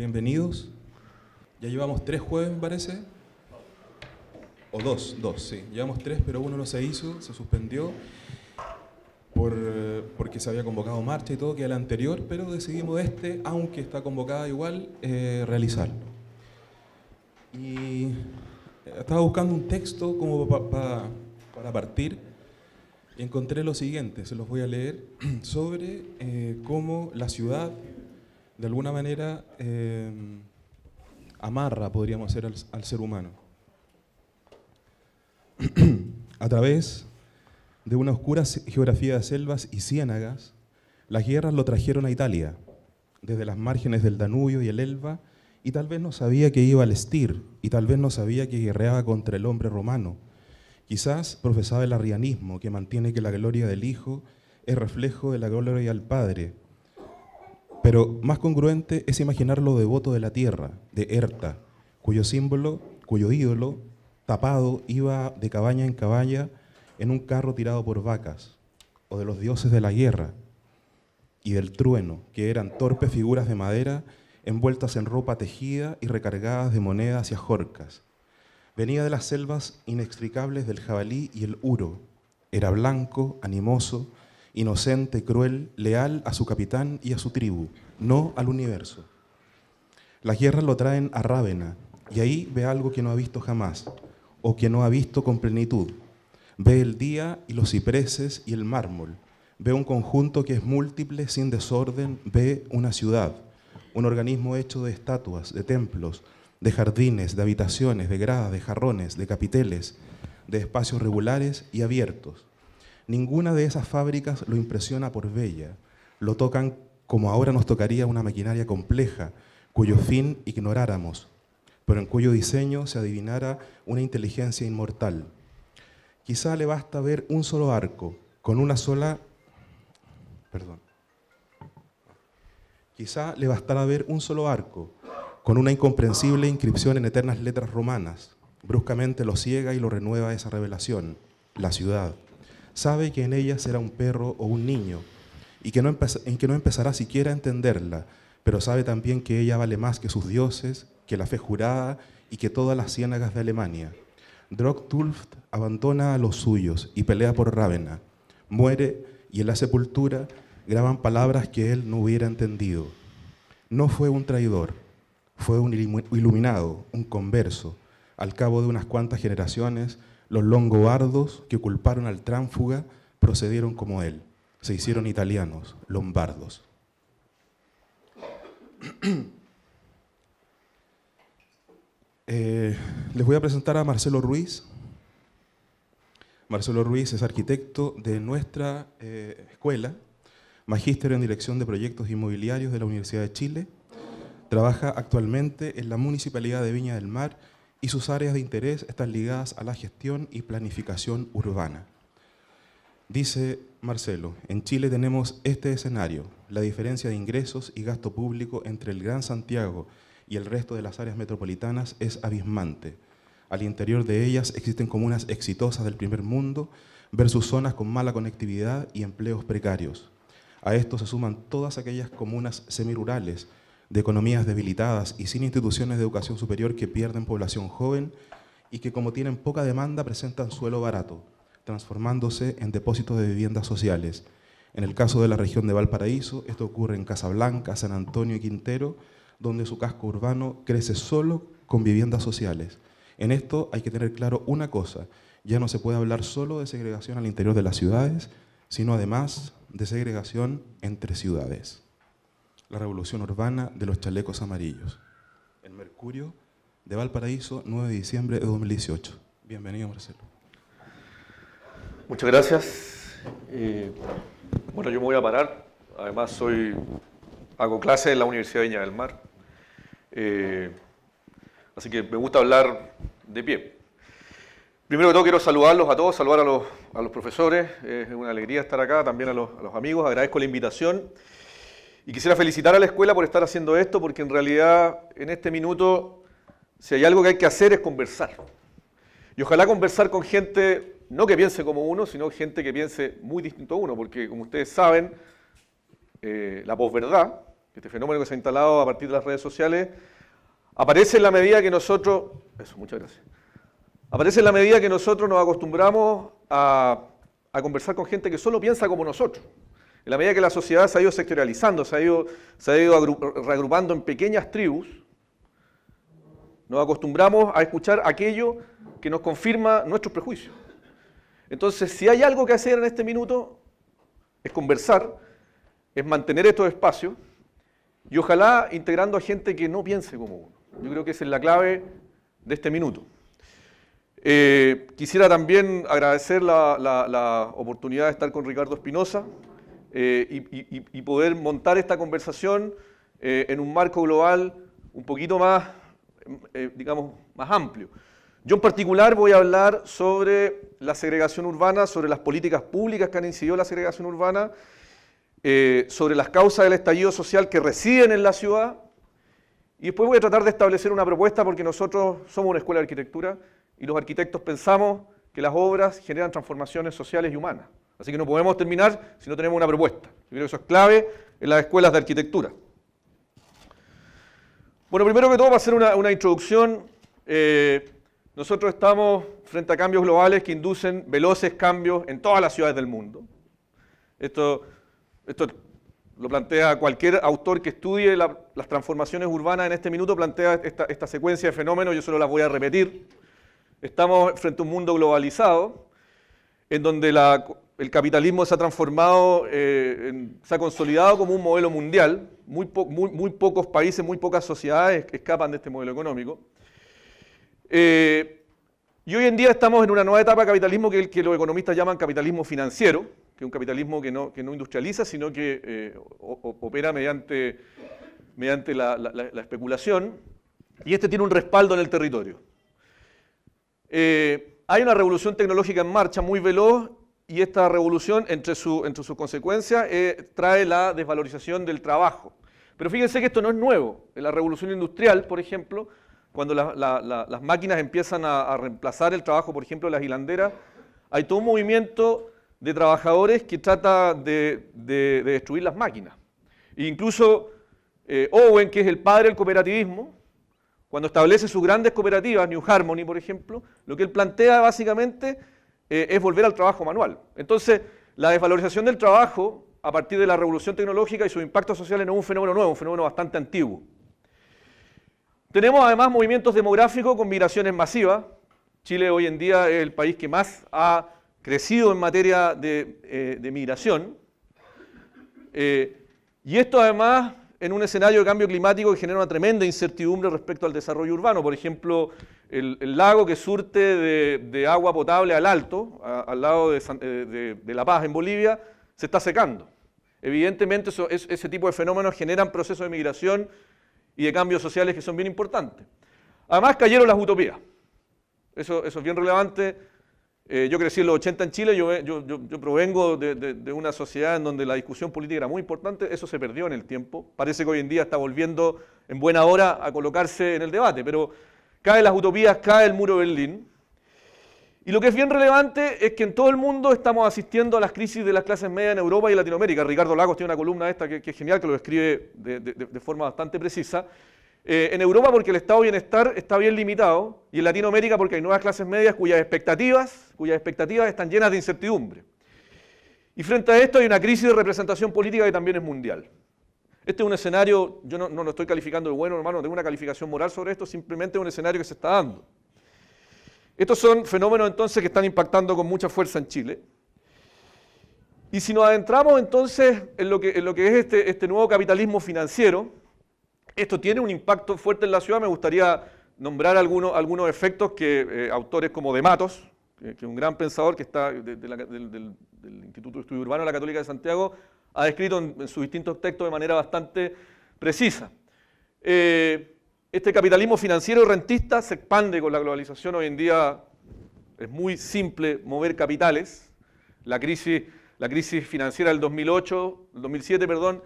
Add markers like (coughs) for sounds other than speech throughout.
bienvenidos. Ya llevamos tres jueves, me parece. O dos, dos, sí. Llevamos tres, pero uno no se hizo, se suspendió eh, porque se había convocado marcha y todo, que era el anterior, pero decidimos este, aunque está convocada igual, eh, realizarlo. Y eh, estaba buscando un texto como para partir y encontré lo siguiente, se los voy a leer, (clears throat) sobre cómo la ciudad de alguna manera eh, amarra, podríamos decir, al, ser humano. (clears throat) a través de una oscura geografía de selvas y ciénagas, las guerras lo trajeron a Italia, desde las márgenes del Danubio y el Elba, y tal vez no sabía que iba al Estir, y tal vez no sabía que guerreaba contra el hombre romano. Quizás profesaba el arrianismo, que mantiene que la gloria del Hijo es reflejo de la gloria del Padre, pero más congruente es imaginarlo devoto de la tierra, de Erta, cuyo símbolo, cuyo ídolo, tapado, iba de cabaña en cabaña en un carro tirado por vacas, o de los dioses de la guerra y del trueno, que eran torpes figuras de madera envueltas en ropa tejida y recargadas de monedas y ajorcas. Venía de las selvas inextricables del jabalí y el uro. Era blanco, animoso, inocente, cruel, leal a su capitán y a su tribu, no al universo. La guerras lo traen a Rávena y ahí ve algo que no ha visto jamás o que no ha visto con plenitud. Ve el día y los cipreses y el mármol. Ve un conjunto que es múltiple, sin desorden. Ve una ciudad, un organismo hecho de estatuas, de templos, de jardines, de habitaciones, de gradas, de jarrones, de capiteles, de espacios regulares y abiertos Ninguna de esas fábricas lo impresiona por bella. Lo tocan como ahora nos tocaría una maquinaria compleja, cuyo fin ignoráramos, pero en cuyo diseño se adivinara una inteligencia inmortal. Quizá le basta ver un solo arco, con una sola... Perdón. Quizá le bastara ver un solo arco, con una incomprensible inscripción en eternas letras romanas. Bruscamente lo ciega y lo renueva esa revelación, la ciudad sabe que en ella será un perro o un niño, y que no, en que no empezará siquiera a entenderla, pero sabe también que ella vale más que sus dioses, que la fe jurada y que todas las ciénagas de Alemania. Drogtulft abandona a los suyos y pelea por Rávena. Muere y en la sepultura graban palabras que él no hubiera entendido. No fue un traidor, fue un iluminado, un converso. Al cabo de unas cuantas generaciones, los longobardos que culparon al tránfuga procedieron como él, se hicieron italianos, lombardos. (clears throat) Eh, les voy a presentar a Marcelo Ruiz. Marcelo Ruiz es arquitecto de nuestra eh, escuela, magíster en Dirección de Proyectos Inmobiliarios de la Universidad de Chile. Trabaja actualmente en la Municipalidad de Viña del Mar y sus áreas de interés están ligadas a la gestión y planificación urbana. Dice Marcelo, en Chile tenemos este escenario, la diferencia de ingresos y gasto público entre el Gran Santiago y el resto de las áreas metropolitanas es abismante. Al interior de ellas existen comunas exitosas del primer mundo versus zonas con mala conectividad y empleos precarios. A esto se suman todas aquellas comunas semirurales de economías debilitadas y sin instituciones de educación superior que pierden población joven y que como tienen poca demanda presentan suelo barato, transformándose en depósitos de viviendas sociales. En el caso de la región de Valparaíso, esto ocurre en Casablanca, San Antonio y Quintero, donde su casco urbano crece solo con viviendas sociales. En esto hay que tener claro una cosa, ya no se puede hablar solo de segregación al interior de las ciudades, sino además de segregación entre ciudades la revolución urbana de los chalecos amarillos. El Mercurio de Valparaíso, 9 de diciembre de 2018. Bienvenido, Marcelo. Muchas gracias. Eh, bueno, yo me voy a parar. Además, soy, hago clases en la Universidad de Viña del Mar. Eh, así que me gusta hablar de pie. Primero que todo quiero saludarlos a todos, saludar a los, a los profesores, es una alegría estar acá, también a los, a los, amigos, agradezco la invitación y quisiera felicitar a la escuela por estar haciendo esto, porque en realidad en este minuto, si hay algo que hay que hacer es conversar. Y ojalá conversar con gente, no que piense como uno, sino gente que piense muy distinto a uno, porque como ustedes saben, eh, la posverdad, este fenómeno que se ha instalado a partir de las redes sociales, aparece en la medida que nosotros, eso, muchas gracias, aparece en la medida que nosotros nos acostumbramos a conversar con gente que solo piensa como nosotros. En la medida que la sociedad se ha ido sectorializando, se ha ido, reagrupando en pequeñas tribus, nos acostumbramos a escuchar aquello que nos confirma nuestros prejuicios. Entonces, si hay algo que hacer en este minuto, es conversar, es mantener estos espacios y ojalá integrando a gente que no piense como uno. Yo creo que esa es la clave de este minuto. Eh, quisiera también agradecer la, la oportunidad de estar con Ricardo Espinosa, eh, y, poder montar esta conversación eh, en un marco global un poquito más, eh, digamos, más amplio. Yo en particular voy a hablar sobre la segregación urbana, sobre las políticas públicas que han incidido en la segregación urbana, sobre las causas del estallido social que residen en la ciudad, y después voy a tratar de establecer una propuesta porque nosotros somos una escuela de arquitectura y los arquitectos pensamos que las obras generan transformaciones sociales y humanas. Así que no podemos terminar si no tenemos una propuesta. Yo creo que eso es clave en las escuelas de arquitectura. Bueno, primero que todo, para hacer una, una introducción, eh, nosotros estamos frente a cambios globales que inducen veloces cambios en todas las ciudades del mundo. Esto, esto lo plantea cualquier autor que estudie las transformaciones urbanas en este minuto, plantea esta secuencia de fenómenos, yo solo las voy a repetir. Estamos frente a un mundo globalizado, en donde el capitalismo se ha transformado, eh, se ha consolidado como un modelo mundial. Muy, pocos países, muy pocas sociedades escapan de este modelo económico. Eh, y hoy en día estamos en una nueva etapa de capitalismo que, los economistas llaman capitalismo financiero, que es un capitalismo que no, industrializa, sino que eh, opera mediante, la, especulación, y este tiene un respaldo en el territorio. Eh, hay una revolución tecnológica en marcha muy veloz y esta revolución, entre, sus consecuencias, eh, trae la desvalorización del trabajo. Pero fíjense que esto no es nuevo. En la revolución industrial, por ejemplo, cuando las máquinas empiezan a, reemplazar el trabajo, por ejemplo, las hilanderas, hay todo un movimiento de trabajadores que trata de, destruir las máquinas. E incluso eh, Owen, que es el padre del cooperativismo, cuando establece sus grandes cooperativas, New Harmony, por ejemplo, lo que él plantea básicamente eh, es volver al trabajo manual. Entonces, la desvalorización del trabajo a partir de la revolución tecnológica y sus impactos sociales no es un fenómeno nuevo, un fenómeno bastante antiguo. Tenemos además movimientos demográficos con migraciones masivas. Chile hoy en día es el país que más ha crecido en materia de, eh, migración. Eh, y esto además en un escenario de cambio climático que genera una tremenda incertidumbre respecto al desarrollo urbano. Por ejemplo, el, lago que surte de, agua potable al alto, al lado eh, de, La Paz, en Bolivia, se está secando. Evidentemente, ese tipo de fenómenos generan procesos de migración y de cambios sociales que son bien importantes. Además, cayeron las utopías. eso es bien relevante. Eh, yo crecí en los 80 en Chile, yo, eh, provengo de, una sociedad en donde la discusión política era muy importante, eso se perdió en el tiempo. Parece que hoy en día está volviendo en buena hora a colocarse en el debate, pero caen las utopías, cae el muro de Berlín. Y lo que es bien relevante es que en todo el mundo estamos asistiendo a las crisis de las clases medias en Europa y Latinoamérica. Ricardo Lagos tiene una columna esta que, es genial, que lo describe de forma bastante precisa. Eh, en Europa porque el estado de bienestar está bien limitado y en Latinoamérica porque hay nuevas clases medias cuyas expectativas, cuyas expectativas están llenas de incertidumbre. Y frente a esto hay una crisis de representación política que también es mundial. Este es un escenario, yo no, lo estoy calificando de bueno, hermano, no tengo una calificación moral sobre esto, simplemente es un escenario que se está dando. Estos son fenómenos entonces que están impactando con mucha fuerza en Chile. Y si nos adentramos entonces en lo que, lo que es este, este nuevo capitalismo financiero, esto tiene un impacto fuerte en la ciudad. Me gustaría nombrar algunos, efectos que eh, autores como De Matos, que es un gran pensador que está del, Instituto de Estudio Urbano de la Católica de Santiago, ha descrito en, sus distintos textos de manera bastante precisa. Eh, este capitalismo financiero rentista se expande con la globalización. Hoy en día es muy simple mover capitales. La crisis, financiera del 2008, 2007, perdón,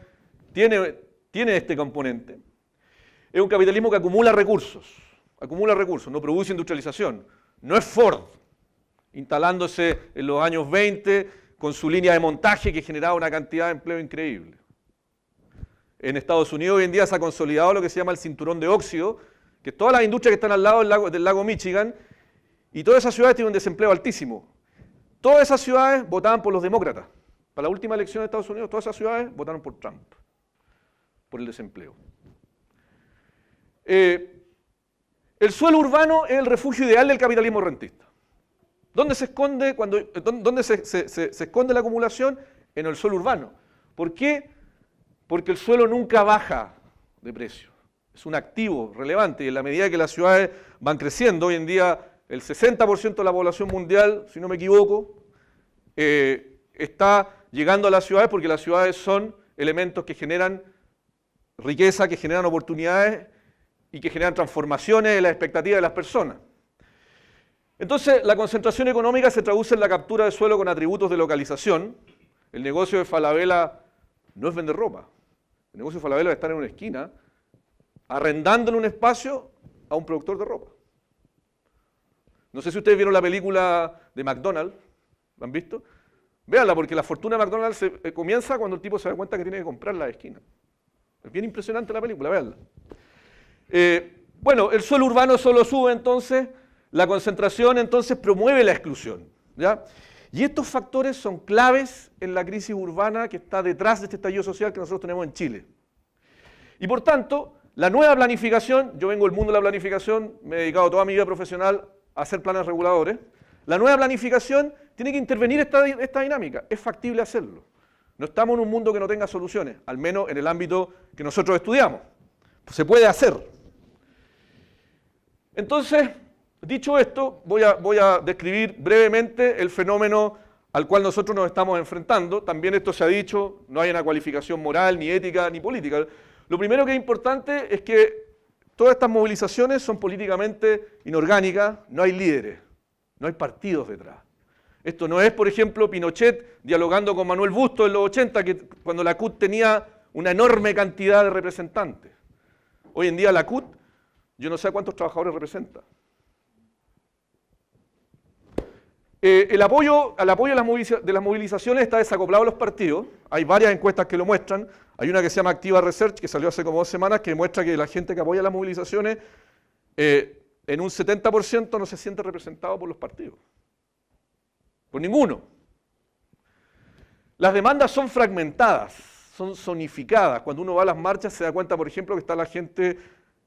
tiene este componente es un capitalismo que acumula recursos, acumula recursos, no produce industrialización. No es Ford, instalándose en los años 20 con su línea de montaje que generaba una cantidad de empleo increíble. En Estados Unidos hoy en día se ha consolidado lo que se llama el cinturón de óxido, que todas las industrias que están al lado del lago, del lago Michigan y todas esas ciudades tienen un desempleo altísimo. Todas esas ciudades votaban por los demócratas. Para la última elección de Estados Unidos, todas esas ciudades votaron por Trump, por el desempleo. Eh, el suelo urbano es el refugio ideal del capitalismo rentista. ¿Dónde se esconde, eh, dónde se, esconde la acumulación? En el suelo urbano. ¿Por qué? Porque el suelo nunca baja de precio. Es un activo relevante y en la medida que las ciudades van creciendo, hoy en día el 60% de la población mundial, si no me equivoco, eh, está llegando a las ciudades porque las ciudades son elementos que generan riqueza, que generan oportunidades y que generan transformaciones en las expectativas de las personas. Entonces, la concentración económica se traduce en la captura de suelo con atributos de localización. El negocio de Falabella no es vender ropa. El negocio de Falabella es estar en una esquina arrendándole un espacio a un productor de ropa. No sé si ustedes vieron la película de McDonald's, ¿la han visto? Véanla, porque la fortuna de McDonald's eh, comienza cuando el tipo se da cuenta que tiene que comprar la esquina. Es bien impresionante la película, véanla. Eh, bueno, el suelo urbano solo sube entonces, la concentración entonces promueve la exclusión. ¿ya? Y estos factores son claves en la crisis urbana que está detrás de este estallido social que nosotros tenemos en Chile. Y por tanto, la nueva planificación, yo vengo del mundo de la planificación, me he dedicado toda mi vida profesional a hacer planes reguladores, la nueva planificación tiene que intervenir esta, esta dinámica, es factible hacerlo. No estamos en un mundo que no tenga soluciones, al menos en el ámbito que nosotros estudiamos. se puede hacer. Entonces, dicho esto, voy a, describir brevemente el fenómeno al cual nosotros nos estamos enfrentando. También esto se ha dicho, no hay una cualificación moral, ni ética, ni política. Lo primero que es importante es que todas estas movilizaciones son políticamente inorgánicas, no hay líderes, no hay partidos detrás. Esto no es, por ejemplo, Pinochet dialogando con Manuel Busto en los 80, que, cuando la CUT tenía una enorme cantidad de representantes. Hoy en día la CUT yo no sé cuántos trabajadores representa. Eh, el apoyo, apoyo de las movilizaciones está desacoplado a los partidos. Hay varias encuestas que lo muestran. Hay una que se llama Activa Research, que salió hace como dos semanas, que muestra que la gente que apoya las movilizaciones eh, en un 70% no se siente representado por los partidos. Por ninguno. Las demandas son fragmentadas, son zonificadas. Cuando uno va a las marchas se da cuenta, por ejemplo, que está la gente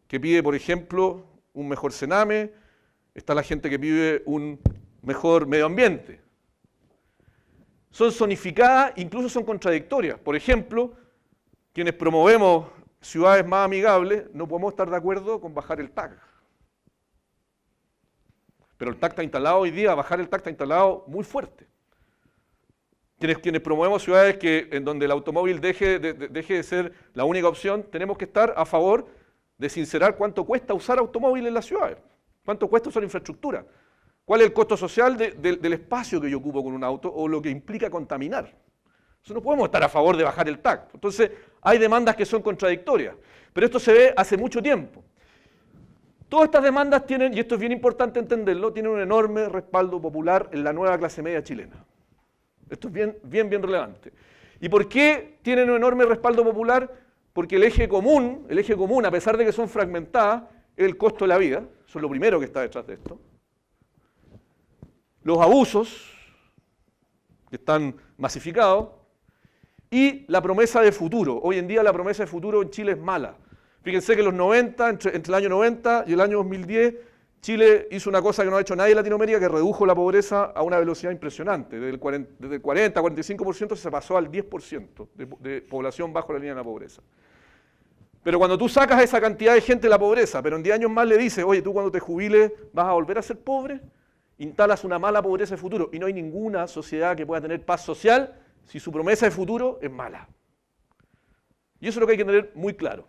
que pide, por ejemplo, un mejor cename, está la gente que pide un mejor medio ambiente. Son zonificadas, incluso son contradictorias. Por ejemplo, quienes promovemos ciudades más amigables, no podemos estar de acuerdo con bajar el TAC. Pero el TAC está instalado hoy día, bajar el TAC está instalado muy fuerte. Quienes, quienes promovemos ciudades que, en donde el automóvil deje deje de ser la única opción, tenemos que estar a favor de sincerar cuánto cuesta usar automóviles en las ciudades, cuánto cuesta usar infraestructura, cuál es el costo social del espacio que yo ocupo con un auto o lo que implica contaminar. Entonces no podemos estar a favor de bajar el TAC. Entonces hay demandas que son contradictorias, pero esto se ve hace mucho tiempo. Todas estas demandas tienen, y esto es bien importante entenderlo, tienen un enorme respaldo popular en la nueva clase media chilena. Esto es bien, bien, bien relevante. ¿Y por qué tienen un enorme respaldo popular? porque el eje común, el eje común, a pesar de que son fragmentadas, es el costo de la vida, eso es lo primero que está detrás de esto. Los abusos, que están masificados, y la promesa de futuro. Hoy en día la promesa de futuro en Chile es mala. Fíjense que los 90, entre, entre el año 90 y el año 2010, Chile hizo una cosa que no ha hecho nadie en Latinoamérica, que redujo la pobreza a una velocidad impresionante. Desde el 40, 45% se pasó al 10% de, de, población bajo la línea de la pobreza. Pero cuando tú sacas a esa cantidad de gente de la pobreza, pero en 10 años más le dices, oye, tú cuando te jubiles vas a volver a ser pobre, instalas una mala pobreza de futuro. Y no hay ninguna sociedad que pueda tener paz social si su promesa de futuro es mala. Y eso es lo que hay que tener muy claro.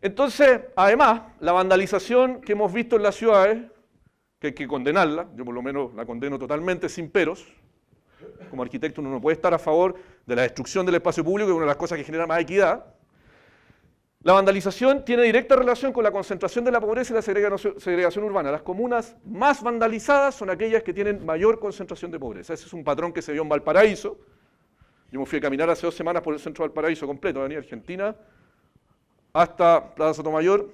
Entonces, además, la vandalización que hemos visto en las ciudades, que hay que condenarla, yo por lo menos la condeno totalmente sin peros, como arquitecto uno no puede estar a favor de la destrucción del espacio público, que es una de las cosas que genera más equidad, la vandalización tiene directa relación con la concentración de la pobreza y la segregación urbana. Las comunas más vandalizadas son aquellas que tienen mayor concentración de pobreza. Ese es un patrón que se vio en Valparaíso. Yo me fui a caminar hace dos semanas por el centro de Valparaíso completo, Avenida Argentina, hasta Plaza Mayor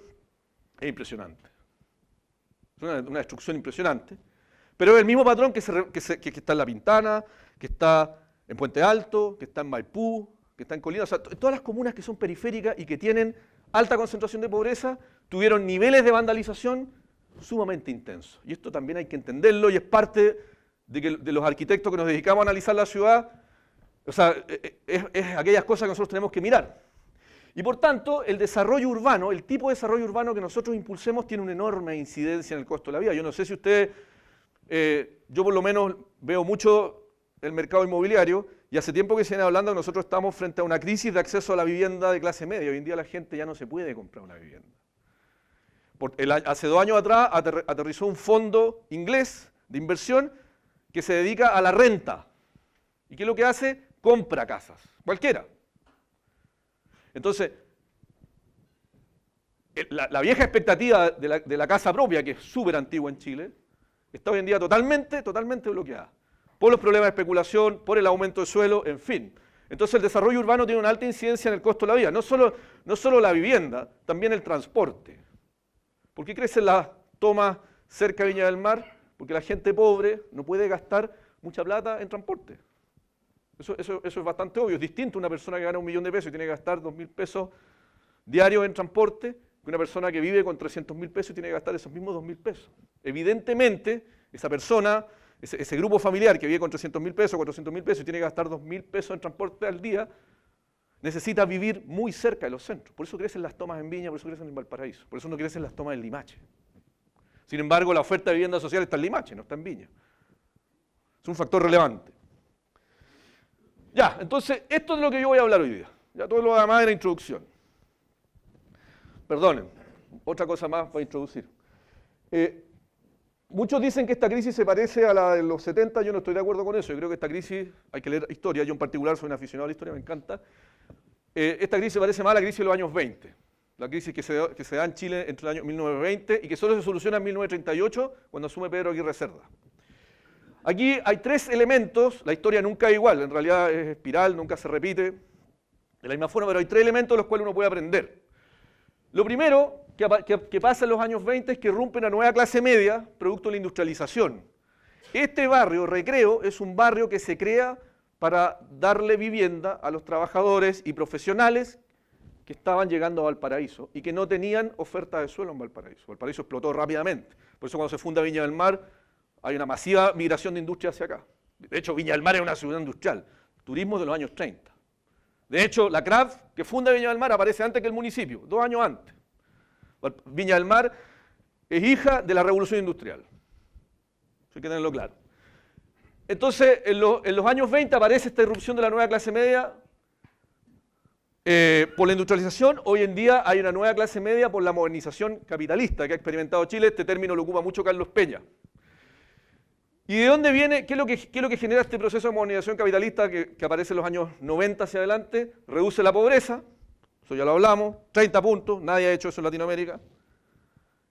es impresionante. Es una, destrucción impresionante. Pero es el mismo patrón que, está en La Pintana, que está en Puente Alto, que está en Maipú, que está en Colina. O sea, todas las comunas que son periféricas y que tienen alta concentración de pobreza tuvieron niveles de vandalización sumamente intensos. Y esto también hay que entenderlo y es parte de, los arquitectos que nos dedicamos a analizar la ciudad. O sea, e, e, es aquellas cosas que nosotros tenemos que mirar. Y por tanto, el desarrollo urbano, el tipo de desarrollo urbano que nosotros impulsemos tiene una enorme incidencia en el costo de la vida. Yo no sé si ustedes, eh, yo por lo menos veo mucho el mercado inmobiliario y hace tiempo que se viene hablando nosotros estamos frente a una crisis de acceso a la vivienda de clase media. Hoy en día la gente ya no se puede comprar una vivienda. hace dos años atrás aterrizó un fondo inglés de inversión que se dedica a la renta. ¿Y qué es lo que hace? Compra casas, cualquiera. Entonces, eh, la, vieja expectativa de la, casa propia, que es súper antigua en Chile, está hoy en día totalmente, totalmente bloqueada. Por los problemas de especulación, por el aumento de suelo, en fin. Entonces el desarrollo urbano tiene una alta incidencia en el costo de la vida. No solo, no solo la vivienda, también el transporte. ¿Por qué crecen la toma cerca de Viña del Mar? Porque la gente pobre no puede gastar mucha plata en transporte. Eso, es bastante obvio. Es distinto una persona que gana un millón de pesos y tiene que gastar dos mil pesos diarios en transporte que una persona que vive con 300 mil pesos y tiene que gastar esos mismos dos mil pesos. Evidentemente, esa persona, ese, ese grupo familiar que vive con 300 mil pesos, 400 mil pesos y tiene que gastar dos mil pesos en transporte al día, necesita vivir muy cerca de los centros. Por eso crecen las tomas en Viña, por eso crecen en Valparaíso, por eso no crecen las tomas en Limache. Sin embargo, la oferta de vivienda social está en Limache, no está en Viña. Es un factor relevante. Ya, entonces, esto es de lo que yo voy a hablar hoy día. Ya todo lo demás la introducción. Perdonen, otra cosa más para introducir. Eh, muchos dicen que esta crisis se parece a la de los 70, yo no estoy de acuerdo con eso. Yo creo que esta crisis, hay que leer historia, yo en particular soy un aficionado a la historia, me encanta. Eh, esta crisis se parece más a la crisis de los años 20, la crisis que se, que se da en Chile entre el año 1920 y que solo se soluciona en 1938 cuando asume Pedro Aguirre Cerda. Aquí hay tres elementos, la historia nunca es igual, en realidad es espiral, nunca se repite de la misma forma, pero hay tres elementos de los cuales uno puede aprender. Lo primero que, pasa en los años 20 es que rompe una nueva clase media, producto de la industrialización. Este barrio, Recreo, es un barrio que se crea para darle vivienda a los trabajadores y profesionales que estaban llegando a Valparaíso y que no tenían oferta de suelo en Valparaíso. Valparaíso explotó rápidamente. Por eso cuando se funda Viña del Mar, hay una masiva migración de industria hacia acá. De hecho, Viña del Mar es una ciudad industrial, turismo de los años 30. De hecho, la CRAF, que funda Viña del Mar, aparece antes que el municipio, dos años antes. Viña del Mar es hija de la revolución industrial. Eso hay que tenerlo claro. Entonces, en, los años 20 aparece esta irrupción de la nueva clase media eh, por la industrialización, hoy en día hay una nueva clase media por la modernización capitalista que ha experimentado Chile. Este término lo ocupa mucho Carlos Peña. ¿Y de dónde viene? ¿Qué es lo que, que genera este proceso de modernización capitalista que, aparece en los años 90 hacia adelante? Reduce la pobreza, eso ya lo hablamos, 30 puntos, nadie ha hecho eso en Latinoamérica.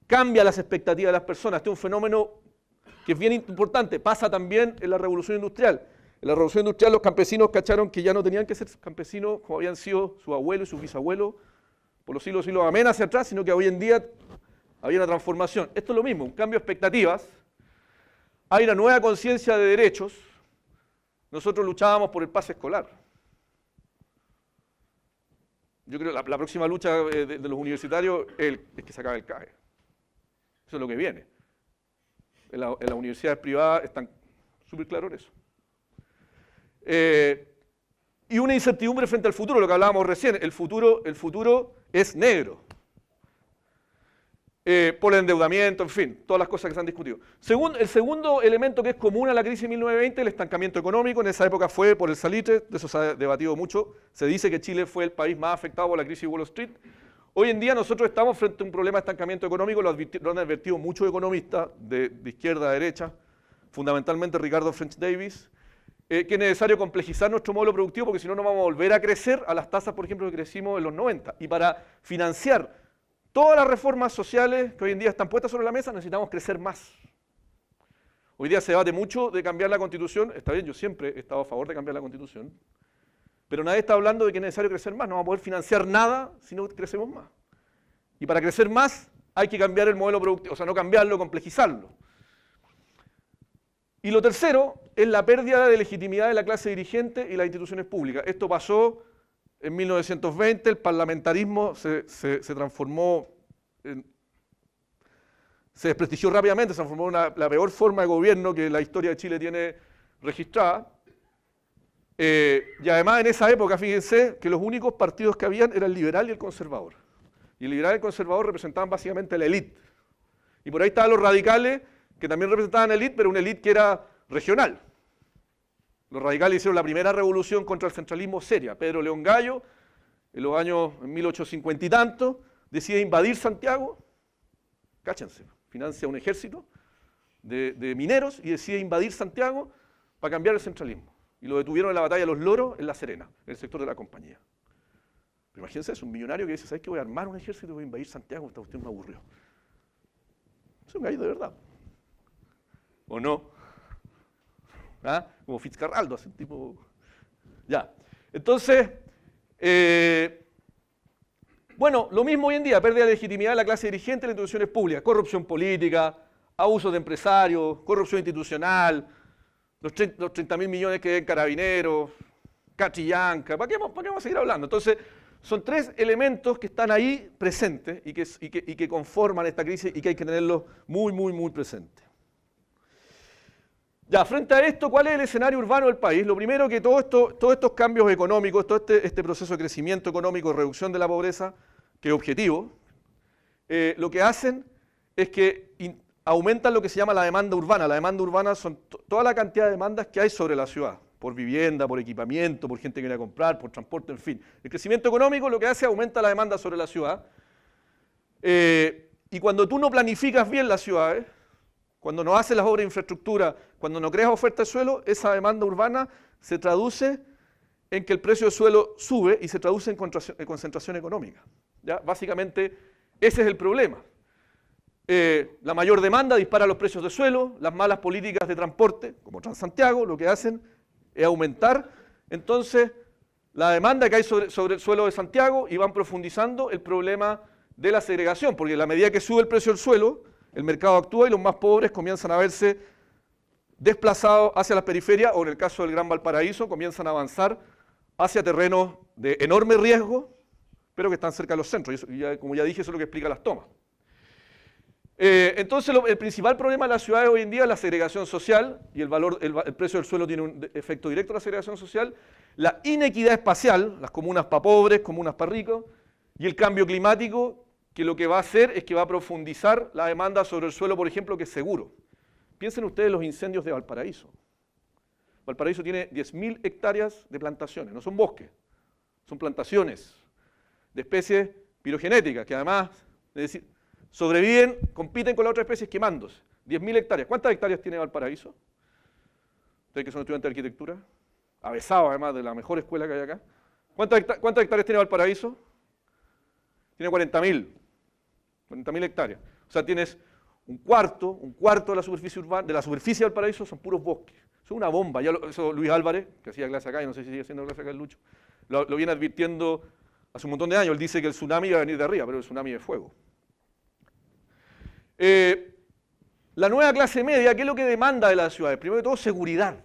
Cambia las expectativas de las personas, este es un fenómeno que es bien importante, pasa también en la revolución industrial. En la revolución industrial los campesinos cacharon que ya no tenían que ser campesinos como habían sido su abuelo y sus bisabuelos por los siglos y siglos amén hacia atrás, sino que hoy en día había una transformación. Esto es lo mismo, un cambio de expectativas hay una nueva conciencia de derechos, nosotros luchábamos por el pase escolar. Yo creo que la, próxima lucha eh, de, los universitarios es, que se acabe el CAE. Eso es lo que viene. En, las universidades privadas están súper claros eso. Eh, y una incertidumbre frente al futuro, lo que hablábamos recién. El futuro, el futuro es negro. Eh, por el endeudamiento, en fin, todas las cosas que se han discutido. Según, el segundo elemento que es común a la crisis de 1920, el estancamiento económico, en esa época fue por el salitre, de eso se ha debatido mucho, se dice que Chile fue el país más afectado por la crisis de Wall Street. Hoy en día nosotros estamos frente a un problema de estancamiento económico, lo, han advertido muchos economistas de, izquierda a derecha, fundamentalmente Ricardo French Davis, eh, que es necesario complejizar nuestro modelo productivo porque si no, no vamos a volver a crecer a las tasas, por ejemplo, que crecimos en los 90. Y para financiar Todas las reformas sociales que hoy en día están puestas sobre la mesa necesitamos crecer más. Hoy día se debate mucho de cambiar la constitución. Está bien, yo siempre he estado a favor de cambiar la constitución. Pero nadie está hablando de que es necesario crecer más. No vamos a poder financiar nada si no crecemos más. Y para crecer más hay que cambiar el modelo productivo. O sea, no cambiarlo, complejizarlo. Y lo tercero es la pérdida de legitimidad de la clase dirigente y las instituciones públicas. Esto pasó en 1920 el parlamentarismo se, se, transformó, se desprestigió rápidamente, se transformó en la peor forma de gobierno que la historia de Chile tiene registrada. Eh, y además en esa época, fíjense, que los únicos partidos que habían eran el liberal y el conservador. Y el liberal y el conservador representaban básicamente la élite. Y por ahí estaban los radicales, que también representaban la élite, pero una élite que era regional. Los radicales hicieron la primera revolución contra el centralismo seria. Pedro León Gallo, en los años 1850 y tanto, decide invadir Santiago, cáchense, financia un ejército de, mineros y decide invadir Santiago para cambiar el centralismo. Y lo detuvieron en la batalla de los loros en La Serena, en el sector de la compañía. imagínense, es un millonario que dice, ¿sabes qué? Voy a armar un ejército y voy a invadir Santiago, esta usted me aburrió. Es un gallo de verdad. ¿O no? como Fitzcarraldo, así un tipo... Ya. Entonces, eh, bueno, lo mismo hoy en día, pérdida de legitimidad de la clase dirigente de las instituciones públicas, corrupción política, abuso de empresarios, corrupción institucional, los 30 mil millones que den carabineros, cachillanca, ¿para qué, ¿para vamos a seguir hablando? Entonces, son tres elementos que están ahí presentes y que conforman esta crisis y que hay que tenerlos muy, muy, muy presentes. Ya, frente a esto, ¿cuál es el escenario urbano del país? Lo primero que todo esto, todos estos cambios económicos, todo este, este proceso de crecimiento económico, reducción de la pobreza, que es objetivo, eh, lo que hacen es que aumentan lo que se llama la demanda urbana. La demanda urbana son toda la cantidad de demandas que hay sobre la ciudad, por vivienda, por equipamiento, por gente que viene a comprar, por transporte, en fin. El crecimiento económico lo que hace es aumenta la demanda sobre la ciudad. Eh, y cuando tú no planificas bien las ciudades, cuando no haces las obras de infraestructura, cuando no creas oferta de suelo, esa demanda urbana se traduce en que el precio del suelo sube y se traduce en concentración económica. Básicamente, ese es el problema. Eh, la mayor demanda dispara los precios de suelo, las malas políticas de transporte, como Transantiago, lo que hacen es aumentar. Entonces, la demanda que hay sobre, el suelo de Santiago y van profundizando el problema de la segregación, porque a la medida que sube el precio del suelo, el mercado actúa y los más pobres comienzan a verse desplazados hacia las periferias, o en el caso del Gran Valparaíso comienzan a avanzar hacia terrenos de enorme riesgo, pero que están cerca de los centros. Y como ya dije, eso es lo que explica las tomas. Eh, entonces, el principal problema de las ciudades hoy en día es la segregación social, y el, valor, el, precio del suelo tiene un efecto directo en la segregación social, la inequidad espacial, las comunas para pobres, comunas para ricos, y el cambio climático, que lo que va a hacer es que va a profundizar la demanda sobre el suelo, por ejemplo, que es seguro. Piensen ustedes los incendios de Valparaíso. Valparaíso tiene 10.000 hectáreas de plantaciones, no son bosques, son plantaciones de especies pirogenéticas, que además es decir, sobreviven, compiten con las otras especies quemándose. 10.000 hectáreas. ¿Cuántas hectáreas tiene Valparaíso? Ustedes que son estudiantes de arquitectura, avesados además de la mejor escuela que hay acá. ¿Cuántas, hectáreas, cuántas hectáreas tiene Valparaíso? Tiene 40.000. 40.000 hectáreas. O sea, tienes un cuarto, un cuarto de la superficie urbana, de la superficie del paraíso son puros bosques. son una bomba. eso Luis Álvarez, que hacía clase acá, y no sé si sigue haciendo clase acá el Lucho, lo, viene advirtiendo hace un montón de años. Él dice que el tsunami va a venir de arriba, pero el tsunami es fuego. Eh, la nueva clase media, ¿qué es lo que demanda de las ciudades? Primero de todo, seguridad.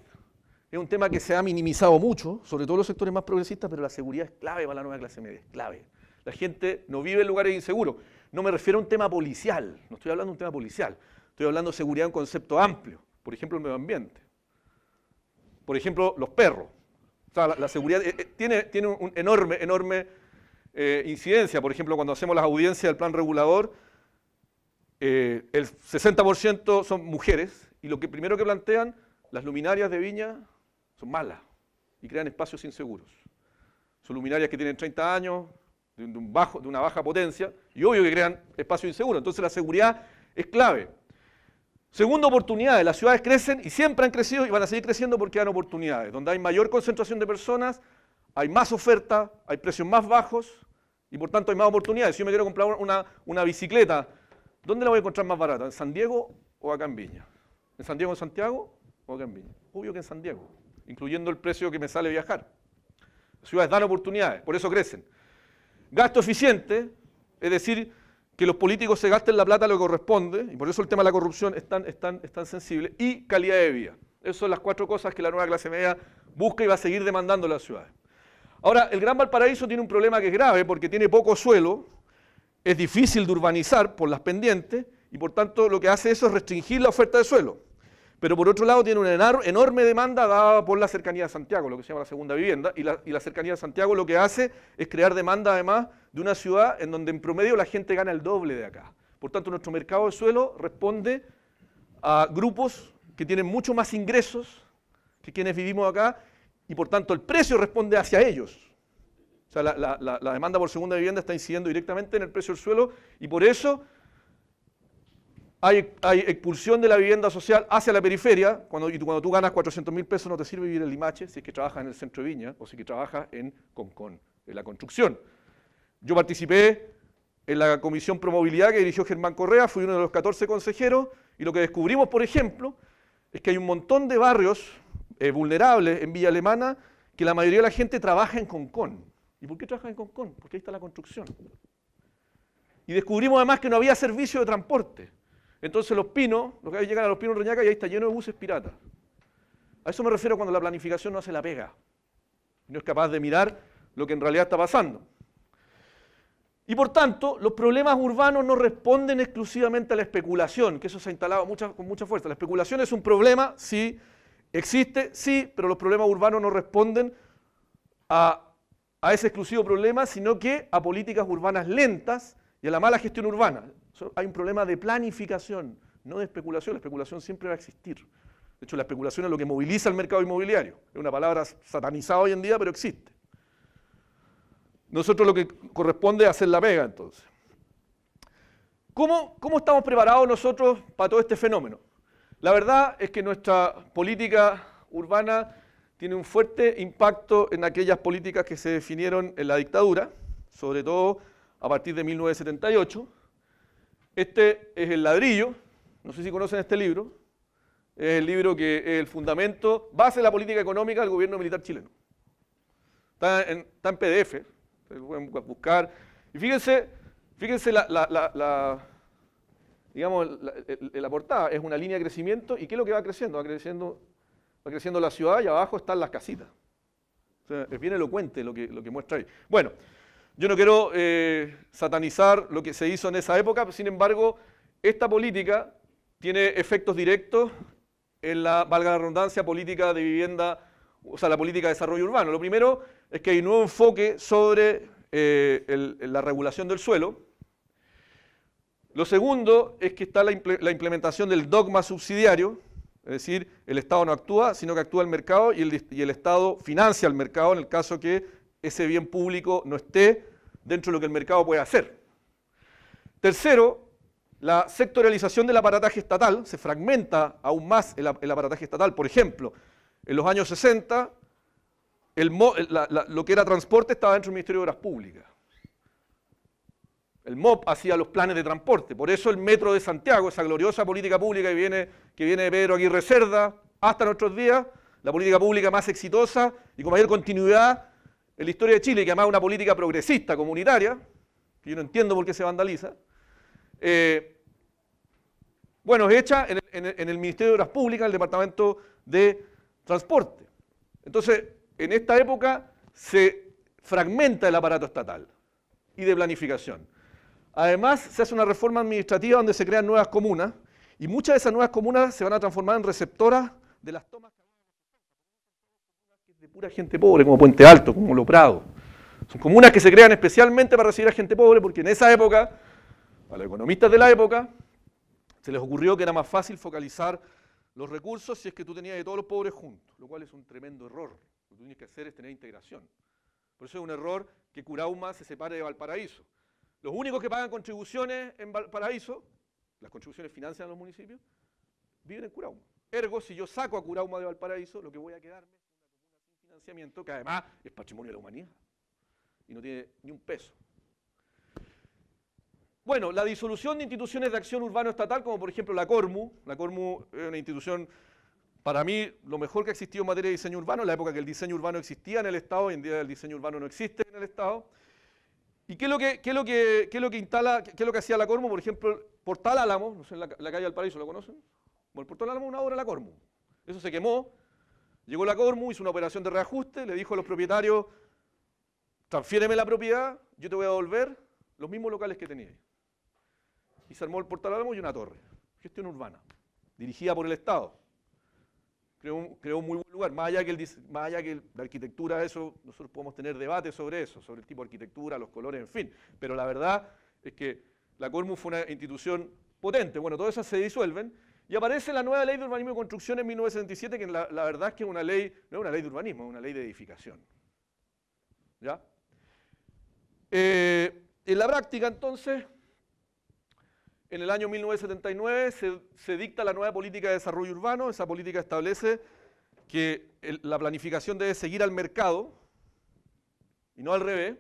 Es un tema que se ha minimizado mucho, sobre todo en los sectores más progresistas, pero la seguridad es clave para la nueva clase media, es clave. La gente no vive en lugares inseguros. No me refiero a un tema policial, no estoy hablando de un tema policial, estoy hablando de seguridad en concepto amplio, por ejemplo el medio ambiente, por ejemplo los perros. la, seguridad eh, eh, tiene, tiene un enorme, enorme eh, incidencia. Por ejemplo, cuando hacemos las audiencias del plan regulador, el 60% son mujeres y lo que primero que plantean, las luminarias de viña son malas y crean espacios inseguros. Son luminarias que tienen 30 años, de, una baja potencia, y obvio que crean espacio inseguro. Entonces la seguridad es clave. Segunda oportunidad, las ciudades crecen y siempre han crecido y van a seguir creciendo porque dan oportunidades. Donde hay mayor concentración de personas, hay más oferta, hay precios más bajos y por tanto hay más oportunidades. Si yo me quiero comprar una, bicicleta, ¿dónde la voy a encontrar más barata? ¿En San Diego o acá en ¿En San Diego en Santiago o acá en Obvio que en San Diego, incluyendo el precio que me sale viajar. Las ciudades dan oportunidades, por eso crecen. Gasto eficiente, es decir, que los políticos se gasten la plata lo que corresponde, y por eso el tema de la corrupción es tan, es sensible, y calidad de vida. Esas son las cuatro cosas que la nueva clase media busca y va a seguir demandando en la ciudad. Ahora, el Gran Valparaíso tiene un problema que es grave porque tiene poco suelo, es difícil de urbanizar por las pendientes y por tanto lo que hace eso es restringir la oferta de suelo. Pero por otro lado tiene una enorme demanda dada por la cercanía de Santiago, lo que se llama la segunda vivienda, y la, cercanía de Santiago lo que hace es crear demanda además de una ciudad en donde en promedio la gente gana el doble de acá. Por tanto, nuestro mercado de suelo responde a grupos que tienen mucho más ingresos que quienes vivimos acá, y por tanto el precio responde hacia ellos. O sea, la demanda por segunda vivienda está incidiendo directamente en el precio del suelo, y por eso hay, expulsión de la vivienda social hacia la periferia, cuando, y cuando tú ganas 400 mil pesos no te sirve vivir en Limache si es que trabajas en el centro de Viña o si es que trabajas en Concón, en la construcción. Yo participé en la comisión Promovilidad que dirigió Germán Correa, fui uno de los 14 consejeros, y lo que descubrimos, por ejemplo, es que hay un montón de barrios eh, vulnerables en Villa Alemana que la mayoría de la gente trabaja en Concón. ¿Y por qué trabaja en Concón? Porque ahí está la construcción. Y descubrimos además que no había servicio de transporte. Entonces los pinos, los que llegan a los pinos de Reñaca y ahí está lleno de buses piratas. A eso me refiero cuando la planificación no hace la pega. No es capaz de mirar lo que en realidad está pasando. Y por tanto, los problemas urbanos no responden exclusivamente a la especulación, que eso se ha instalado con mucha fuerza. La especulación es un problema, sí, existe, sí, pero los problemas urbanos no responden a ese exclusivo problema, sino que a políticas urbanas lentas y a la mala gestión urbana. Hay un problema de planificación, no de especulación. La especulación siempre va a existir. De hecho, la especulación es lo que moviliza el mercado inmobiliario. Es una palabra satanizada hoy en día, pero existe. Nosotros lo que corresponde es hacer la pega, entonces. ¿Cómo, estamos preparados nosotros para todo este fenómeno? La verdad es que nuestra política urbana tiene un fuerte impacto en aquellas políticas que se definieron en la dictadura, sobre todo a partir de 1978. Este es el ladrillo, no sé si conocen este libro, es el libro que es el fundamento, base de la política económica del gobierno militar chileno. Está en, en PDF, pueden buscar. Y fíjense, fíjense la, digamos, la, portada es una línea de crecimiento y ¿qué es lo que va creciendo? Va creciendo, va creciendo la ciudad y abajo están las casitas. es bien elocuente lo que, lo que muestra ahí. Bueno, yo no quiero eh, satanizar lo que se hizo en esa época, sin embargo, esta política tiene efectos directos en la, valga la redundancia, política de vivienda, o sea, la política de desarrollo urbano. Lo primero es que hay un nuevo enfoque sobre eh, la regulación del suelo. Lo segundo es que está la, implementación del dogma subsidiario, es decir, el Estado no actúa, sino que actúa el mercado y el, Estado financia el mercado en el caso que ese bien público no esté dentro de lo que el mercado puede hacer. Tercero, la sectorialización del aparataje estatal, se fragmenta aún más el, aparataje estatal. Por ejemplo, en los años 60, lo que era transporte estaba dentro del Ministerio de Obras Públicas. El MOP hacía los planes de transporte, por eso el Metro de Santiago, esa gloriosa política pública que viene, que viene de Pedro Aguirre Cerda hasta nuestros días, la política pública más exitosa y con mayor continuidad en la historia de Chile, que además es una política progresista, comunitaria, que yo no entiendo por qué se vandaliza, eh, bueno, es hecha en, en, el Ministerio de Obras Públicas, en el Departamento de Transporte. Entonces, en esta época se fragmenta el aparato estatal y de planificación. Además, se hace una reforma administrativa donde se crean nuevas comunas y muchas de esas nuevas comunas se van a transformar en receptoras de las tomas a gente pobre, como Puente Alto, como Lo Prado. Son comunas que se crean especialmente para recibir a gente pobre, porque en esa época, a los economistas de la época, se les ocurrió que era más fácil focalizar los recursos si es que tú tenías de todos los pobres juntos, lo cual es un tremendo error. Lo que tienes que hacer es tener integración. Por eso es un error que Curauma se separe de Valparaíso. Los únicos que pagan contribuciones en Valparaíso, las contribuciones financian a los municipios, viven en Curauma. Ergo, si yo saco a Curauma de Valparaíso, lo que voy a quedarme que además es patrimonio de la humanidad y no tiene ni un peso. Bueno, la disolución de instituciones de acción urbano estatal, como por ejemplo la CORMU, la CORMU es una institución, para mí, lo mejor que ha existido en materia de diseño urbano, en la época que el diseño urbano existía en el Estado, hoy en día el diseño urbano no existe en el Estado. ¿Y qué es lo que, lo lo que instala, qué lo que hacía la CORMU? Por ejemplo, Portal Álamo, no sé, en la, calle del Paraíso, ¿lo conocen? Bueno, el Portal Álamo es una obra de la CORMU. Eso se quemó, Llegó la Cormu, hizo una operación de reajuste, le dijo a los propietarios, transfiéreme la propiedad, yo te voy a devolver los mismos locales que tenías. Y se armó el Portal Álamo y una torre, gestión urbana, dirigida por el Estado. Creó un, muy buen lugar, más allá que, la arquitectura, eso, nosotros podemos tener debates sobre eso, sobre el tipo de arquitectura, los colores, en fin. Pero la verdad es que la Cormu fue una institución potente. Bueno, todas esas se disuelven y aparece la nueva ley de urbanismo y construcción en 1977, que la, verdad es que es una ley, no es una ley de urbanismo, es una ley de edificación. Eh, en la práctica, entonces, en el año 1979 se, dicta la nueva política de desarrollo urbano. Esa política establece que la planificación debe seguir al mercado y no al revés.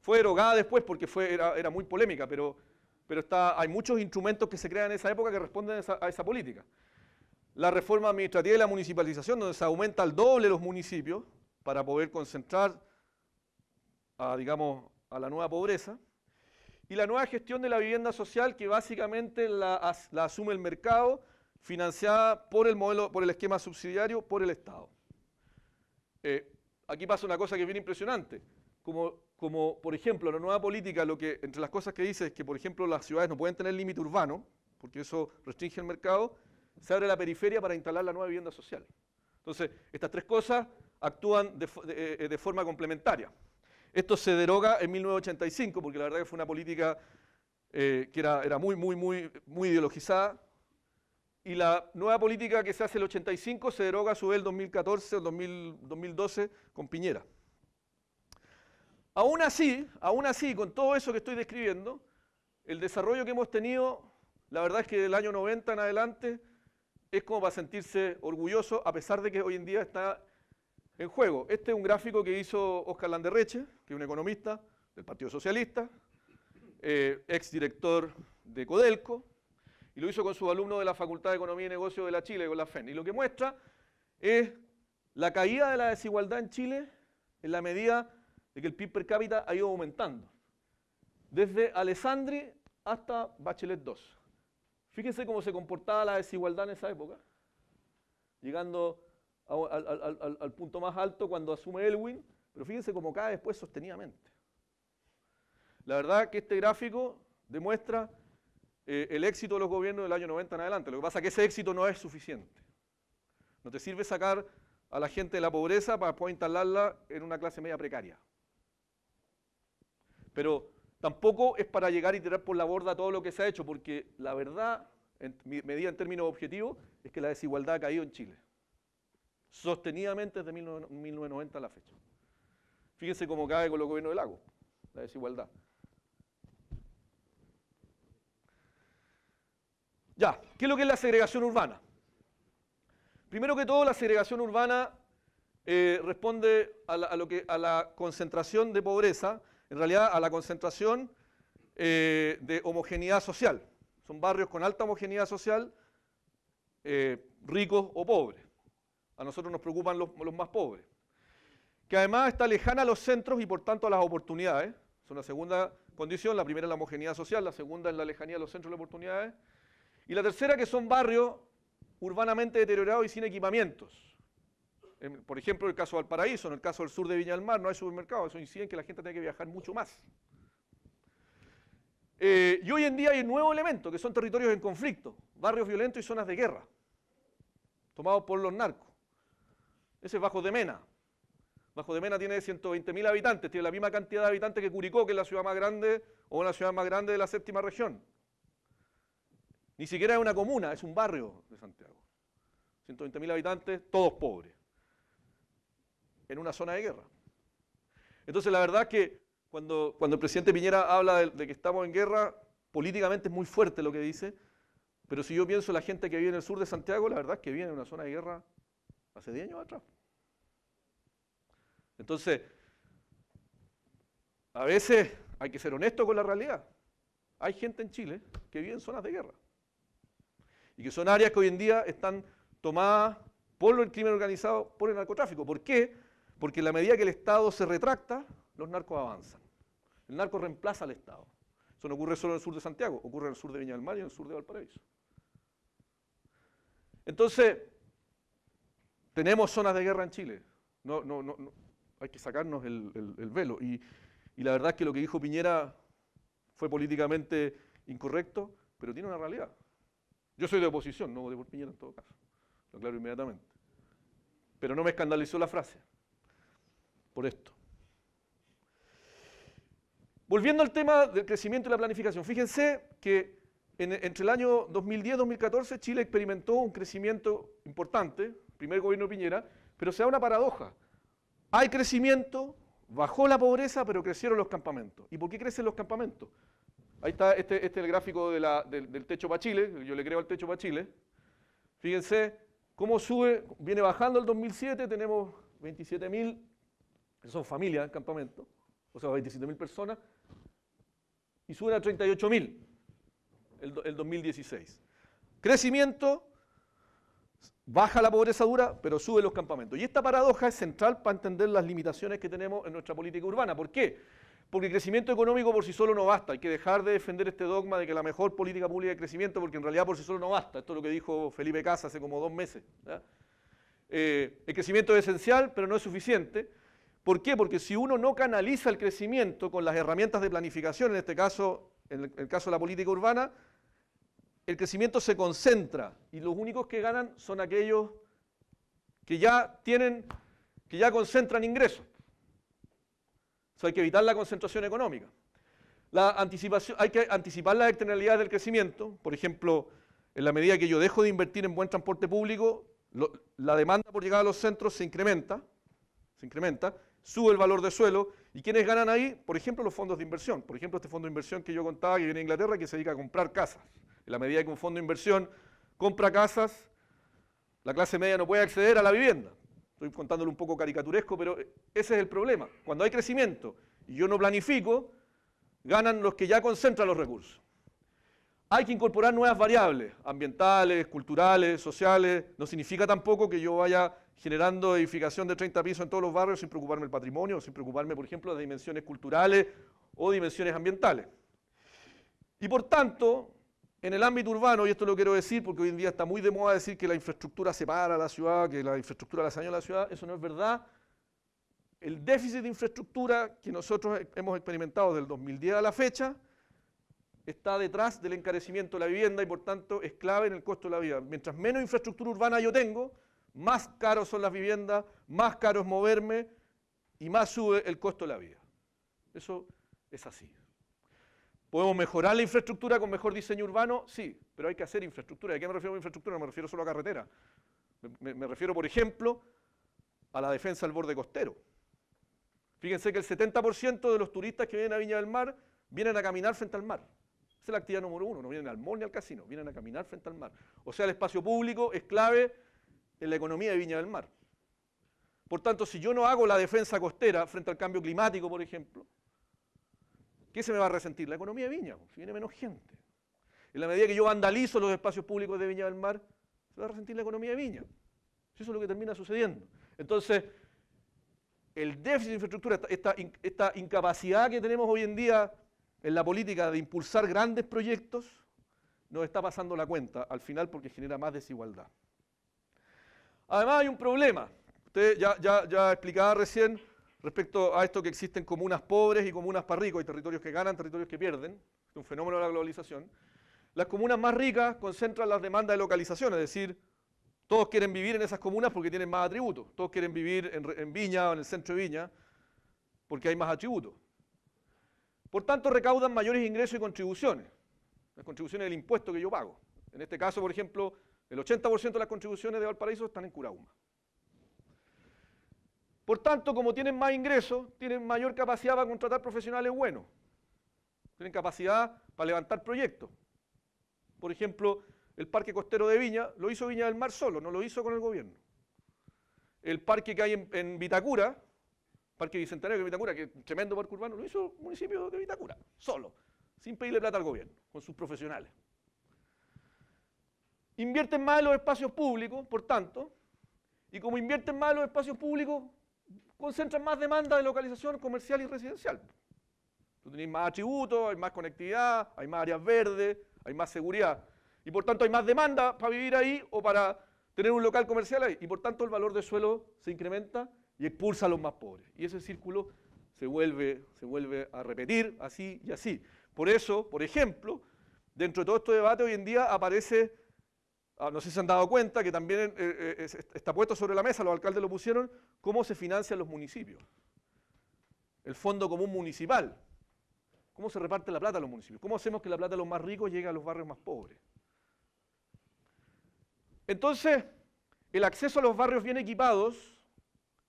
Fue derogada después porque fue, era muy polémica, pero pero está, hay muchos instrumentos que se crean en esa época que responden a esa, política. La reforma administrativa y la municipalización, donde se aumenta al doble los municipios para poder concentrar a, digamos, a la nueva pobreza. Y la nueva gestión de la vivienda social, que básicamente la, asume el mercado, financiada por el, modelo, por el esquema subsidiario, por el Estado. Eh, aquí pasa una cosa que es bien impresionante. Como como por ejemplo la nueva política, lo que entre las cosas que dice es que por ejemplo las ciudades no pueden tener límite urbano, porque eso restringe el mercado, se abre la periferia para instalar la nueva vivienda social. Entonces, estas tres cosas actúan eh, de, forma complementaria. Esto se deroga en 1985, porque la verdad que fue una política eh, que era, muy, muy, muy, muy ideologizada. Y la nueva política que se hace el 85 se deroga a su vez el 2014 o 2012 con Piñera. Aún así, aún así, con todo eso que estoy describiendo, el desarrollo que hemos tenido, la verdad es que del año 90 en adelante, es como para sentirse orgulloso, a pesar de que hoy en día está en juego. Este es un gráfico que hizo Oscar Landerreche, que es un economista del Partido Socialista, ex eh, exdirector de Codelco, y lo hizo con su alumno de la Facultad de Economía y Negocios de la Chile, con la FEN. Y lo que muestra es la caída de la desigualdad en Chile en la medida de que el PIB per cápita ha ido aumentando, desde Alessandri hasta Bachelet II. Fíjense cómo se comportaba la desigualdad en esa época, llegando al, punto más alto cuando asume Elwin, pero fíjense cómo cae después sostenidamente. La verdad que este gráfico demuestra eh, el éxito de los gobiernos del año 90 en adelante. Lo que pasa es que ese éxito no es suficiente. No te sirve sacar a la gente de la pobreza para poder instalarla en una clase media precaria. Pero tampoco es para llegar y tirar por la borda todo lo que se ha hecho, porque la verdad, en, medida en términos objetivos, es que la desigualdad ha caído en Chile, sostenidamente desde 1990 a la fecha. Fíjense cómo cae con los gobiernos del lago, la desigualdad. Ya, ¿qué es lo que es la segregación urbana? Primero que todo, la segregación urbana eh, responde a, lo que, a la concentración de pobreza en realidad a la concentración eh, de homogeneidad social. Son barrios con alta homogeneidad social, eh, ricos o pobres. A nosotros nos preocupan los, los más pobres. Que además está lejana a los centros y por tanto a las oportunidades. Es una segunda condición. La primera es la homogeneidad social, la segunda es la lejanía a los centros de oportunidades. Y la tercera que son barrios urbanamente deteriorados y sin equipamientos por ejemplo, en el caso de Valparaíso, en el caso del sur de Viña del Mar, no hay supermercados, eso incide en que la gente tiene que viajar mucho más. Eh, y hoy en día hay un nuevo elemento, que son territorios en conflicto, barrios violentos y zonas de guerra, tomados por los narcos. Ese es Bajo de Mena. Bajo de Mena tiene 120.000 habitantes, tiene la misma cantidad de habitantes que Curicó, que es la ciudad más grande o la ciudad más grande de la séptima región. Ni siquiera es una comuna, es un barrio de Santiago. 120.000 habitantes, todos pobres en una zona de guerra. Entonces la verdad que cuando, cuando el presidente Piñera habla de, que estamos en guerra, políticamente es muy fuerte lo que dice, pero si yo pienso la gente que vive en el sur de Santiago, la verdad es que vive en una zona de guerra hace 10 años atrás. Entonces, a veces hay que ser honesto con la realidad. Hay gente en Chile que vive en zonas de guerra y que son áreas que hoy en día están tomadas por el crimen organizado, por el narcotráfico. ¿Por qué? Porque en la medida que el Estado se retracta, los narcos avanzan. El narco reemplaza al Estado. Eso no ocurre solo en el sur de Santiago, ocurre en el sur de Viña del Mar y en el sur de Valparaíso. Entonces, tenemos zonas de guerra en Chile. No, no, no, Hay que sacarnos el, velo. Y, la verdad es que lo que dijo Piñera fue políticamente incorrecto, pero tiene una realidad. Yo soy de oposición, no de por Piñera en todo caso. Lo aclaro inmediatamente. Pero no me escandalizó la frase por esto. Volviendo al tema del crecimiento y la planificación, fíjense que entre el año 2010 y 2014 Chile experimentó un crecimiento importante, primer gobierno de Piñera, pero se da una paradoja. Hay crecimiento, bajó la pobreza, pero crecieron los campamentos. ¿Y por qué crecen los campamentos? Ahí está este, este el gráfico del, del, techo para Chile, yo le creo al techo para Chile. Fíjense cómo sube, viene bajando el 2007, tenemos 27.000 son familias en campamento, o sea, 27.000 personas, y suben a 38.000 el, el 2016. Crecimiento, baja la pobreza dura, pero sube los campamentos. Y esta paradoja es central para entender las limitaciones que tenemos en nuestra política urbana. ¿Por qué? Porque el crecimiento económico por sí solo no basta. Hay que dejar de defender este dogma de que la mejor política pública es crecimiento, porque en realidad por sí solo no basta. Esto es lo que dijo Felipe Casa hace como dos meses. Eh, el crecimiento es esencial, pero no es suficiente ¿Por qué? Porque si uno no canaliza el crecimiento con las herramientas de planificación, en este caso, en el caso de la política urbana, el crecimiento se concentra y los únicos que ganan son aquellos que ya tienen, que ya concentran ingresos. O hay que evitar la concentración económica. hay que anticipar las externalidades del crecimiento. Por ejemplo, en la medida que yo dejo de invertir en buen transporte público, la demanda por llegar a los centros se incrementa, se incrementa, sube el valor de suelo. ¿Y quiénes ganan ahí? Por ejemplo, los fondos de inversión. Por ejemplo, este fondo de inversión que yo contaba que viene de Inglaterra que se dedica a comprar casas. En la medida que un fondo de inversión compra casas, la clase media no puede acceder a la vivienda. Estoy contándolo un poco caricaturesco, pero ese es el problema. Cuando hay crecimiento y yo no planifico, ganan los que ya concentran los recursos. Hay que incorporar nuevas variables, ambientales, culturales, sociales. No significa tampoco que yo vaya generando edificación de 30 pisos en todos los barrios sin preocuparme el patrimonio, sin preocuparme, por ejemplo, de dimensiones culturales o dimensiones ambientales. Y por tanto, en el ámbito urbano, y esto lo quiero decir porque hoy en día está muy de moda decir que la infraestructura separa a la ciudad, que la infraestructura la daña a la ciudad, eso no es verdad. El déficit de infraestructura que nosotros hemos experimentado del 2010 a la fecha está detrás del encarecimiento de la vivienda y por tanto es clave en el costo de la vida. Mientras menos infraestructura urbana yo tengo, más caros son las viviendas, más caro es moverme y más sube el costo de la vida. Eso es así. ¿Podemos mejorar la infraestructura con mejor diseño urbano? Sí, pero hay que hacer infraestructura. ¿A qué me refiero con infraestructura? No me refiero solo a carretera. Me, refiero, por ejemplo, a la defensa del borde costero. Fíjense que el 70% de los turistas que vienen a Viña del Mar vienen a caminar frente al mar. Esa es la actividad número uno. No vienen al mall ni al casino, vienen a caminar frente al mar. O sea, el espacio público es clave en la economía de Viña del Mar. Por tanto, si yo no hago la defensa costera frente al cambio climático, por ejemplo, ¿qué se me va a resentir? La economía de Viña, si viene menos gente. En la medida que yo vandalizo los espacios públicos de Viña del Mar, se va a resentir la economía de Viña. eso es lo que termina sucediendo. Entonces, el déficit de infraestructura, esta incapacidad que tenemos hoy en día en la política de impulsar grandes proyectos, nos está pasando la cuenta al final porque genera más desigualdad. Además hay un problema. Usted ya, explicaba recién respecto a esto que existen comunas pobres y comunas para ricos, y territorios que ganan, territorios que pierden, es un fenómeno de la globalización. Las comunas más ricas concentran las demandas de localización, es decir, todos quieren vivir en esas comunas porque tienen más atributos, todos quieren vivir en, en Viña o en el centro de Viña porque hay más atributos. Por tanto, recaudan mayores ingresos y contribuciones, las contribuciones del impuesto que yo pago. En este caso, por ejemplo, el 80% de las contribuciones de Valparaíso están en Curauma. Por tanto, como tienen más ingresos, tienen mayor capacidad para contratar profesionales buenos. Tienen capacidad para levantar proyectos. Por ejemplo, el parque costero de Viña lo hizo Viña del Mar solo, no lo hizo con el gobierno. El parque que hay en, en Vitacura, Parque Bicentenario de Vitacura, que es un tremendo parque urbano, lo hizo el municipio de Vitacura, solo, sin pedirle plata al gobierno, con sus profesionales invierten más en los espacios públicos, por tanto, y como invierten más en los espacios públicos, concentran más demanda de localización comercial y residencial. Tú tenés más atributos, hay más conectividad, hay más áreas verdes, hay más seguridad. Y por tanto hay más demanda para vivir ahí o para tener un local comercial ahí. Y por tanto el valor del suelo se incrementa y expulsa a los más pobres. Y ese círculo se vuelve, se vuelve a repetir así y así. Por eso, por ejemplo, dentro de todo este debate hoy en día aparece Ah, no sé si se han dado cuenta que también eh, eh, está puesto sobre la mesa, los alcaldes lo pusieron, cómo se financian los municipios. El Fondo Común Municipal. ¿Cómo se reparte la plata a los municipios? ¿Cómo hacemos que la plata de los más ricos llegue a los barrios más pobres? Entonces, el acceso a los barrios bien equipados,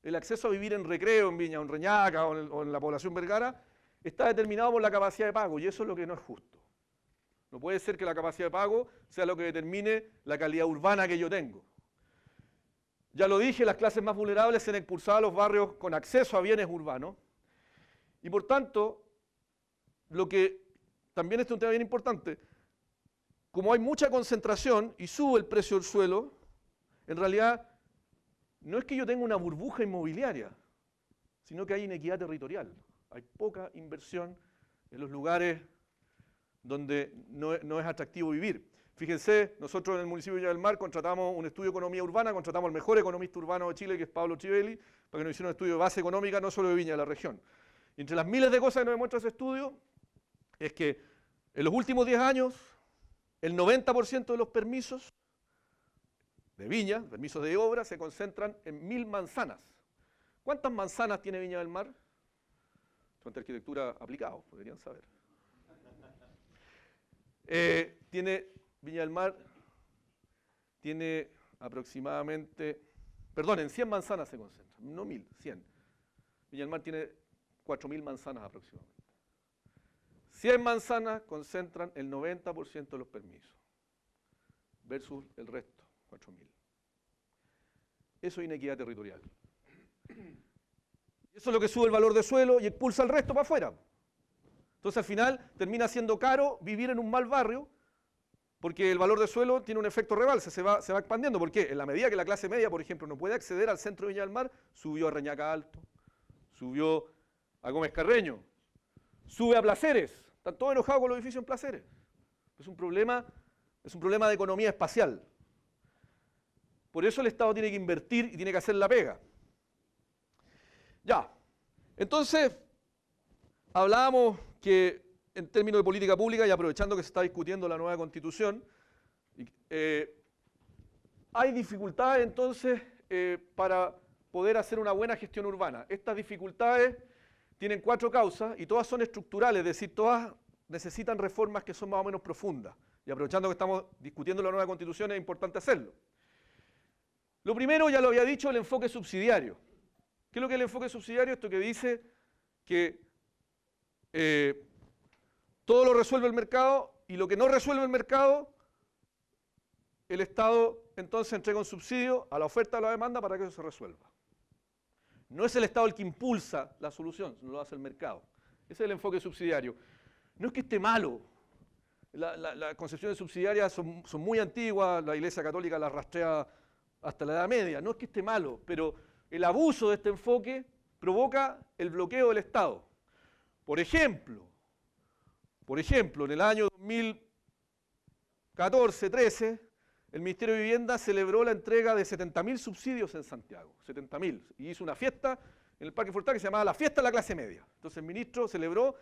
el acceso a vivir en recreo, en Viña, en Reñaca o en, o en la población vergara, está determinado por la capacidad de pago y eso es lo que no es justo. No puede ser que la capacidad de pago sea lo que determine la calidad urbana que yo tengo. Ya lo dije, las clases más vulnerables se han expulsado a los barrios con acceso a bienes urbanos. Y por tanto, lo que también este es un tema bien importante, como hay mucha concentración y sube el precio del suelo, en realidad no es que yo tenga una burbuja inmobiliaria, sino que hay inequidad territorial. Hay poca inversión en los lugares donde no, es atractivo vivir. Fíjense, nosotros en el municipio de Viña del Mar contratamos un estudio de economía urbana, contratamos al mejor economista urbano de Chile, que es Pablo Chivelli, para que nos hiciera un estudio de base económica, no solo de Viña, de la región. entre las miles de cosas que nos demuestra ese estudio, es que en los últimos 10 años, el 90% de los permisos de Viña, permisos de obra, se concentran en mil manzanas. ¿Cuántas manzanas tiene Viña del Mar? de arquitectura aplicado, podrían saber. Eh, tiene Viña del Mar, tiene aproximadamente, perdón, en 100 manzanas se concentra, no 1000, 100. Viña del Mar tiene 4000 manzanas aproximadamente. 100 manzanas concentran el 90% de los permisos versus el resto, 4000. Eso es inequidad territorial. (clears throat) Eso es lo que sube el valor de suelo y expulsa el resto para afuera. Entonces al final termina siendo caro vivir en un mal barrio porque el valor de suelo tiene un efecto rebalse, se va, se va expandiendo. ¿Por qué? En la medida que la clase media, por ejemplo, no puede acceder al centro de Viña del Mar, subió a Reñaca Alto, subió a Gómez Carreño, sube a Placeres. Están todos enojados con los edificios en Placeres. Es un problema, es un problema de economía espacial. Por eso el Estado tiene que invertir y tiene que hacer la pega. Ya. Entonces, hablábamos que en términos de política pública, y aprovechando que se está discutiendo la nueva constitución, eh, hay dificultades entonces eh, para poder hacer una buena gestión urbana. Estas dificultades tienen cuatro causas y todas son estructurales, es decir, todas necesitan reformas que son más o menos profundas. Y aprovechando que estamos discutiendo la nueva constitución, es importante hacerlo. Lo primero, ya lo había dicho, el enfoque subsidiario. ¿Qué es lo que es el enfoque subsidiario? Esto que dice que eh, todo lo resuelve el mercado y lo que no resuelve el mercado, el Estado entonces entrega un subsidio a la oferta o a la demanda para que eso se resuelva. No es el Estado el que impulsa la solución, no lo hace el mercado. Ese es el enfoque subsidiario. No es que esté malo. Las concepciones subsidiarias son, son muy antiguas, la Iglesia Católica las rastrea hasta la Edad Media. No es que esté malo, pero el abuso de este enfoque provoca el bloqueo del Estado. Por ejemplo, por ejemplo, en el año 2014-13, el Ministerio de Vivienda celebró la entrega de 70.000 subsidios en Santiago, 70.000, y hizo una fiesta en el Parque Forestal que se llamaba la fiesta de la clase media. Entonces el ministro celebró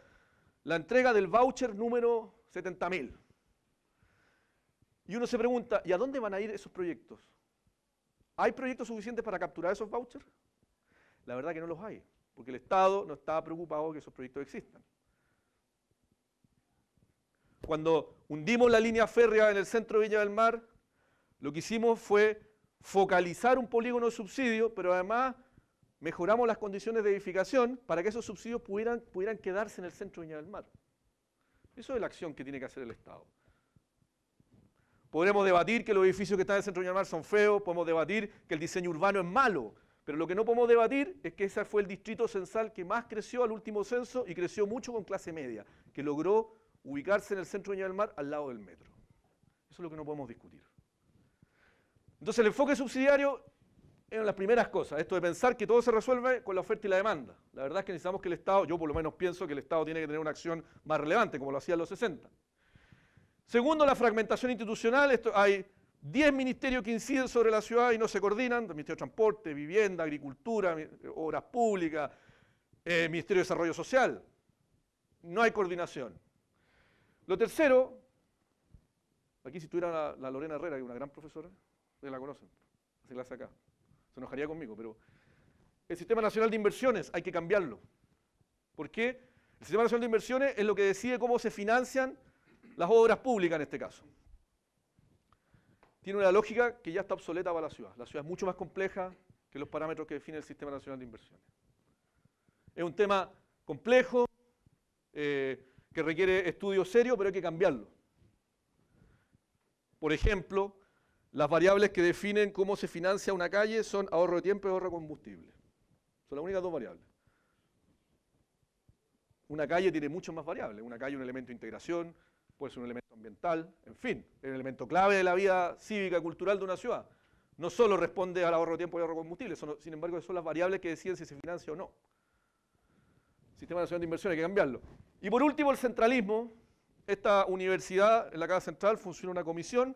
la entrega del voucher número 70.000. Y uno se pregunta, ¿y a dónde van a ir esos proyectos? ¿Hay proyectos suficientes para capturar esos vouchers? La verdad que no los hay porque el Estado no estaba preocupado que esos proyectos existan. Cuando hundimos la línea férrea en el centro de Viña del Mar, lo que hicimos fue focalizar un polígono de subsidio, pero además mejoramos las condiciones de edificación para que esos subsidios pudieran, pudieran quedarse en el centro de Viña del Mar. Eso es la acción que tiene que hacer el Estado. Podremos debatir que los edificios que están en el centro de Viña del Mar son feos, podemos debatir que el diseño urbano es malo, pero lo que no podemos debatir es que ese fue el distrito censal que más creció al último censo y creció mucho con clase media, que logró ubicarse en el centro de Viña del Mar al lado del metro. Eso es lo que no podemos discutir. Entonces el enfoque subsidiario eran las primeras cosas, esto de pensar que todo se resuelve con la oferta y la demanda. La verdad es que necesitamos que el Estado, yo por lo menos pienso que el Estado tiene que tener una acción más relevante, como lo hacía en los 60. Segundo, la fragmentación institucional, esto hay Diez ministerios que inciden sobre la ciudad y no se coordinan, el Ministerio de Transporte, Vivienda, Agricultura, Obras Públicas, eh, Ministerio de Desarrollo Social. No hay coordinación. Lo tercero, aquí si tuviera la, Lorena Herrera, que es una gran profesora, ustedes la conocen, hace clase acá, se enojaría conmigo, pero el Sistema Nacional de Inversiones hay que cambiarlo. ¿Por qué? El Sistema Nacional de Inversiones es lo que decide cómo se financian las obras públicas en este caso tiene una lógica que ya está obsoleta para la ciudad. La ciudad es mucho más compleja que los parámetros que define el Sistema Nacional de Inversiones. Es un tema complejo, eh, que requiere estudio serio, pero hay que cambiarlo. Por ejemplo, las variables que definen cómo se financia una calle son ahorro de tiempo y ahorro de combustible. Son las únicas dos variables. Una calle tiene muchas más variables. Una calle es un elemento de integración, puede ser un elemento ambiental, en fin, el elemento clave de la vida cívica y cultural de una ciudad. No solo responde al ahorro de tiempo y ahorro de combustible, sin embargo, son las variables que deciden si se financia o no. Sistema Nacional de Inversión hay que cambiarlo. Y por último, el centralismo. Esta universidad, en la Casa Central, funciona una comisión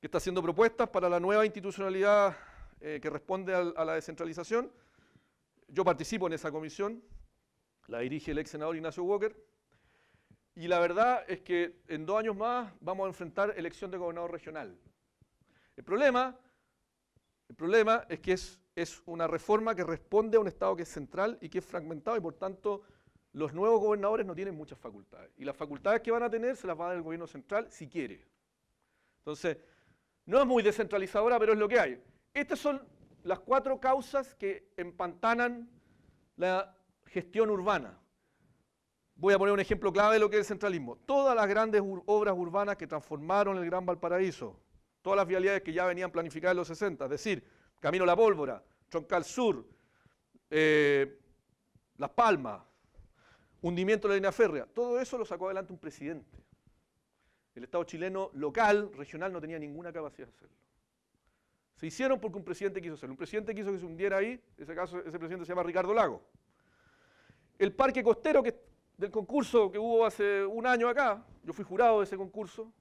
que está haciendo propuestas para la nueva institucionalidad eh, que responde a la descentralización. Yo participo en esa comisión, la dirige el ex senador Ignacio Walker, y la verdad es que en dos años más vamos a enfrentar elección de gobernador regional. El problema, el problema es que es, es una reforma que responde a un Estado que es central y que es fragmentado y por tanto los nuevos gobernadores no tienen muchas facultades. Y las facultades que van a tener se las va a dar el gobierno central si quiere. Entonces, no es muy descentralizadora, pero es lo que hay. Estas son las cuatro causas que empantanan la gestión urbana. Voy a poner un ejemplo clave de lo que es el centralismo. Todas las grandes obras urbanas que transformaron el Gran Valparaíso, todas las vialidades que ya venían planificadas en los 60, es decir, Camino La Pólvora, Troncal Sur, eh, Las Palmas, hundimiento de la línea férrea, todo eso lo sacó adelante un presidente. El Estado chileno local, regional, no tenía ninguna capacidad de hacerlo. Se hicieron porque un presidente quiso hacerlo. Un presidente quiso que se hundiera ahí, en ese caso ese presidente se llama Ricardo Lago. El parque costero que del concurso que hubo hace un año acá, yo fui jurado de ese concurso,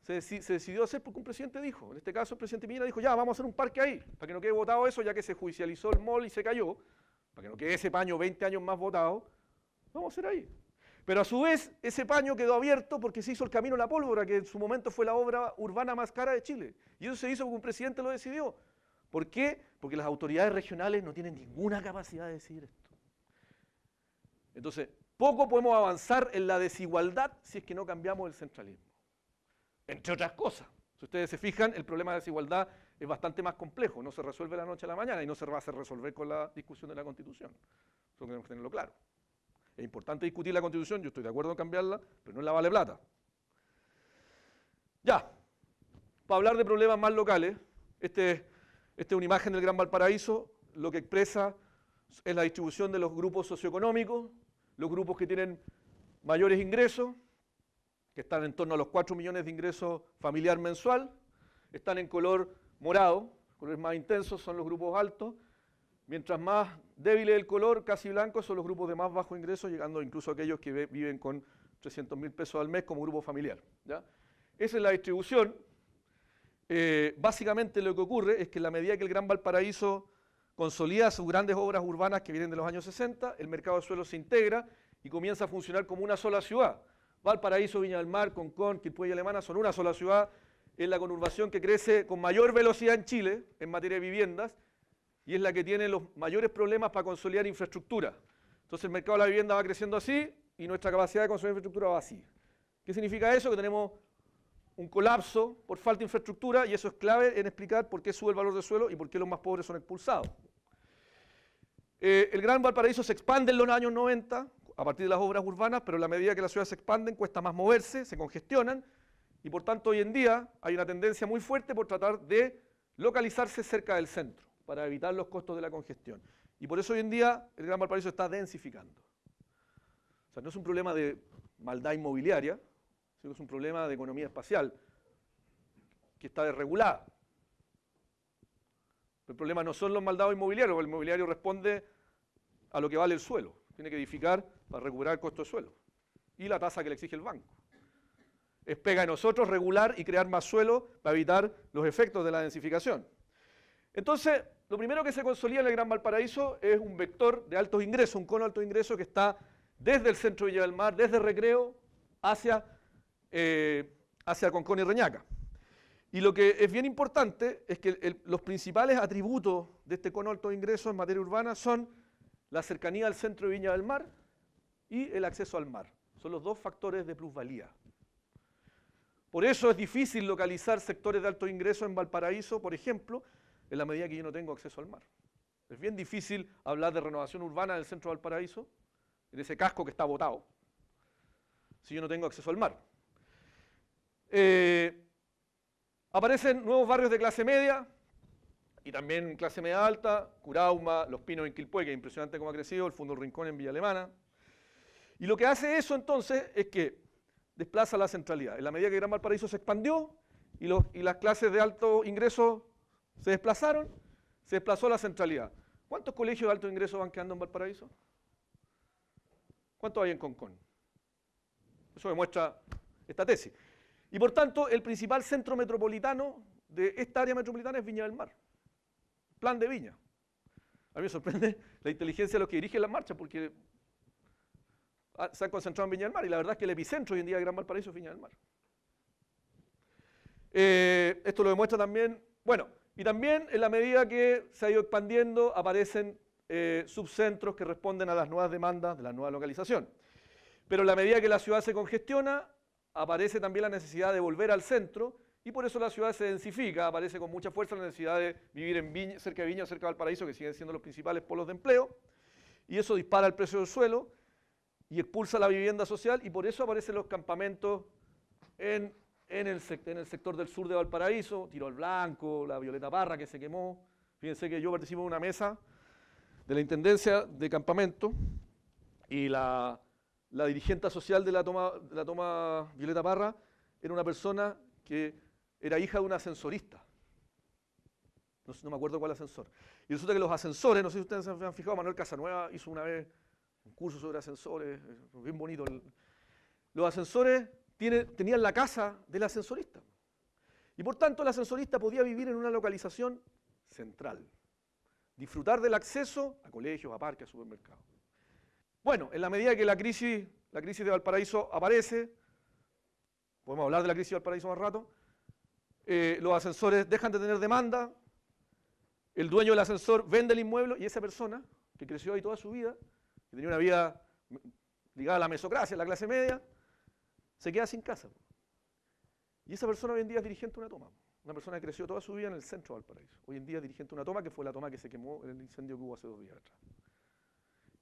se, decidió hacer porque un presidente dijo, en este caso el presidente Mira dijo, ya, vamos a hacer un parque ahí, para que no quede votado eso, ya que se judicializó el mall y se cayó, para que no quede ese paño 20 años más votado, vamos a hacer ahí. Pero a su vez, ese paño quedó abierto porque se hizo el Camino a la Pólvora, que en su momento fue la obra urbana más cara de Chile. Y eso se hizo porque un presidente lo decidió. ¿Por qué? Porque las autoridades regionales no tienen ninguna capacidad de decidir esto. Entonces, poco podemos avanzar en la desigualdad si es que no cambiamos el centralismo. Entre otras cosas. Si ustedes se fijan, el problema de desigualdad es bastante más complejo. No se resuelve la noche a la mañana y no se va a hacer resolver con la discusión de la Constitución. Eso tenemos que tenerlo claro. Es importante discutir la Constitución, yo estoy de acuerdo en cambiarla, pero no la vale plata. Ya, para hablar de problemas más locales, esta este es una imagen del Gran Valparaíso, lo que expresa es la distribución de los grupos socioeconómicos, los grupos que tienen mayores ingresos, que están en torno a los 4 millones de ingresos familiar mensual, están en color morado, los más intensos son los grupos altos, mientras más débil el color, casi blanco, son los grupos de más bajo ingreso, llegando incluso a aquellos que viven con 300 mil pesos al mes como grupo familiar. Esa es la distribución. Eh, básicamente lo que ocurre es que en la medida que el Gran Valparaíso consolida sus grandes obras urbanas que vienen de los años 60, el mercado de suelo se integra y comienza a funcionar como una sola ciudad. Valparaíso, Viña del Mar, Concón, Quilpue y Alemana son una sola ciudad, es la conurbación que crece con mayor velocidad en Chile en materia de viviendas y es la que tiene los mayores problemas para consolidar infraestructura. Entonces el mercado de la vivienda va creciendo así y nuestra capacidad de consolidar infraestructura va así. ¿Qué significa eso? Que tenemos un colapso por falta de infraestructura y eso es clave en explicar por qué sube el valor del suelo y por qué los más pobres son expulsados. Eh, el Gran Valparaíso se expande en los años 90 a partir de las obras urbanas, pero a la medida que las ciudades se expanden cuesta más moverse, se congestionan y por tanto hoy en día hay una tendencia muy fuerte por tratar de localizarse cerca del centro para evitar los costos de la congestión. Y por eso hoy en día el Gran Valparaíso está densificando. O sea, no es un problema de maldad inmobiliaria, sino es un problema de economía espacial que está desregulada. El problema no son los maldados inmobiliarios, porque el inmobiliario responde a lo que vale el suelo. Tiene que edificar para recuperar el costo de suelo y la tasa que le exige el banco. Es pega a nosotros regular y crear más suelo para evitar los efectos de la densificación. Entonces, lo primero que se consolida en el Gran Valparaíso es un vector de altos ingresos, un cono alto ingreso ingresos que está desde el centro de Villa del Mar, desde Recreo, hacia, eh, hacia Concón y Reñaca. Y lo que es bien importante es que los principales atributos de este cono alto de ingreso en materia urbana son la cercanía al centro de Viña del Mar y el acceso al mar. Son los dos factores de plusvalía. Por eso es difícil localizar sectores de alto ingreso en Valparaíso, por ejemplo, en la medida que yo no tengo acceso al mar. Es bien difícil hablar de renovación urbana en el centro de Valparaíso, en ese casco que está botado, si yo no tengo acceso al mar. Eh, Aparecen nuevos barrios de clase media y también clase media alta, Curauma, Los Pinos en Quilpue, que es impresionante cómo ha crecido, el Fondo Rincón en Villa Alemana. Y lo que hace eso entonces es que desplaza la centralidad. En la medida que Gran Valparaíso se expandió y, y las clases de alto ingreso se desplazaron, se desplazó la centralidad. ¿Cuántos colegios de alto ingreso van quedando en Valparaíso? ¿Cuántos hay en Concón? Eso demuestra esta tesis. Y por tanto, el principal centro metropolitano de esta área metropolitana es Viña del Mar. Plan de Viña. A mí me sorprende la inteligencia de los que dirigen la marcha porque ah, se han concentrado en Viña del Mar, y la verdad es que el epicentro hoy en día de Gran Valparaíso es Viña del Mar. Eh, esto lo demuestra también, bueno, y también en la medida que se ha ido expandiendo, aparecen eh, subcentros que responden a las nuevas demandas de la nueva localización. Pero en la medida que la ciudad se congestiona, aparece también la necesidad de volver al centro y por eso la ciudad se densifica, aparece con mucha fuerza la necesidad de vivir en Viña, cerca de Viña, cerca de Valparaíso, que siguen siendo los principales polos de empleo, y eso dispara el precio del suelo y expulsa la vivienda social y por eso aparecen los campamentos en, el, sector del sur de Valparaíso, tiro al Blanco, la Violeta Parra que se quemó. Fíjense que yo participo en una mesa de la Intendencia de Campamento y la la dirigente social de la toma, Violeta Parra era una persona que era hija de un ascensorista. No, me acuerdo cuál ascensor. Y resulta que los ascensores, no sé si ustedes se han fijado, Manuel Casanueva hizo una vez un curso sobre ascensores, bien bonito. Los ascensores tenían la casa del ascensorista. Y por tanto el ascensorista podía vivir en una localización central, disfrutar del acceso a colegios, a parques, a supermercados. Bueno, en la medida que la crisis, de Valparaíso aparece, podemos hablar de la crisis de Valparaíso más rato, eh, los ascensores dejan de tener demanda, el dueño del ascensor vende el inmueble y esa persona que creció ahí toda su vida, que tenía una vida ligada a la mesocracia, a la clase media, se queda sin casa. Y esa persona hoy en día es dirigente de una toma. Una persona que creció toda su vida en el centro de Valparaíso. Hoy en día es dirigente de una toma que fue la toma que se quemó en el incendio que hubo hace dos días atrás.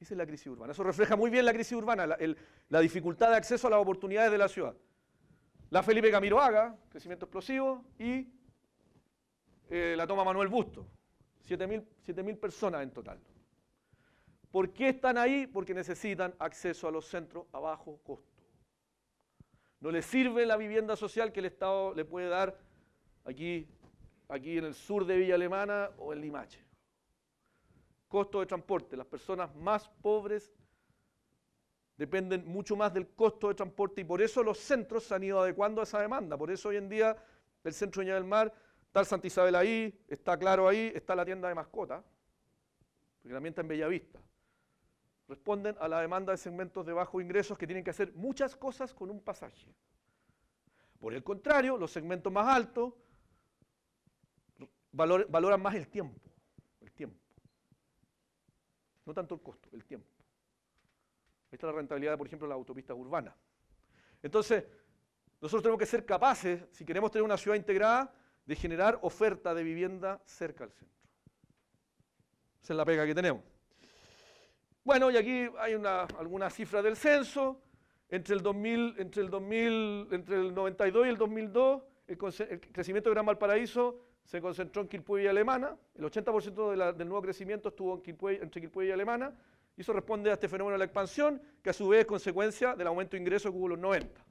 Esa es la crisis urbana. Eso refleja muy bien la crisis urbana, la, dificultad de acceso a las oportunidades de la ciudad. La Felipe Camiroaga, crecimiento explosivo, y eh, la toma Manuel Busto, 7.000 personas en total. ¿Por qué están ahí? Porque necesitan acceso a los centros a bajo costo. No les sirve la vivienda social que el Estado le puede dar aquí, aquí en el sur de Villa Alemana o en Limache costo de transporte. Las personas más pobres dependen mucho más del costo de transporte y por eso los centros se han ido adecuando a esa demanda. Por eso hoy en día el centro de Ña del Mar, está Santa Isabel ahí, está Claro ahí, está la tienda de mascotas, porque también está en Bellavista. Responden a la demanda de segmentos de bajos ingresos que tienen que hacer muchas cosas con un pasaje. Por el contrario, los segmentos más altos valoran más el tiempo. No tanto el costo, el tiempo. Esta es la rentabilidad, por ejemplo, de las autopistas urbanas. Entonces, nosotros tenemos que ser capaces, si queremos tener una ciudad integrada, de generar oferta de vivienda cerca al centro. Esa es la pega que tenemos. Bueno, y aquí hay una, algunas cifras del censo. Entre el, 2000, entre, el 2000, entre el 92 y el 2002, el crecimiento de Gran Valparaíso se concentró en Quilpue y Alemana, el 80% del nuevo crecimiento estuvo entre Quilpue y Alemana, y eso responde a este fenómeno de la expansión, que a su vez es consecuencia del aumento de ingresos que hubo en los 90.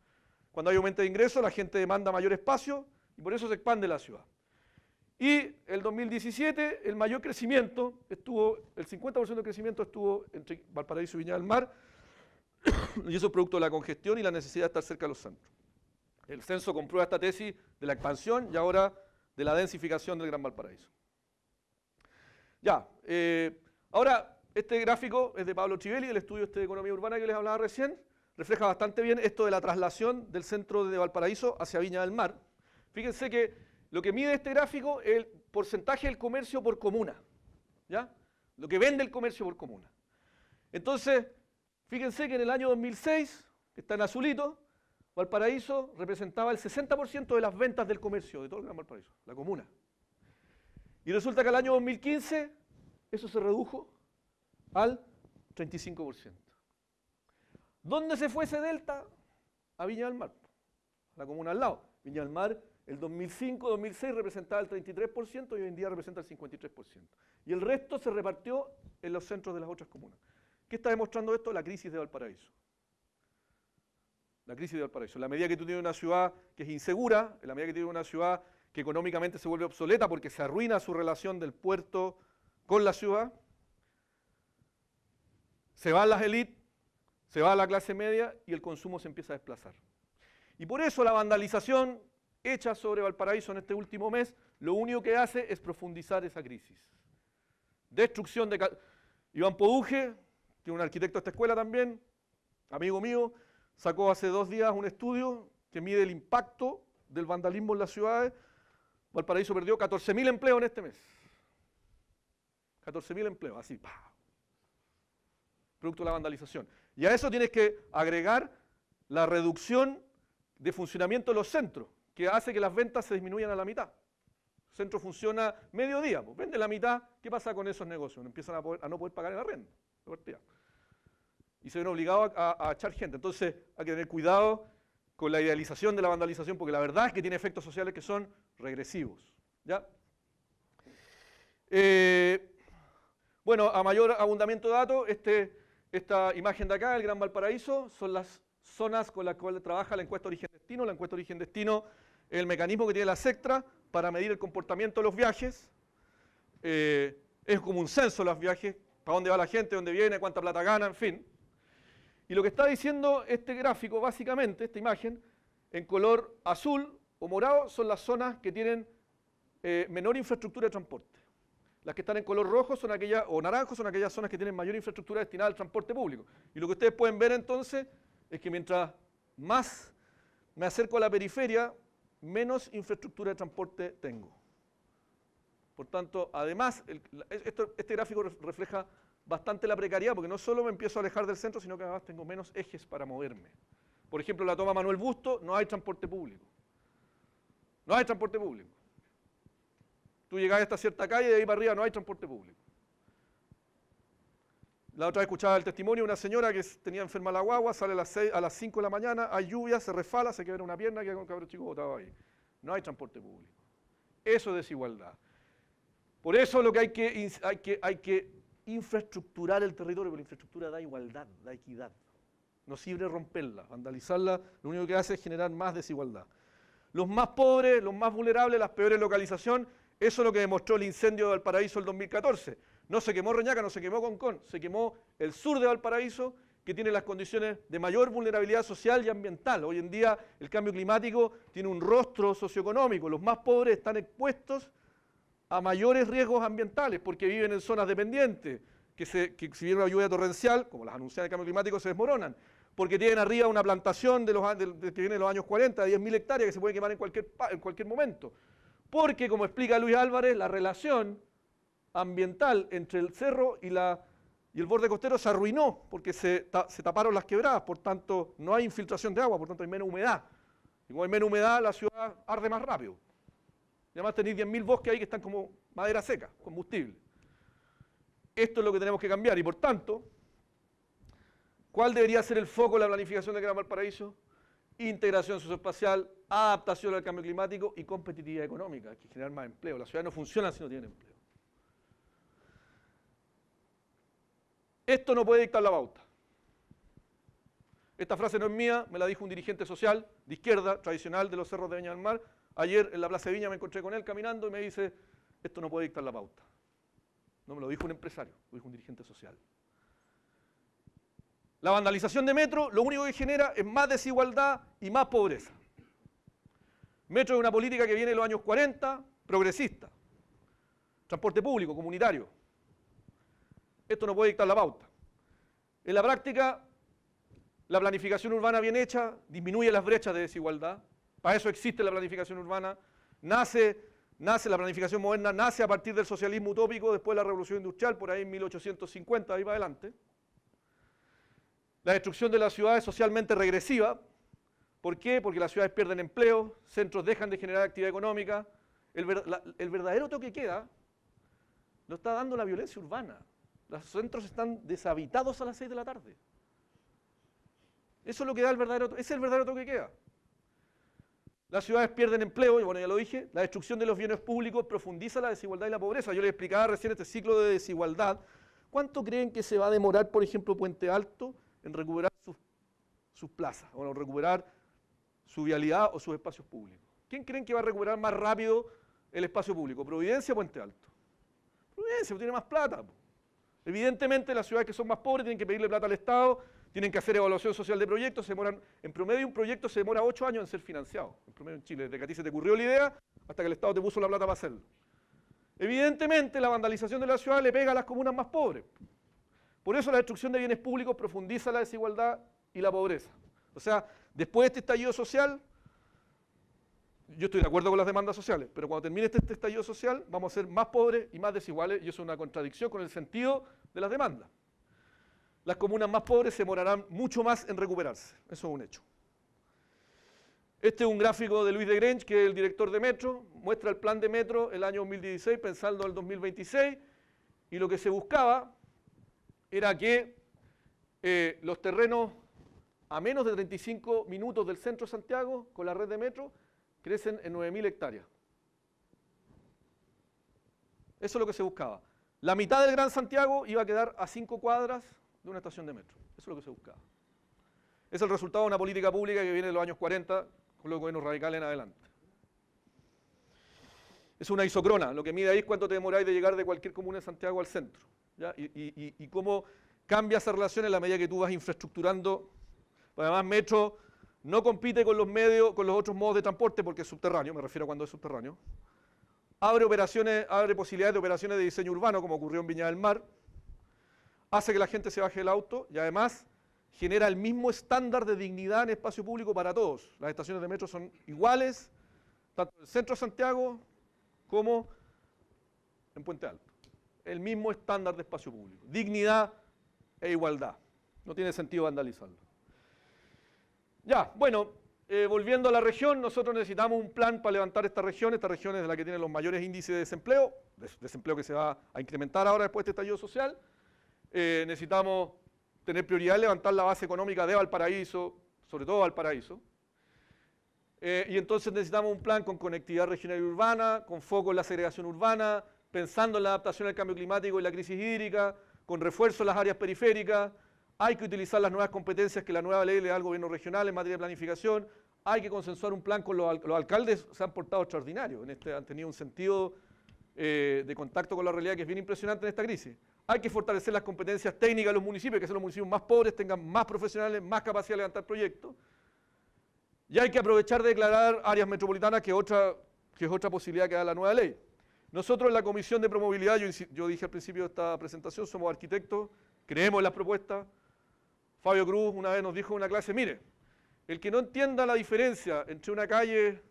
Cuando hay aumento de ingresos, la gente demanda mayor espacio y por eso se expande la ciudad. Y el 2017, el mayor crecimiento estuvo, el 50% de crecimiento estuvo entre Valparaíso y Viña del Mar, (coughs) y eso es producto de la congestión y la necesidad de estar cerca de los centros. El censo comprueba esta tesis de la expansión y ahora de la densificación del Gran Valparaíso. Ya, eh, ahora este gráfico es de Pablo Chivelli, del estudio este de economía urbana que les hablaba recién, refleja bastante bien esto de la traslación del centro de Valparaíso hacia Viña del Mar. Fíjense que lo que mide este gráfico es el porcentaje del comercio por comuna, ¿ya? Lo que vende el comercio por comuna. Entonces, fíjense que en el año 2006, que está en azulito, Valparaíso representaba el 60% de las ventas del comercio de todo el Gran Valparaíso, la comuna. Y resulta que al año 2015 eso se redujo al 35%. ¿Dónde se fue ese delta? A Viña del Mar, la comuna al lado. Viña del Mar, el 2005-2006 representaba el 33% y hoy en día representa el 53%. Y el resto se repartió en los centros de las otras comunas. ¿Qué está demostrando esto? La crisis de Valparaíso la crisis de Valparaíso. En la medida que tú tienes una ciudad que es insegura, en la medida que tienes una ciudad que económicamente se vuelve obsoleta porque se arruina su relación del puerto con la ciudad, se van las élites, se va la clase media y el consumo se empieza a desplazar. Y por eso la vandalización hecha sobre Valparaíso en este último mes, lo único que hace es profundizar esa crisis. Destrucción de... Iván Poduje, tiene un arquitecto de esta escuela también, amigo mío, sacó hace dos días un estudio que mide el impacto del vandalismo en las ciudades. Valparaíso perdió 14.000 empleos en este mes. 14.000 empleos, así, pa. Producto de la vandalización. Y a eso tienes que agregar la reducción de funcionamiento de los centros, que hace que las ventas se disminuyan a la mitad. El centro funciona mediodía, pues vende la mitad, ¿qué pasa con esos negocios? Empiezan a, no poder pagar el renta y se ven obligados a, echar gente. Entonces hay que tener cuidado con la idealización de la vandalización, porque la verdad es que tiene efectos sociales que son regresivos. ¿ya? Eh, bueno, a mayor abundamiento de datos, este, esta imagen de acá, el Gran Valparaíso, son las zonas con las cuales trabaja la encuesta origen destino. La encuesta origen destino el mecanismo que tiene la SECTRA para medir el comportamiento de los viajes. Eh, es como un censo los viajes, para dónde va la gente, dónde viene, cuánta plata gana, en fin. Y lo que está diciendo este gráfico, básicamente, esta imagen, en color azul o morado, son las zonas que tienen eh, menor infraestructura de transporte. Las que están en color rojo son aquellas, o naranjo son aquellas zonas que tienen mayor infraestructura destinada al transporte público. Y lo que ustedes pueden ver entonces es que mientras más me acerco a la periferia, menos infraestructura de transporte tengo. Por tanto, además, este gráfico refleja bastante la precariedad, porque no solo me empiezo a alejar del centro, sino que además tengo menos ejes para moverme. Por ejemplo, la toma Manuel Busto, no hay transporte público. No hay transporte público. Tú llegas a esta cierta calle y de ahí para arriba no hay transporte público. La otra vez escuchaba el testimonio de una señora que tenía enferma la guagua, sale a las, 5 de la mañana, hay lluvia, se refala, se quebra una pierna, queda con un cabrón chico botado ahí. No hay transporte público. Eso es desigualdad. Por eso lo que hay que, hay que, hay que infraestructurar el territorio, pero la infraestructura da igualdad, da equidad. No sirve romperla, vandalizarla, lo único que hace es generar más desigualdad. Los más pobres, los más vulnerables, las peores localización, eso es lo que demostró el incendio de Valparaíso el 2014. No se quemó Reñaca, no se quemó Concón, se quemó el sur de Valparaíso, que tiene las condiciones de mayor vulnerabilidad social y ambiental. Hoy en día el cambio climático tiene un rostro socioeconómico. Los más pobres están expuestos a mayores riesgos ambientales porque viven en zonas dependientes, que, se, que si viene una lluvia torrencial, como las anunciadas del cambio climático, se desmoronan, porque tienen arriba una plantación de los, que viene de los años 40, de 10.000 hectáreas que se puede quemar en cualquier, en cualquier momento. Porque, como explica Luis Álvarez, la relación ambiental entre el cerro y, la, y el borde costero se arruinó porque se, se taparon las quebradas, por tanto no hay infiltración de agua, por tanto hay menos humedad. Y como hay menos humedad, la ciudad arde más rápido además tenéis 10.000 bosques ahí que están como madera seca, combustible. Esto es lo que tenemos que cambiar y por tanto, ¿cuál debería ser el foco de la planificación de Gran Valparaíso? Integración socioespacial, adaptación al cambio climático y competitividad económica. Hay que generar más empleo. La ciudad no funciona si no tiene empleo. Esto no puede dictar la bauta. Esta frase no es mía, me la dijo un dirigente social de izquierda tradicional de los cerros de Viña del Mar, Ayer en la Plaza de Viña me encontré con él caminando y me dice, esto no puede dictar la pauta. No me lo dijo un empresario, lo dijo un dirigente social. La vandalización de Metro lo único que genera es más desigualdad y más pobreza. Metro es una política que viene de los años 40, progresista. Transporte público, comunitario. Esto no puede dictar la pauta. En la práctica, la planificación urbana bien hecha disminuye las brechas de desigualdad, para eso existe la planificación urbana. Nace, nace la planificación moderna, nace a partir del socialismo utópico, después de la revolución industrial, por ahí en 1850, ahí va adelante. La destrucción de las ciudades socialmente regresiva. ¿Por qué? Porque las ciudades pierden empleo, centros dejan de generar actividad económica. El, verdadero toque queda lo está dando la violencia urbana. Los centros están deshabitados a las 6 de la tarde. Eso es lo que da el verdadero, es el verdadero toque queda. Las ciudades pierden empleo, y bueno, ya lo dije, la destrucción de los bienes públicos profundiza la desigualdad y la pobreza. Yo les explicaba recién este ciclo de desigualdad. ¿Cuánto creen que se va a demorar, por ejemplo, Puente Alto en recuperar sus, plazas, o en recuperar su vialidad o sus espacios públicos? ¿Quién creen que va a recuperar más rápido el espacio público? ¿Providencia o Puente Alto? Providencia, tiene más plata. Evidentemente las ciudades que son más pobres tienen que pedirle plata al Estado tienen que hacer evaluación social de proyectos, se demoran, en promedio un proyecto se demora ocho años en ser financiado, en promedio en Chile, desde que a ti se te ocurrió la idea hasta que el Estado te puso la plata para hacerlo. Evidentemente la vandalización de la ciudad le pega a las comunas más pobres. Por eso la destrucción de bienes públicos profundiza la desigualdad y la pobreza. O sea, después de este estallido social, yo estoy de acuerdo con las demandas sociales, pero cuando termine este, este estallido social vamos a ser más pobres y más desiguales y eso es una contradicción con el sentido de las demandas las comunas más pobres se demorarán mucho más en recuperarse. Eso es un hecho. Este es un gráfico de Luis de Grench, que es el director de Metro, muestra el plan de Metro el año 2016, pensando al 2026, y lo que se buscaba era que eh, los terrenos a menos de 35 minutos del centro de Santiago, con la red de Metro, crecen en 9.000 hectáreas. Eso es lo que se buscaba. La mitad del Gran Santiago iba a quedar a 5 cuadras una estación de metro. Eso es lo que se buscaba. Es el resultado de una política pública que viene de los años 40 con los gobiernos radicales en adelante. Es una isocrona, lo que mide ahí es cuánto te demoráis de llegar de cualquier comuna de Santiago al centro. Y, cómo cambia esa relación en la medida que tú vas infraestructurando. Además, metro no compite con los medios, con los otros modos de transporte, porque es subterráneo, me refiero a cuando es subterráneo. Abre operaciones, abre posibilidades de operaciones de diseño urbano, como ocurrió en Viña del Mar, hace que la gente se baje el auto y además genera el mismo estándar de dignidad en espacio público para todos. Las estaciones de metro son iguales, tanto en el centro de Santiago como en Puente Alto. El mismo estándar de espacio público. Dignidad e igualdad. No tiene sentido vandalizarlo. Ya, bueno, eh, volviendo a la región, nosotros necesitamos un plan para levantar esta región. Esta región es la que tiene los mayores índices de desempleo, desempleo que se va a incrementar ahora después de este estallido social. Eh, necesitamos tener prioridad en levantar la base económica de Valparaíso, sobre todo Valparaíso. Eh, y entonces necesitamos un plan con conectividad regional y urbana, con foco en la segregación urbana, pensando en la adaptación al cambio climático y la crisis hídrica, con refuerzo en las áreas periféricas. Hay que utilizar las nuevas competencias que la nueva ley le da al gobierno regional en materia de planificación. Hay que consensuar un plan con los, alcaldes, se han portado extraordinarios, este, han tenido un sentido eh, de contacto con la realidad que es bien impresionante en esta crisis. Hay que fortalecer las competencias técnicas de los municipios, que son los municipios más pobres, tengan más profesionales, más capacidad de levantar proyectos. Y hay que aprovechar de declarar áreas metropolitanas, que, es otra posibilidad que da la nueva ley. Nosotros en la Comisión de Promovilidad, yo, dije al principio de esta presentación, somos arquitectos, creemos en las propuestas. Fabio Cruz una vez nos dijo en una clase, mire, el que no entienda la diferencia entre una calle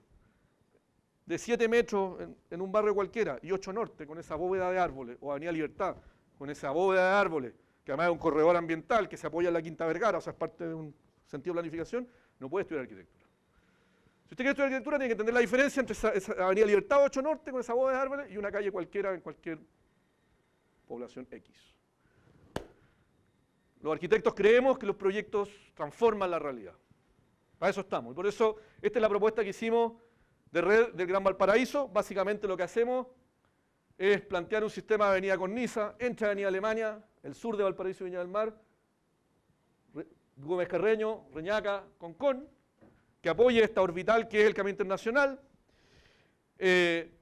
de 7 metros en, un barrio cualquiera y 8 norte con esa bóveda de árboles o Avenida Libertad con esa bóveda de árboles, que además es un corredor ambiental que se apoya en la Quinta Vergara, o sea, es parte de un sentido de planificación, no puede estudiar arquitectura. Si usted quiere estudiar arquitectura, tiene que entender la diferencia entre esa, Avenida Libertad 8 Norte con esa bóveda de árboles y una calle cualquiera en cualquier población X. Los arquitectos creemos que los proyectos transforman la realidad. Para eso estamos. por eso esta es la propuesta que hicimos de Red del Gran Valparaíso. Básicamente lo que hacemos es plantear un sistema de avenida Cornisa, entre Avenida Alemania, el sur de Valparaíso y Viña del Mar, Gómez Carreño, Reñaca, Concón, que apoye esta orbital que es el camino internacional. Eh,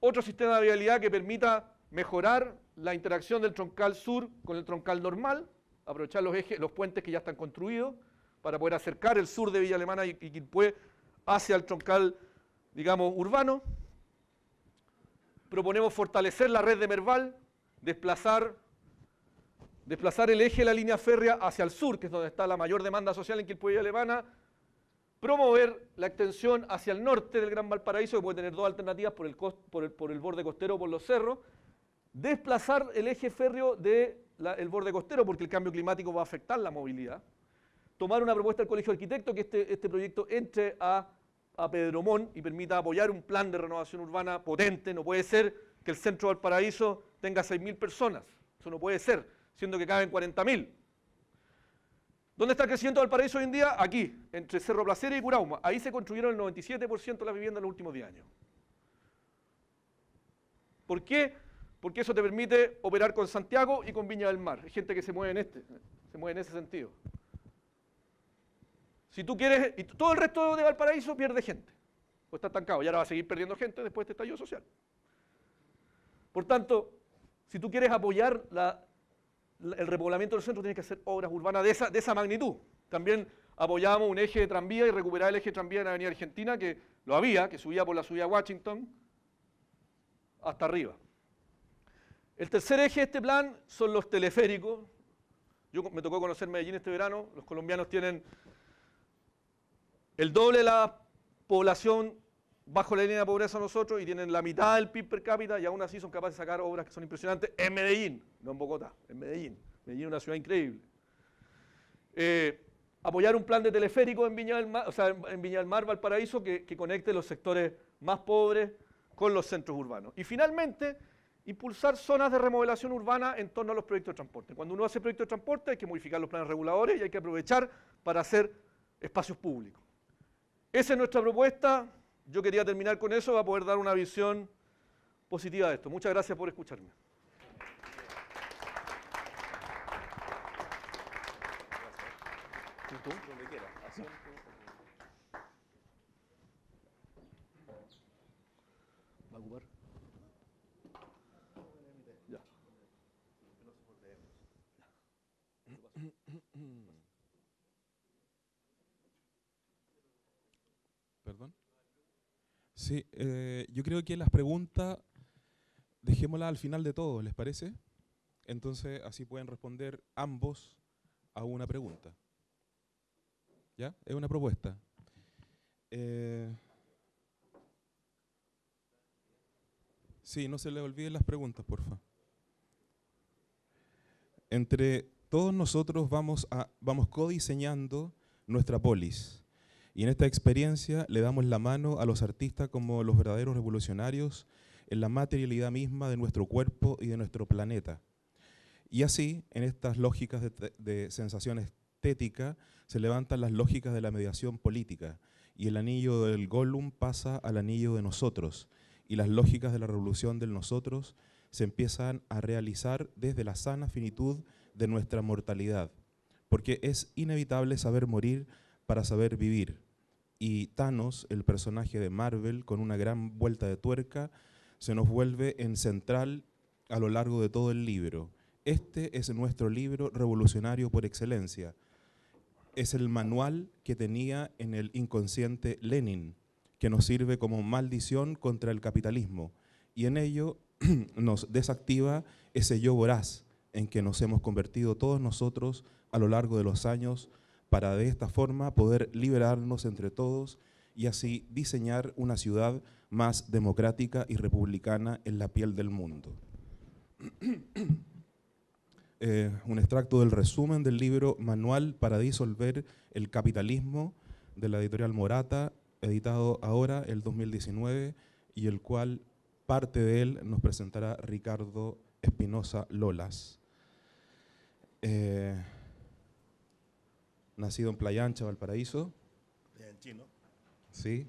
otro sistema de vialidad que permita mejorar la interacción del troncal sur con el troncal normal, aprovechar los ejes, los puentes que ya están construidos, para poder acercar el sur de Villa Alemana y, y hacia el troncal, digamos, urbano proponemos fortalecer la red de Merval, desplazar, desplazar el eje de la línea férrea hacia el sur, que es donde está la mayor demanda social en Quilpué y Alemana, promover la extensión hacia el norte del Gran Valparaíso, que puede tener dos alternativas por el, por el, borde costero o por los cerros, desplazar el eje férreo del borde costero, porque el cambio climático va a afectar la movilidad, tomar una propuesta del Colegio de que este, este proyecto entre a a Pedromón y permita apoyar un plan de renovación urbana potente. No puede ser que el centro del paraíso tenga 6.000 personas. Eso no puede ser, siendo que caben 40.000. ¿Dónde está el crecimiento del paraíso hoy en día? Aquí, entre Cerro Placera y Curauma. Ahí se construyeron el 97% de las viviendas en los últimos 10 años. ¿Por qué? Porque eso te permite operar con Santiago y con Viña del Mar. Hay gente que se mueve en este, se mueve en ese sentido. Si tú quieres, y todo el resto de Valparaíso pierde gente, o pues está estancado, y ahora va a seguir perdiendo gente después de este estallido social. Por tanto, si tú quieres apoyar el repoblamiento del centro, tienes que hacer obras urbanas de esa, de esa magnitud. También apoyamos un eje de tranvía y recuperar el eje de tranvía en la Avenida Argentina, que lo había, que subía por la subida Washington hasta arriba. El tercer eje de este plan son los teleféricos. Yo me tocó conocer Medellín este verano, los colombianos tienen el doble de la población bajo la línea de pobreza nosotros y tienen la mitad del PIB per cápita y aún así son capaces de sacar obras que son impresionantes en Medellín, no en Bogotá, en Medellín. Medellín es una ciudad increíble. Eh, apoyar un plan de teleférico en Viñalmar, o sea, en Viña Valparaíso, que, que conecte los sectores más pobres con los centros urbanos. Y finalmente, impulsar zonas de remodelación urbana en torno a los proyectos de transporte. Cuando uno hace proyectos de transporte hay que modificar los planes reguladores y hay que aprovechar para hacer espacios públicos. Esa es nuestra propuesta. Yo quería terminar con eso, va a poder dar una visión positiva de esto. Muchas gracias por escucharme. Sí, eh, yo creo que las preguntas dejémoslas al final de todo, ¿les parece? Entonces así pueden responder ambos a una pregunta. ¿Ya? Es una propuesta. Eh, sí, no se les olviden las preguntas, porfa. Entre todos nosotros vamos, a, vamos codiseñando nuestra polis. Y en esta experiencia le damos la mano a los artistas como los verdaderos revolucionarios en la materialidad misma de nuestro cuerpo y de nuestro planeta. Y así, en estas lógicas de, sensación estética, se levantan las lógicas de la mediación política, y el anillo del Gollum pasa al anillo de nosotros, y las lógicas de la revolución del nosotros se empiezan a realizar desde la sana finitud de nuestra mortalidad, porque es inevitable saber morir para saber vivir y Thanos, el personaje de Marvel, con una gran vuelta de tuerca, se nos vuelve en central a lo largo de todo el libro. Este es nuestro libro revolucionario por excelencia. Es el manual que tenía en el inconsciente Lenin, que nos sirve como maldición contra el capitalismo. Y en ello (clears throat) nos desactiva ese yo voraz en que nos hemos convertido todos nosotros a lo largo de los años para de esta forma poder liberarnos entre todos y así diseñar una ciudad más democrática y republicana en la piel del mundo. (clears throat) Eh, un extracto del resumen del libro Manual para disolver el capitalismo de la editorial Morata, editado ahora el 2019 y el cual parte de él nos presentará Ricardo Espinosa Lolas. Eh, nacido en Playa Ancha, Valparaíso. En chino. Sí.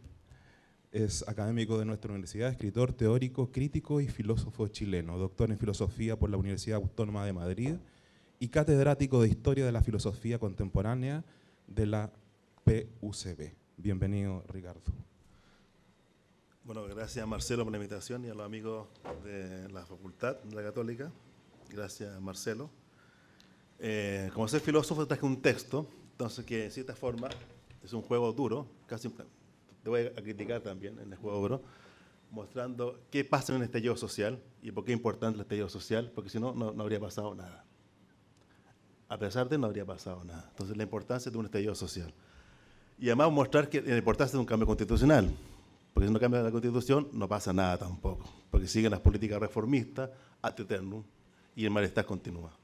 Es académico de nuestra universidad, escritor, teórico, crítico y filósofo chileno, doctor en filosofía por la Universidad Autónoma de Madrid y catedrático de Historia de la Filosofía Contemporánea de la PUCB. Bienvenido, Ricardo. Bueno, gracias Marcelo por la invitación y a los amigos de la Facultad de la Católica. Gracias, Marcelo. Eh, como ser filósofo, traje un texto entonces, que en cierta forma es un juego duro, casi te voy a criticar también en el juego duro, mostrando qué pasa en el estallido social y por qué es importante el estallido social, porque si no, no, habría pasado nada. A pesar de no habría pasado nada. Entonces, la importancia de un estallido social. Y además mostrar que la importancia de un cambio constitucional, porque si no cambia la constitución no pasa nada tampoco, porque siguen las políticas reformistas ad eternum y el malestar continúa.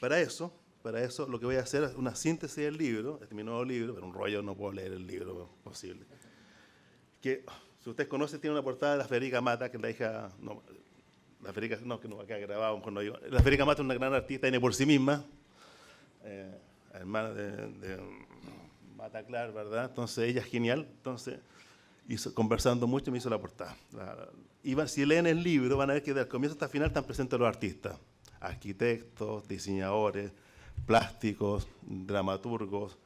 Para eso para eso lo que voy a hacer es una síntesis del libro, este es mi nuevo libro, pero un rollo no puedo leer el libro posible. Que, si ustedes conocen, tiene una portada de la Federica Mata, que es la hija, no, la Federica, no, que no va a quedar grabado, no digo. La Federica Mata es una gran artista, tiene por sí misma, eh, hermana de, de Mata Clark, ¿verdad? Entonces ella es genial, entonces hizo, conversando mucho me hizo la portada. y si leen el libro van a ver que del comienzo hasta el final están presentes los artistas, arquitectos, diseñadores, plásticos, dramaturgos,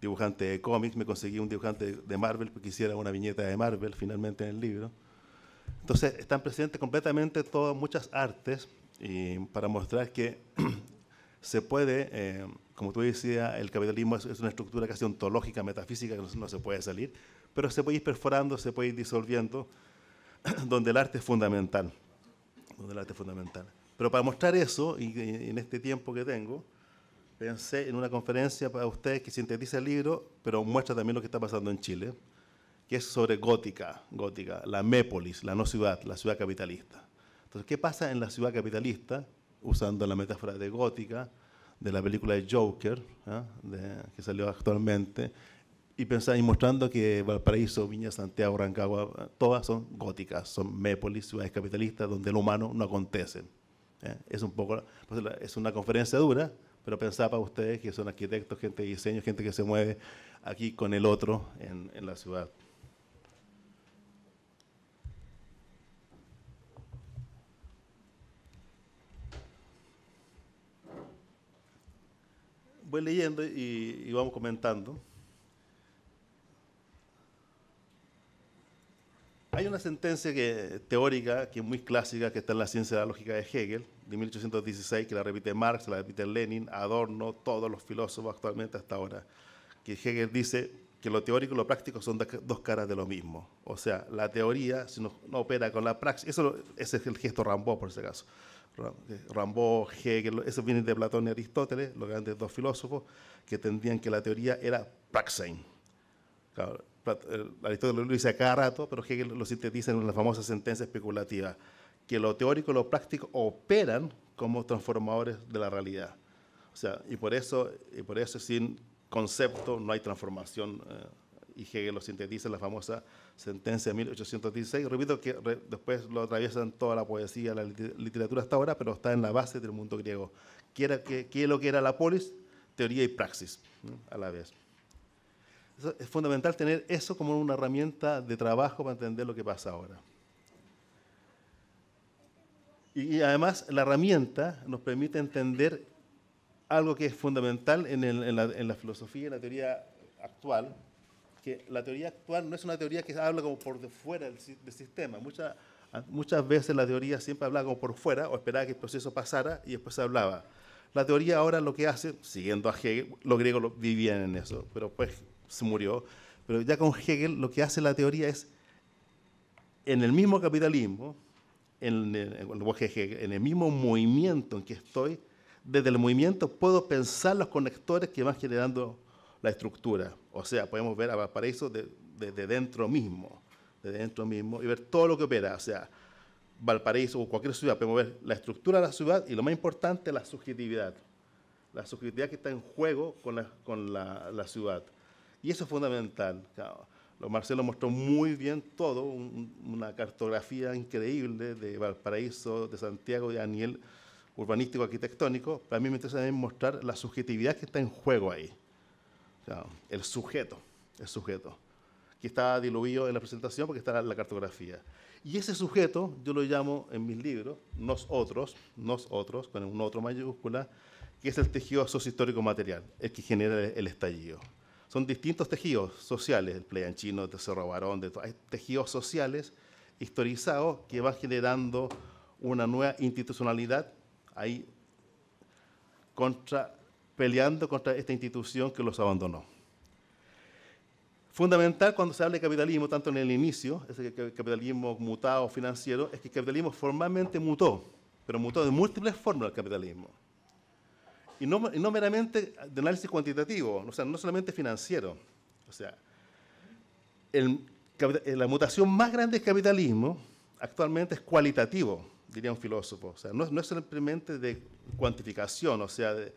dibujantes de cómics. Me conseguí un dibujante de Marvel porque quisiera una viñeta de Marvel finalmente en el libro. Entonces están presentes completamente todas muchas artes y para mostrar que (clears throat) se puede, eh, como tú decías, el capitalismo es, una estructura casi ontológica, metafísica, que no, se puede salir, pero se puede ir perforando, se puede ir disolviendo, (clears throat) donde el arte es fundamental, donde el arte es fundamental. Pero para mostrar eso, y en este tiempo que tengo, pensé en una conferencia para ustedes que sintetiza el libro, pero muestra también lo que está pasando en Chile, que es sobre gótica, gótica, la mépolis, la no ciudad, la ciudad capitalista. Entonces, ¿qué pasa en la ciudad capitalista? Usando la metáfora de gótica, de la película de Joker, ¿ah? que salió actualmente, y pensar y mostrando que Valparaíso, Viña, Santiago, Rancagua, todas son góticas, son mépolis, ciudades capitalistas donde lo humano no acontece. ¿eh? Es un poco, pues es una conferencia dura, pero pensaba para ustedes que son arquitectos, gente de diseño, gente que se mueve aquí con el otro en, la ciudad. Voy leyendo y vamos comentando. Hay una sentencia que, teórica que es muy clásica, que está en la ciencia de la lógica de Hegel, de 1816, que la repite Marx, la repite Lenin, Adorno, todos los filósofos actualmente hasta ahora, que Hegel dice que lo teórico y lo práctico son dos caras de lo mismo. O sea, la teoría, si no, opera con la praxis, ese es el gesto Rambo, por ese caso. Rambo, eh, Hegel, eso viene de Platón y Aristóteles, los grandes dos filósofos, que entendían que la teoría era praxein. Claro, la eh, Aristóteles lo dice cada rato, pero Hegel lo sintetiza en la famosa sentencia especulativa, que lo teórico y lo práctico operan como transformadores de la realidad. O sea, y por eso, y por eso sin concepto no hay transformación. Eh, y Hegel lo sintetiza en la famosa sentencia de 1816. Repito que después lo atraviesan toda la poesía, la literatura hasta ahora, pero está en la base del mundo griego. ¿Qué, que es lo que era la polis? Teoría y praxis a la vez es fundamental tener eso como una herramienta de trabajo para entender lo que pasa ahora. Y además la herramienta nos permite entender algo que es fundamental en, la, filosofía y en la teoría actual, que la teoría actual no es una teoría que habla como por de fuera del, sistema. Muchas, muchas veces la teoría siempre hablaba como por fuera o esperaba que el proceso pasara y después se hablaba. La teoría ahora lo que hace, siguiendo a Hegel, los griegos vivían en eso, pero pues se murió, pero ya con Hegel lo que hace la teoría es, en el mismo capitalismo, en el, en el mismo movimiento en que estoy, desde el movimiento puedo pensar los conectores que van generando la estructura. O sea, podemos ver a Valparaíso desde dentro mismo, de dentro mismo, y ver todo lo que opera. O sea, Valparaíso o cualquier ciudad, podemos ver la estructura de la ciudad y lo más importante, la subjetividad. La subjetividad que está en juego con la, con la ciudad. Y eso es fundamental. Marcelo mostró muy bien todo, una cartografía increíble de Valparaíso, de Santiago de Daniel urbanístico, arquitectónico. Para mí me interesa también mostrar la subjetividad que está en juego ahí. el sujeto, el sujeto, que está diluido en la presentación porque está en la cartografía. Y ese sujeto, yo lo llamo en mis libros, nosotros, nosotros, con un otro mayúscula, que es el tejido sociohistórico material, el que genera el estallido son distintos tejidos sociales, el chino el cerro varón, hay tejidos sociales historizados que van generando una nueva institucionalidad ahí contra, peleando contra esta institución que los abandonó. Fundamental cuando se habla de capitalismo, tanto en el inicio, ese capitalismo mutado financiero, es que el capitalismo formalmente mutó, pero mutó de múltiples formas el capitalismo y no, no meramente de análisis cuantitativo, o sea, no solamente financiero. O sea, el, eh, la mutación más grande del capitalismo actualmente es cualitativo, diría un filósofo. O sea, no, no es simplemente de cuantificación, o sea, de,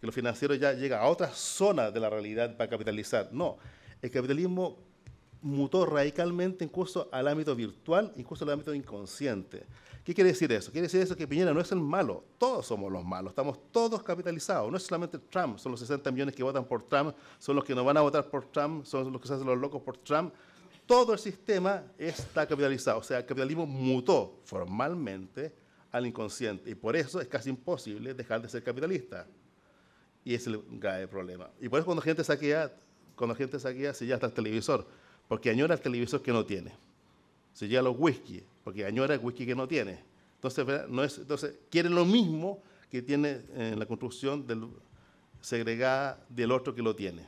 que lo financiero ya llega a otra zona de la realidad para capitalizar. No, el capitalismo mutó radicalmente incluso al ámbito virtual, incluso al ámbito inconsciente. ¿Qué quiere decir eso? Quiere decir eso que Piñera no es el malo, todos somos los malos, estamos todos capitalizados, no es solamente Trump, son los 60 millones que votan por Trump, son los que no van a votar por Trump, son los que se hacen los locos por Trump, todo el sistema está capitalizado, o sea, el capitalismo mutó formalmente al inconsciente y por eso es casi imposible dejar de ser capitalista. Y ese es el problema. Y por eso cuando gente saquea, cuando gente saquea se llega hasta el televisor, porque añora el televisor que no tiene. Se llega los whisky, porque añora el whisky que no tiene. Entonces, no entonces quiere lo mismo que tiene en la construcción segregada del otro que lo tiene.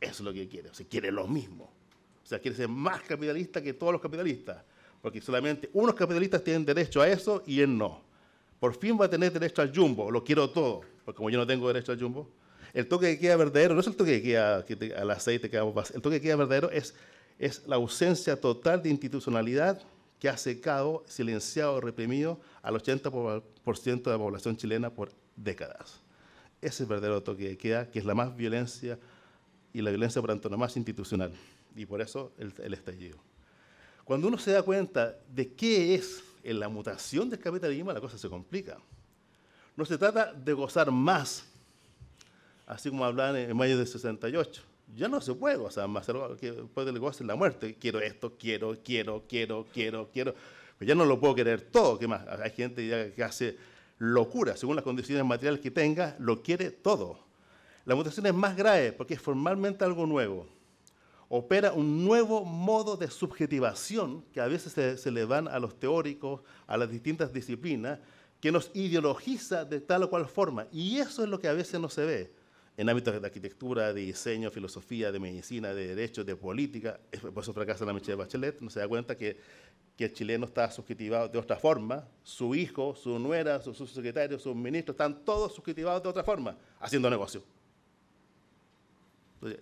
Eso es lo que quiere, o sea, quiere lo mismo. O sea, quiere ser más capitalista que todos los capitalistas, porque solamente unos capitalistas tienen derecho a eso y él no. Por fin va a tener derecho al jumbo, lo quiero todo, porque como yo no tengo derecho al jumbo, el toque que queda verdadero no es el toque que queda que te, a que El toque que queda verdadero es, es la ausencia total de institucionalidad que ha secado, silenciado, reprimido al 80% de la población chilena por décadas. Ese es el verdadero toque de queda, que es la más violencia y la violencia por antonomasia institucional, y por eso el, estallido. Cuando uno se da cuenta de qué es la mutación del capitalismo, la cosa se complica. No se trata de gozar más, así como hablaban en mayo de 68, ya no se puede sea, más, después del gozo la muerte. Quiero esto, quiero, quiero, quiero, quiero, quiero. Pero ya no lo puedo querer todo, ¿qué más? Hay gente que hace locura, según las condiciones materiales que tenga, lo quiere todo. La mutación es más grave porque es formalmente algo nuevo. Opera un nuevo modo de subjetivación que a veces se, se le dan a los teóricos, a las distintas disciplinas, que nos ideologiza de tal o cual forma. Y eso es lo que a veces no se ve en ámbitos de arquitectura, de diseño, filosofía, de medicina, de derecho, de política. Por eso fracasa la Michelle Bachelet. No se da cuenta que, que el chileno está subjetivado de otra forma. Su hijo, su nuera, su, su ministro, sus ministros, están todos subjetivados de otra forma, haciendo negocio.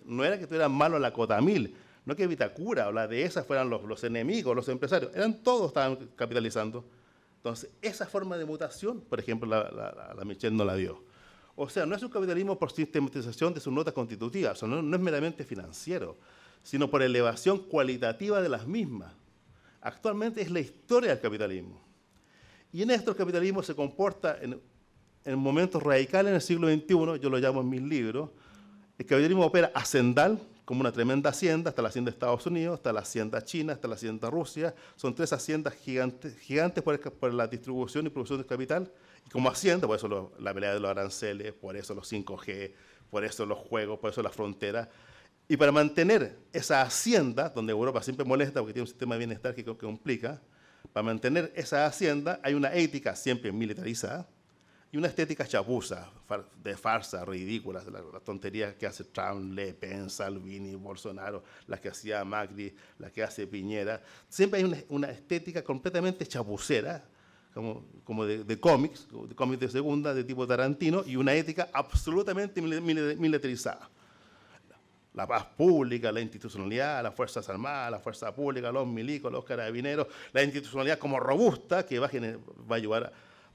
no era que tuviera malo la Cota Cotamil, no que Vitacura o la de esas fueran los, enemigos, los empresarios. Eran todos estaban capitalizando. Entonces, esa forma de mutación, por ejemplo, la Michelle no la dio. O sea, no es un capitalismo por sistematización de sus notas constitutivas, no, es meramente financiero, sino por elevación cualitativa de las mismas. Actualmente es la historia del capitalismo. Y en esto el capitalismo se comporta en, momentos radicales en el siglo XXI, yo lo llamo en mis libros, el capitalismo opera hacendal, como una tremenda hacienda, hasta la hacienda de Estados Unidos, hasta la hacienda china, hasta la hacienda Rusia, son tres haciendas gigantes, gigantes por, la distribución y producción de capital, como Hacienda, por eso la pelea de los aranceles, por eso los 5G, por eso los juegos, por eso la frontera. Y para mantener esa hacienda, donde Europa siempre molesta porque tiene un sistema de bienestar que, complica, para mantener esa hacienda hay una ética siempre militarizada y una estética chabuza, de farsa, ridícula, la tontería que hace Trump, Le Pen, Salvini, Bolsonaro, la que hacía Macri, la que hace Piñera. Siempre hay una, una estética completamente chabucera como, de, cómics, de cómics de segunda, de tipo tarantino, y una ética absolutamente militarizada. La paz pública, la institucionalidad, las Fuerzas Armadas, la Fuerza Pública, los milicos, los carabineros, la institucionalidad como robusta que va a, ayudar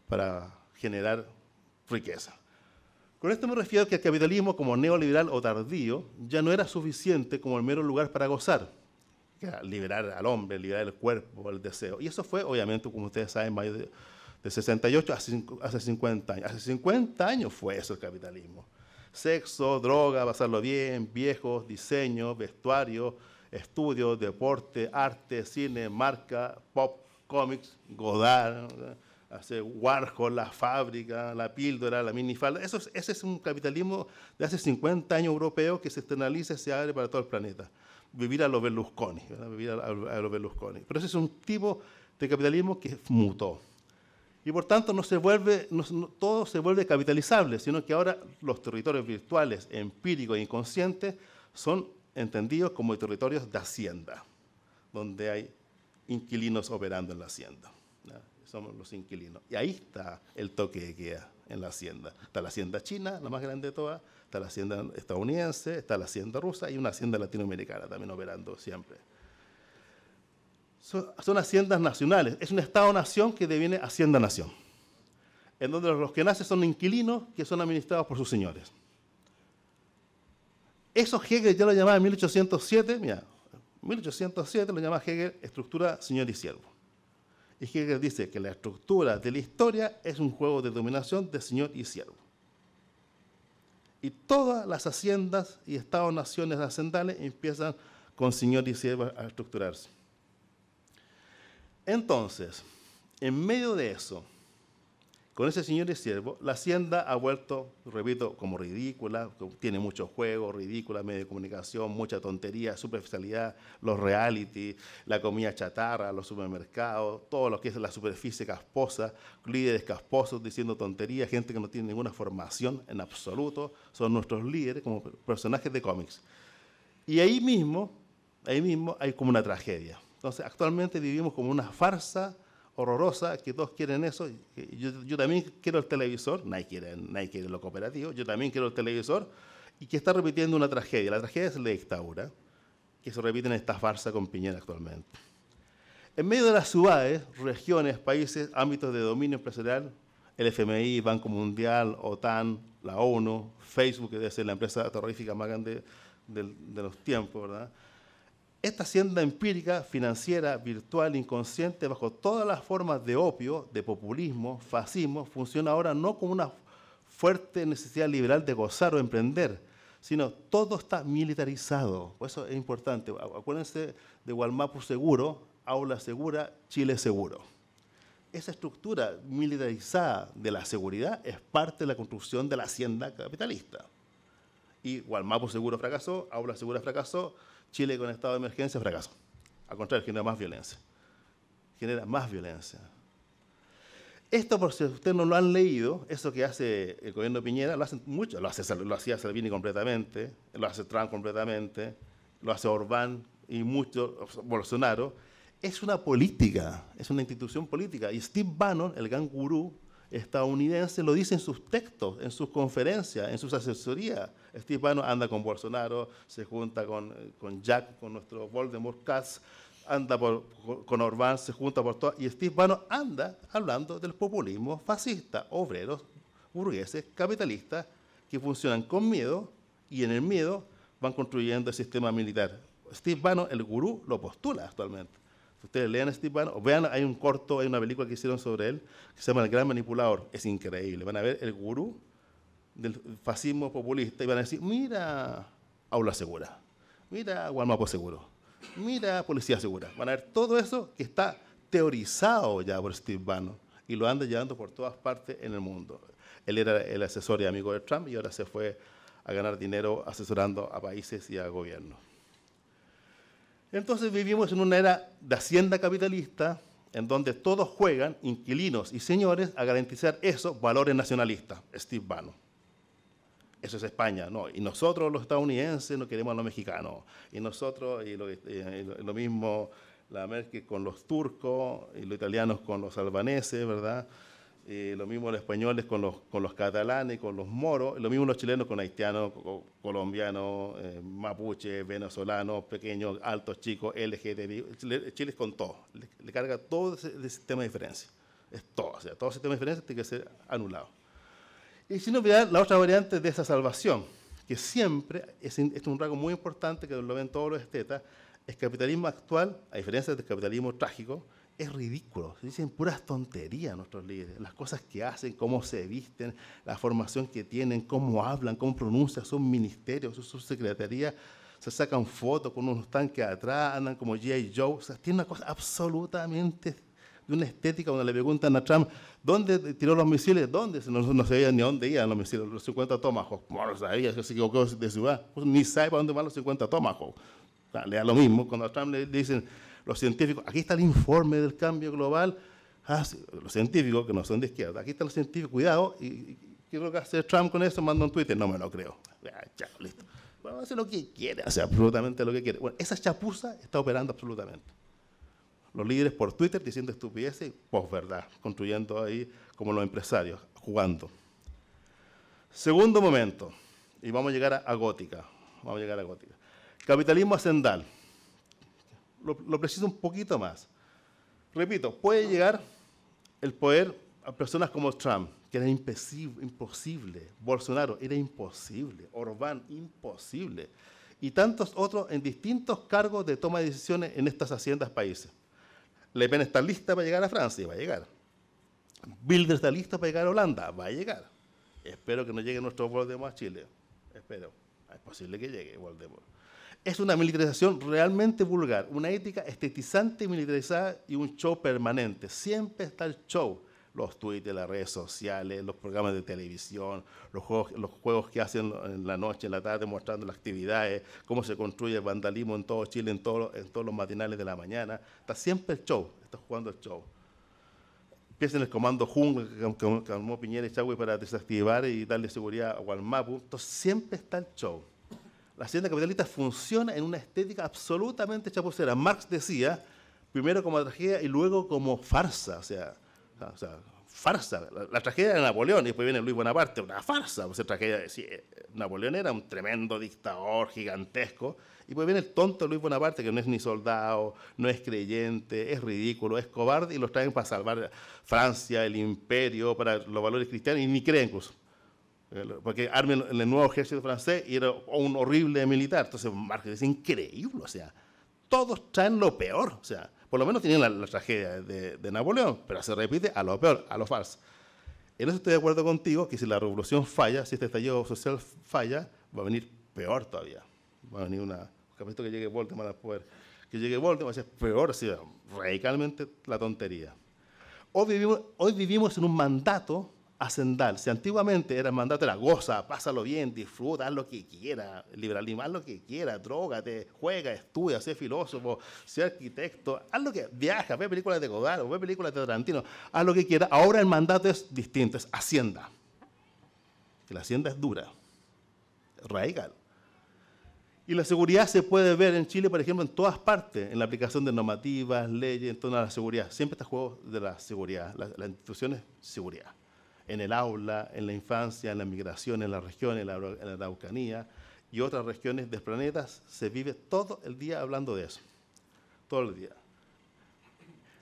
para generar riqueza. Con esto me refiero que el capitalismo como neoliberal o tardío ya no era suficiente como el mero lugar para gozar, liberar al hombre, liberar el cuerpo, el deseo. Y eso fue, obviamente, como ustedes saben, mayo de, 68 hace, hace 50 años. Hace 50 años fue eso el capitalismo. Sexo, droga, pasarlo bien, viejos, diseño, vestuario, estudios, deporte, arte, cine, marca, pop, cómics, Godard, hace Warhol, la fábrica, la píldora, la minifalda. Eso es, ese es un capitalismo de hace 50 años europeo que se externaliza y se abre para todo el planeta vivir a los Berlusconi, a, los Pero ese es un tipo de capitalismo que mutó. Y por tanto no se vuelve, todo se vuelve capitalizable, sino que ahora los territorios virtuales, empíricos e inconscientes son entendidos como territorios de hacienda, donde hay inquilinos operando en la hacienda. Somos los inquilinos. Y ahí está el toque de queda en la hacienda. Está la hacienda china, la más grande de todas, Está la hacienda estadounidense, está la hacienda rusa y una hacienda latinoamericana también operando siempre. Son, haciendas nacionales. Es un Estado-nación que deviene hacienda-nación, en donde los que nacen son inquilinos que son administrados por sus señores. Eso Hegel ya lo llamaba en 1807, mira, 1807 lo llama Hegel estructura señor y siervo. Y Hegel dice que la estructura de la historia es un juego de dominación de señor y siervo y todas las haciendas y estados-naciones hacendales empiezan con señor y sierva a estructurarse. Entonces, en medio de eso, con ese señor y siervo, la hacienda ha vuelto, repito, como ridícula, tiene muchos juegos, ridícula, medio de comunicación, mucha tontería, superficialidad, los reality, la comida chatarra, los supermercados, todo lo que es la superficie casposa, líderes casposos diciendo tonterías, gente que no tiene ninguna formación en absoluto, son nuestros líderes como personajes de cómics. Y ahí mismo, ahí mismo hay como una tragedia. Entonces, actualmente vivimos como una farsa horrorosa, que todos quieren eso. Yo, también quiero el televisor, nadie quiere, nadie lo cooperativo, yo también quiero el televisor, y que está repitiendo una tragedia. La tragedia es la dictadura, que se repite en esta farsa con Piñera actualmente. En medio de las ciudades, regiones, países, ámbitos de dominio empresarial, el FMI, Banco Mundial, OTAN, la ONU, Facebook, que debe la empresa terrorífica más grande de los tiempos, ¿verdad? Esta hacienda empírica, financiera, virtual, inconsciente, bajo todas las formas de opio, de populismo, fascismo, funciona ahora no como una fuerte necesidad liberal de gozar o emprender, sino todo está militarizado. Eso es importante. Acuérdense de Walmapu seguro, aula segura, Chile seguro. Esa estructura militarizada de la seguridad es parte de la construcción de la hacienda capitalista. Y Gualmapu seguro fracasó, aula segura fracasó, Chile con estado de emergencia fracaso. Al contrario, genera más violencia. Genera más violencia. Esto, por si ustedes no lo han leído, eso que hace el gobierno Piñera, lo hacen mucho, lo, lo hacía Salvini completamente, lo hace Trump completamente, lo hace Orbán y mucho, Bolsonaro, es una política, es una institución política. Y Steve Bannon, el gran gurú estadounidense, lo dice en sus textos, en sus conferencias, en sus asesorías. Steve Bannon anda con Bolsonaro, se junta con, Jack, con nuestro Voldemort Katz, anda con Orbán, se junta por todo. Y Steve Bannon anda hablando del populismo fascista, obreros, burgueses, capitalistas, que funcionan con miedo y en el miedo van construyendo el sistema militar. Steve Bannon, el gurú, lo postula actualmente. Si ustedes lean a Steve Bannon, o vean, hay un corto, hay una película que hicieron sobre él, que se llama El Gran Manipulador. Es increíble. Van a ver el gurú del fascismo populista y van a decir, mira, aula segura, mira, Guamapo seguro, mira, policía segura. Van a ver todo eso que está teorizado ya por Steve Bannon y lo anda llevando por todas partes en el mundo. Él era el asesor y amigo de Trump y ahora se fue a ganar dinero asesorando a países y a gobiernos. Entonces vivimos en una era de hacienda capitalista en donde todos juegan, inquilinos y señores, a garantizar esos valores nacionalistas. Steve Bannon eso es España, no. Y nosotros los estadounidenses no queremos a los mexicanos. Y nosotros, y lo, mismo la América con los turcos, y los italianos con los albaneses, ¿verdad? Y lo mismo los españoles con los, con los catalanes, con los moros, lo mismo los chilenos con haitianos, colombianos, mapuche, eh, mapuches, venezolanos, pequeños, altos, chicos, LGTBI. Chile, es con todo, le, carga todo el sistema de diferencia. Es todo, o sea, todo el sistema de diferencia tiene que ser anulado. Y sin olvidar la otra variante de esa salvación, que siempre, es, un rasgo muy importante que lo ven todos los estetas, el capitalismo actual, a diferencia del capitalismo trágico, es ridículo. Se dicen puras tonterías nuestros líderes. Las cosas que hacen, cómo se visten, la formación que tienen, cómo hablan, cómo pronuncian sus ministerios, sus subsecretarías. Se sacan fotos con unos tanques atrás, andan como G.I. Joe. O tiene una cosa absolutamente de una estética cuando le preguntan a Trump, ¿dónde tiró los misiles? ¿Dónde? No, no sabía ni dónde iban los misiles, los 50 Tomahawk. no lo sabía, se equivocó de ciudad. Pues ni sabe para dónde van los 50 Tomahawk. O le da lo mismo. Cuando a Trump le dicen los científicos, aquí está el informe del cambio global, ah, los científicos que no son de izquierda, aquí están los científicos, cuidado, y, ¿qué es lo que hace Trump con eso? Manda un Twitter, no me lo creo. Bueno, hace lo que quiere, hace absolutamente lo que quiere. Bueno, esa chapuza está operando absolutamente los líderes por Twitter diciendo estupideces, pues verdad, construyendo ahí como los empresarios, jugando. Segundo momento, y vamos a llegar a, Gótica, vamos a llegar a Gótica. Capitalismo hacendal, lo, lo preciso un poquito más. Repito, puede llegar el poder a personas como Trump, que era imposible, Bolsonaro era imposible, Orbán imposible, y tantos otros en distintos cargos de toma de decisiones en estas haciendas países. Le Pen está lista para llegar a Francia, va a llegar. Bilder está lista para llegar a Holanda, va a llegar. Espero que no llegue nuestro Voldemort a Chile. Espero. Es posible que llegue Voldemort. Es una militarización realmente vulgar, una ética estetizante y militarizada y un show permanente. Siempre está el show los tweets, las redes sociales, los programas de televisión, los juegos, que hacen en la noche, en la tarde, mostrando las actividades, cómo se construye el vandalismo en todo Chile, en, todo, en todos los matinales de la mañana. Está siempre el show, está jugando el show. Empieza en el comando Jung, que armó Piñera y Chagüe para desactivar y darle seguridad a Walmapu. Entonces siempre está el show. La hacienda capitalista funciona en una estética absolutamente chapucera. Marx decía, primero como tragedia y luego como farsa. O sea, o sea, farsa. La, tragedia de Napoleón, y después viene Luis Bonaparte, una farsa. O pues, sea, tragedia, eh, Napoleón era un tremendo dictador gigantesco, y pues viene el tonto Luis Bonaparte, que no es ni soldado, no es creyente, es ridículo, es cobarde, y los traen para salvar Francia, el imperio, para los valores cristianos, y ni creen Porque armen el nuevo ejército francés y era un horrible militar. Entonces, Marx es increíble, o sea, todos traen lo peor, o sea, por lo menos tienen la, tragedia de, Napoleón, pero se repite a lo peor, a lo falso. En eso estoy de acuerdo contigo, que si la revolución falla, si este estallido social falla, va a venir peor todavía. Va a venir una... que llegue Voldemort al poder. Que llegue Voldemort va a ser peor, radicalmente la tontería. Hoy vivimos, hoy vivimos en un mandato si Antiguamente era el mandato era goza, pásalo bien, disfruta, haz lo que quiera, liberalismo, haz lo que quiera, drogate, juega, estudia, sé filósofo, sé arquitecto, haz lo que viaja, ve películas de Godard, ve películas de Tarantino, haz lo que quiera. Ahora el mandato es distinto, es hacienda. Que la hacienda es dura, radical. Y la seguridad se puede ver en Chile, por ejemplo, en todas partes, en la aplicación de normativas, leyes, en torno a la seguridad. Siempre está juego de la seguridad, la institución es seguridad en el aula, en la infancia, en la migración, en la región, en la, la Araucanía y otras regiones del planetas se vive todo el día hablando de eso. Todo el día.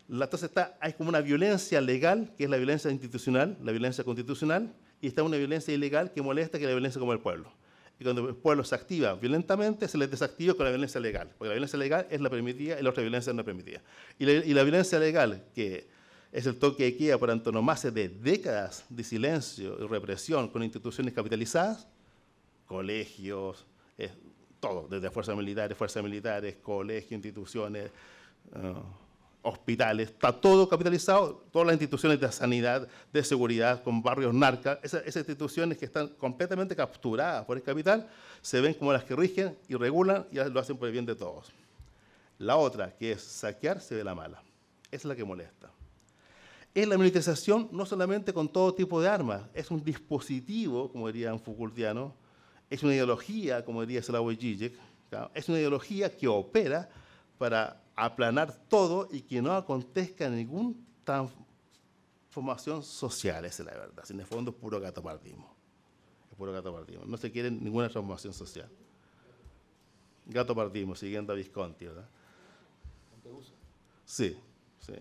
La, entonces está, hay como una violencia legal, que es la violencia institucional, la violencia constitucional, y está una violencia ilegal que molesta, que es la violencia como el pueblo. Y cuando el pueblo se activa violentamente, se les desactiva con la violencia legal, porque la violencia legal es la permitida y la otra violencia no permitida. Y y la violencia legal que es el toque de queda por antonomasia de décadas de silencio y represión con instituciones capitalizadas, colegios, eh, todo, desde fuerzas militares, fuerzas militares, colegios, instituciones, eh, hospitales, está todo capitalizado, todas las instituciones de sanidad, de seguridad, con barrios narcas, esas, instituciones que están completamente capturadas por el capital, se ven como las que rigen y regulan y lo hacen por el bien de todos. La otra, que es saquear, se ve la mala. es la que molesta es la militarización no solamente con todo tipo de armas, es un dispositivo, como dirían Foucaultiano, es una ideología, como diría Slavoj Žižek, es una ideología que opera para aplanar todo y que no acontezca ninguna transformación social, esa es la verdad. sin el fondo es puro gato Es puro gatopardismo. No se quiere ninguna transformación social. gato Gatopardismo, siguiendo a Visconti, ¿verdad? Sí, sí.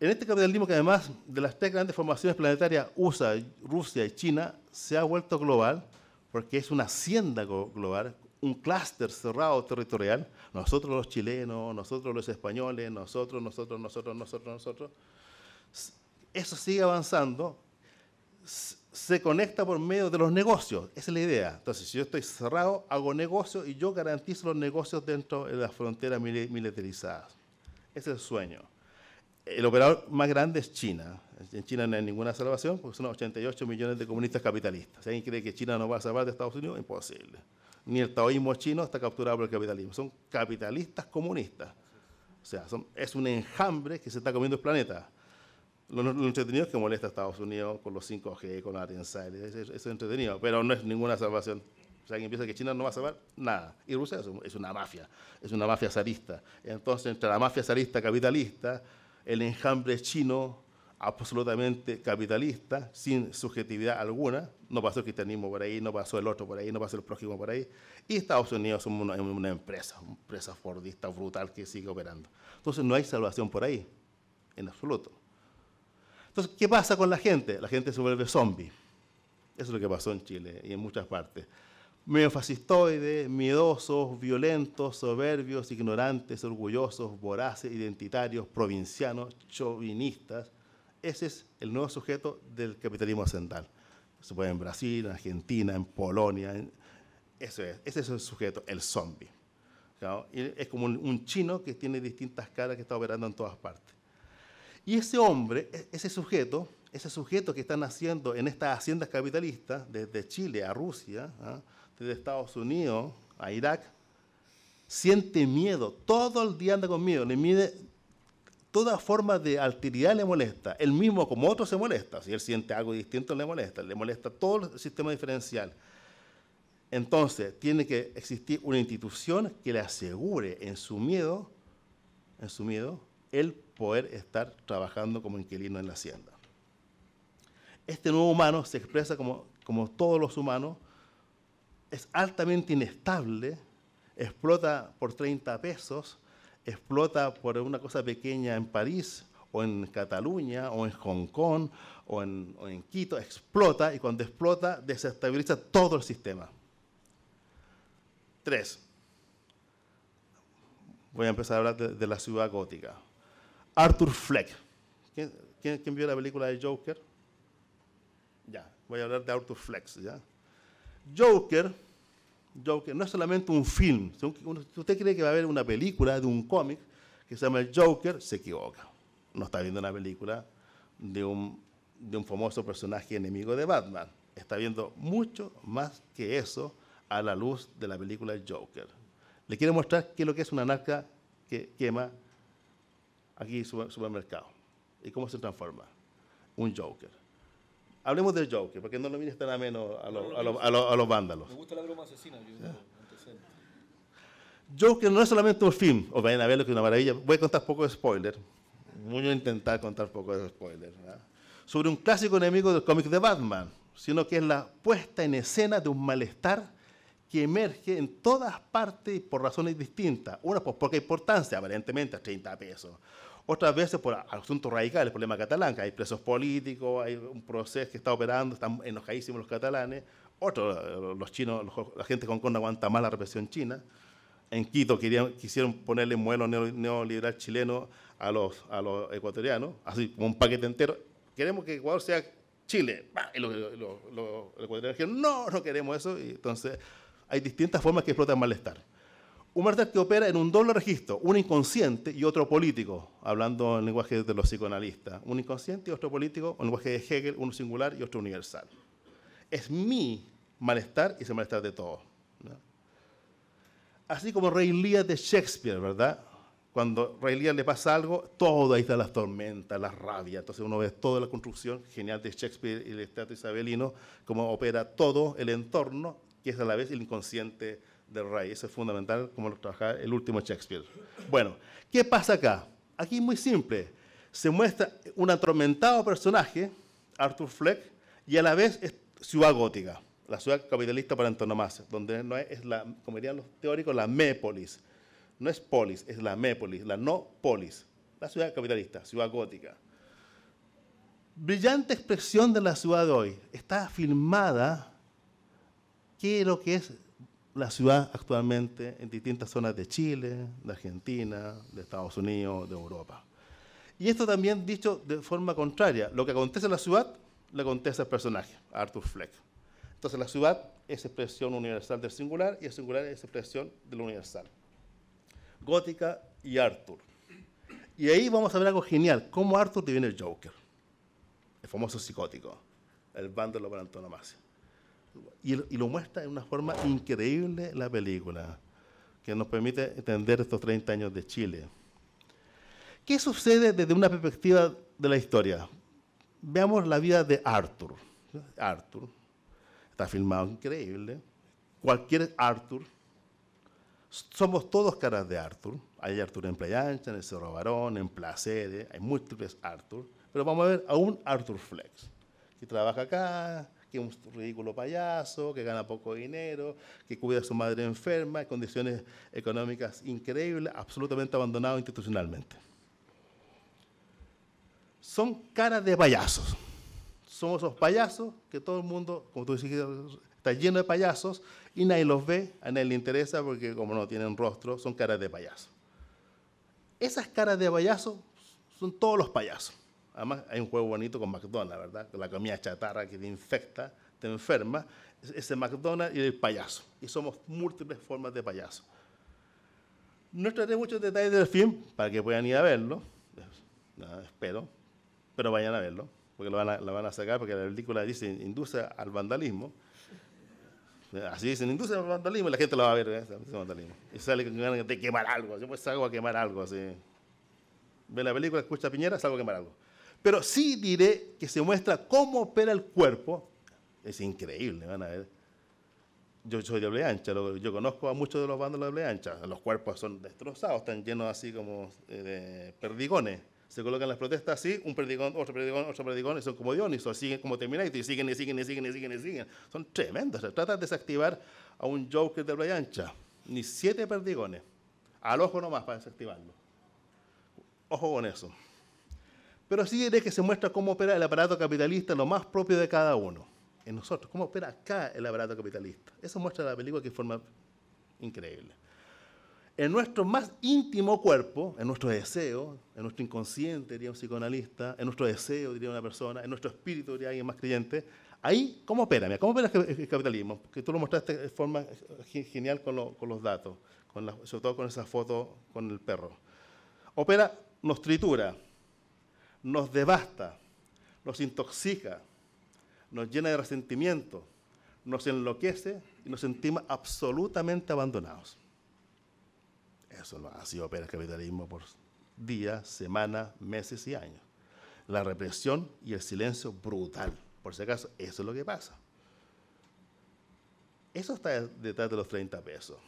En este capitalismo que además de las tres grandes formaciones planetarias, USA, Rusia y China, se ha vuelto global porque es una hacienda global, un clúster cerrado territorial, nosotros los chilenos, nosotros los españoles, nosotros, nosotros, nosotros, nosotros, nosotros, eso sigue avanzando, se conecta por medio de los negocios, esa es la idea. Entonces, si yo estoy cerrado, hago negocio y yo garantizo los negocios dentro de las fronteras militarizadas. Ese es el sueño. El operador más grande es China. En China no hay ninguna salvación porque son 88 millones de comunistas capitalistas. Si alguien cree que China no va a salvar de Estados Unidos, imposible. Ni el taoísmo chino está capturado por el capitalismo. Son capitalistas comunistas. O sea, son, es un enjambre que se está comiendo el planeta. Lo, entretenido es que molesta a Estados Unidos con los 5G, con la eso, es entretenido, pero no es ninguna salvación. O sea, alguien piensa que China no va a salvar nada. Y Rusia es, es una mafia, es una mafia zarista. Entonces, entre la mafia zarista capitalista el enjambre chino absolutamente capitalista, sin subjetividad alguna. No pasó el cristianismo por ahí, no pasó el otro por ahí, no pasó el prójimo por ahí. Y Estados Unidos es una, empresa, una empresa fordista brutal que sigue operando. Entonces no hay salvación por ahí, en absoluto. Entonces, ¿qué pasa con la gente? La gente se vuelve zombie. Eso es lo que pasó en Chile y en muchas partes neofascistoides, miedosos, violentos, soberbios, ignorantes, orgullosos, voraces, identitarios, provincianos, chauvinistas. Ese es el nuevo sujeto del capitalismo central. Se puede en Brasil, en Argentina, en Polonia. ese es el sujeto, el zombie. Es como un, chino que tiene distintas caras que está operando en todas partes. Y ese hombre, e, ese sujeto, ese sujeto que está naciendo en estas haciendas capitalistas, desde Chile a Rusia, ¿ah? de Estados Unidos a Irak siente miedo, todo el día anda con miedo, le mide toda forma de alteridad le molesta, él mismo como otro se molesta, si él siente algo distinto le molesta, le molesta todo el sistema diferencial. Entonces, tiene que existir una institución que le asegure en su miedo, en su miedo, el poder estar trabajando como inquilino en la hacienda. Este nuevo humano se expresa como, como todos los humanos, es altamente inestable, explota por 30 pesos, explota por una cosa pequeña en París o en Cataluña o en Hong Kong o en, Quito, explota y cuando explota desestabiliza todo el sistema. Tres, voy a empezar a hablar de, la ciudad gótica. Arthur Fleck. ¿Quién, vio la película de Joker? Ya, voy a hablar de Arthur Fleck, ¿ya? Joker, Joker no es solamente un film. Si usted cree que va a haber una película de un cómic que se llama Joker, se equivoca. No está viendo una película de un, de un famoso personaje enemigo de Batman. Está viendo mucho más que eso a la luz de la película Joker. Le quiero mostrar qué es lo que es una narca que quema aquí su supermercado y cómo se transforma un Joker. Hablemos del Joker, porque no lo mires tan a, menos a, los vándalos. Me gusta la broma asesina, yo Joker no es solamente un film, o vayan a verlo que es una maravilla. Voy a contar poco de spoiler. Voy a intentar contar poco de spoiler. Sobre un clásico enemigo del cómic de Batman, sino que es la puesta en escena de un malestar que emerge en todas partes por razones distintas. Una, pues poca importancia, aparentemente, a 30 pesos. Otras veces por asuntos radicales, el problema catalán, que hay presos políticos, hay un proceso que está operando, están enojadísimos los catalanes. Otros, los chinos, la gente con Hong aguanta más la represión china. En Quito querían, quisieron ponerle muelo neoliberal chileno a los, a los ecuatorianos, así como un paquete entero. Queremos que Ecuador sea Chile. y los, ecuatorianos dijeron, no, no queremos eso. entonces hay distintas formas que explotan malestar. Un malestar que opera en un doble registro, un inconsciente y otro político, hablando en lenguaje de los psicoanalistas. Un inconsciente y otro político, en lenguaje de Hegel, uno singular y otro universal. Es mi malestar y es el malestar de todos. Así como Rey de Shakespeare, ¿verdad? Cuando Rey le pasa algo, todo ahí está, las tormentas, la rabia, Entonces uno ve toda la construcción genial de Shakespeare y el teatro isabelino, cómo opera todo el entorno, que es a la vez el inconsciente de Ray. Eso es fundamental, como lo trabajaba el último Shakespeare. Bueno, ¿qué pasa acá? Aquí es muy simple. Se muestra un atormentado personaje, Arthur Fleck, y a la vez es ciudad gótica, la ciudad capitalista para antonomasia, donde no es, la, como dirían los teóricos, la mépolis. No es polis, es la mépolis, la no polis. La ciudad capitalista, ciudad gótica. Brillante expresión de la ciudad de hoy. Está filmada que lo que es la ciudad actualmente en distintas zonas de Chile, de Argentina, de Estados Unidos, de Europa. Y esto también dicho de forma contraria, lo que acontece en la ciudad le acontece al personaje, Arthur Fleck. Entonces la ciudad es expresión universal del singular y el singular es expresión del universal. Gótica y Arthur. Y ahí vamos a ver algo genial, cómo Arthur deviene el Joker, el famoso psicótico, el bando de lo antonomasia y, lo muestra de una forma increíble la película, que nos permite entender estos 30 años de Chile. ¿Qué sucede desde una perspectiva de la historia? Veamos la vida de Arthur. Arthur está filmado increíble. Cualquier Arthur. Somos todos caras de Arthur. Hay Arthur en Playa Ancha, en el Cerro Barón, en Placeres, hay múltiples Arthur. Pero vamos a ver a un Arthur Flex, que trabaja acá, que es un ridículo payaso, que gana poco dinero, que cuida a su madre enferma, en condiciones económicas increíbles, absolutamente abandonado institucionalmente. Son caras de payasos. Somos esos payasos que todo el mundo, como tú decías, está lleno de payasos y nadie los ve, a nadie le interesa porque como no tienen rostro, son caras de payasos. Esas caras de payasos son todos los payasos. Además, hay un juego bonito con McDonald's, ¿verdad? Con La comida chatarra que te infecta, te enferma. Ese McDonald's y el payaso. Y somos múltiples formas de payaso. No traeré muchos detalles del film para que puedan ir a verlo. espero. Pero vayan a verlo, porque lo van a, sacar, porque la película dice induce al vandalismo. Así dicen, induce al vandalismo y la gente lo va a ver. ¿eh? Y sale con ganas de quemar algo. Yo pues salgo a quemar algo así. Ve la película, escucha a Piñera, salgo a quemar algo. Pero sí diré que se muestra cómo opera el cuerpo. Es increíble, van a ver. Yo soy de doble ancha, yo conozco a muchos de los bandos de doble ancha. Los cuerpos son destrozados, están llenos así como eh, de perdigones. Se colocan las protestas así, un perdigón, otro perdigón, otro perdigón, y son como Dioniso, siguen como Terminator, y siguen, y siguen, y siguen, y siguen, y siguen. Son tremendos. Se trata de desactivar a un Joker de doble ancha. Ni siete perdigones. Al ojo nomás para desactivarlo. Ojo con eso. Pero sí es que se muestra cómo opera el aparato capitalista, lo más propio de cada uno, en nosotros, cómo opera acá el aparato capitalista. Eso muestra la película que forma increíble. En nuestro más íntimo cuerpo, en nuestro deseo, en nuestro inconsciente, diría un psicoanalista, en nuestro deseo, diría una persona, en nuestro espíritu, diría alguien más creyente, ahí, ¿cómo opera? ¿Cómo opera el capitalismo? Que tú lo mostraste de forma genial con, los datos, con sobre todo con esa foto con el perro. Opera, nos tritura, nos devasta, nos intoxica, nos llena de resentimiento, nos enloquece y nos sentimos absolutamente abandonados. Eso ha sido el capitalismo por días, semanas, meses y años. La represión y el silencio brutal. Por si acaso, eso es lo que pasa. Eso está detrás de los 30 pesos.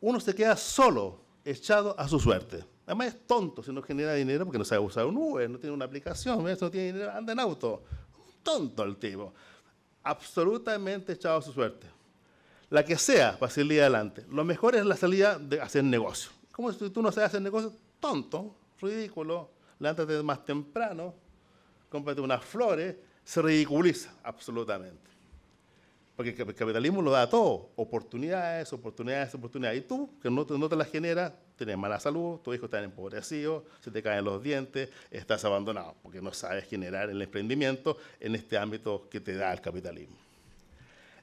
Uno se queda solo, echado a su suerte. Además es tonto, si no genera dinero porque no sabe usar un Uber, no tiene una aplicación, no tiene dinero, anda en auto. Tonto el tipo. Absolutamente echado a su suerte. La que sea para salir adelante. Lo mejor es la salida de hacer negocio. es si tú no sabes hacer negocio, tonto, ridículo, levántate más temprano, cómprate unas flores, se ridiculiza absolutamente. Porque el capitalismo lo da todo, oportunidades, oportunidades, oportunidades. Y tú, que no, te las genera, tienes mala salud, tu hijo está empobrecido, se te caen los dientes, estás abandonado, porque no sabes generar el emprendimiento en este ámbito que te da el capitalismo.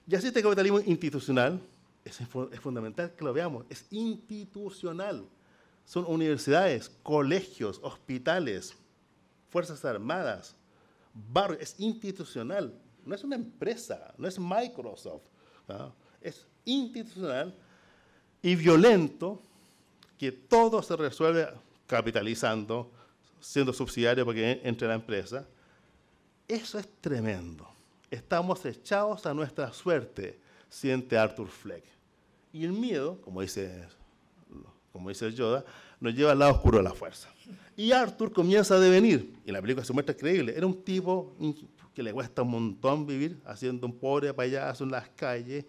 Y así este capitalismo institucional es, fundamental que lo veamos, es institucional. Son universidades, colegios, hospitales, fuerzas armadas, barrios, es institucional. No es una empresa, no es Microsoft, es institucional y violento que todo se resuelve capitalizando, siendo subsidiario porque entre la empresa. Eso es tremendo. Estamos echados a nuestra suerte, siente Arthur Fleck. Y el miedo, como dice, como dice Yoda, nos lleva al lado oscuro de la fuerza. Y Arthur comienza a devenir, y la película se muestra increíble, era un tipo que le cuesta un montón vivir, haciendo un pobre payaso en las calles,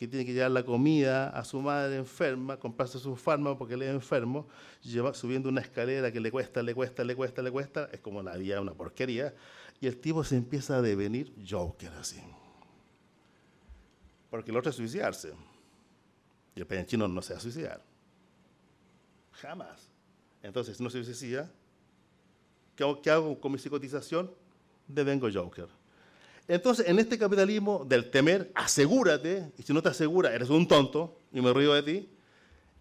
que tiene que llevar la comida a su madre enferma, comprarse su fármacos porque le es enfermo, lleva, subiendo una escalera que le cuesta, le cuesta, le cuesta, le cuesta, es como la vida, una porquería, y el tipo se empieza a devenir Joker así. Porque el otro es suicidarse. Y el peñanchino no se va a suicidar. Jamás. Entonces, no se suicida, ¿qué qué hago con mi psicotización? Devengo Joker. Entonces, en este capitalismo del temer, asegúrate, y si no te aseguras, eres un tonto, y me río de ti.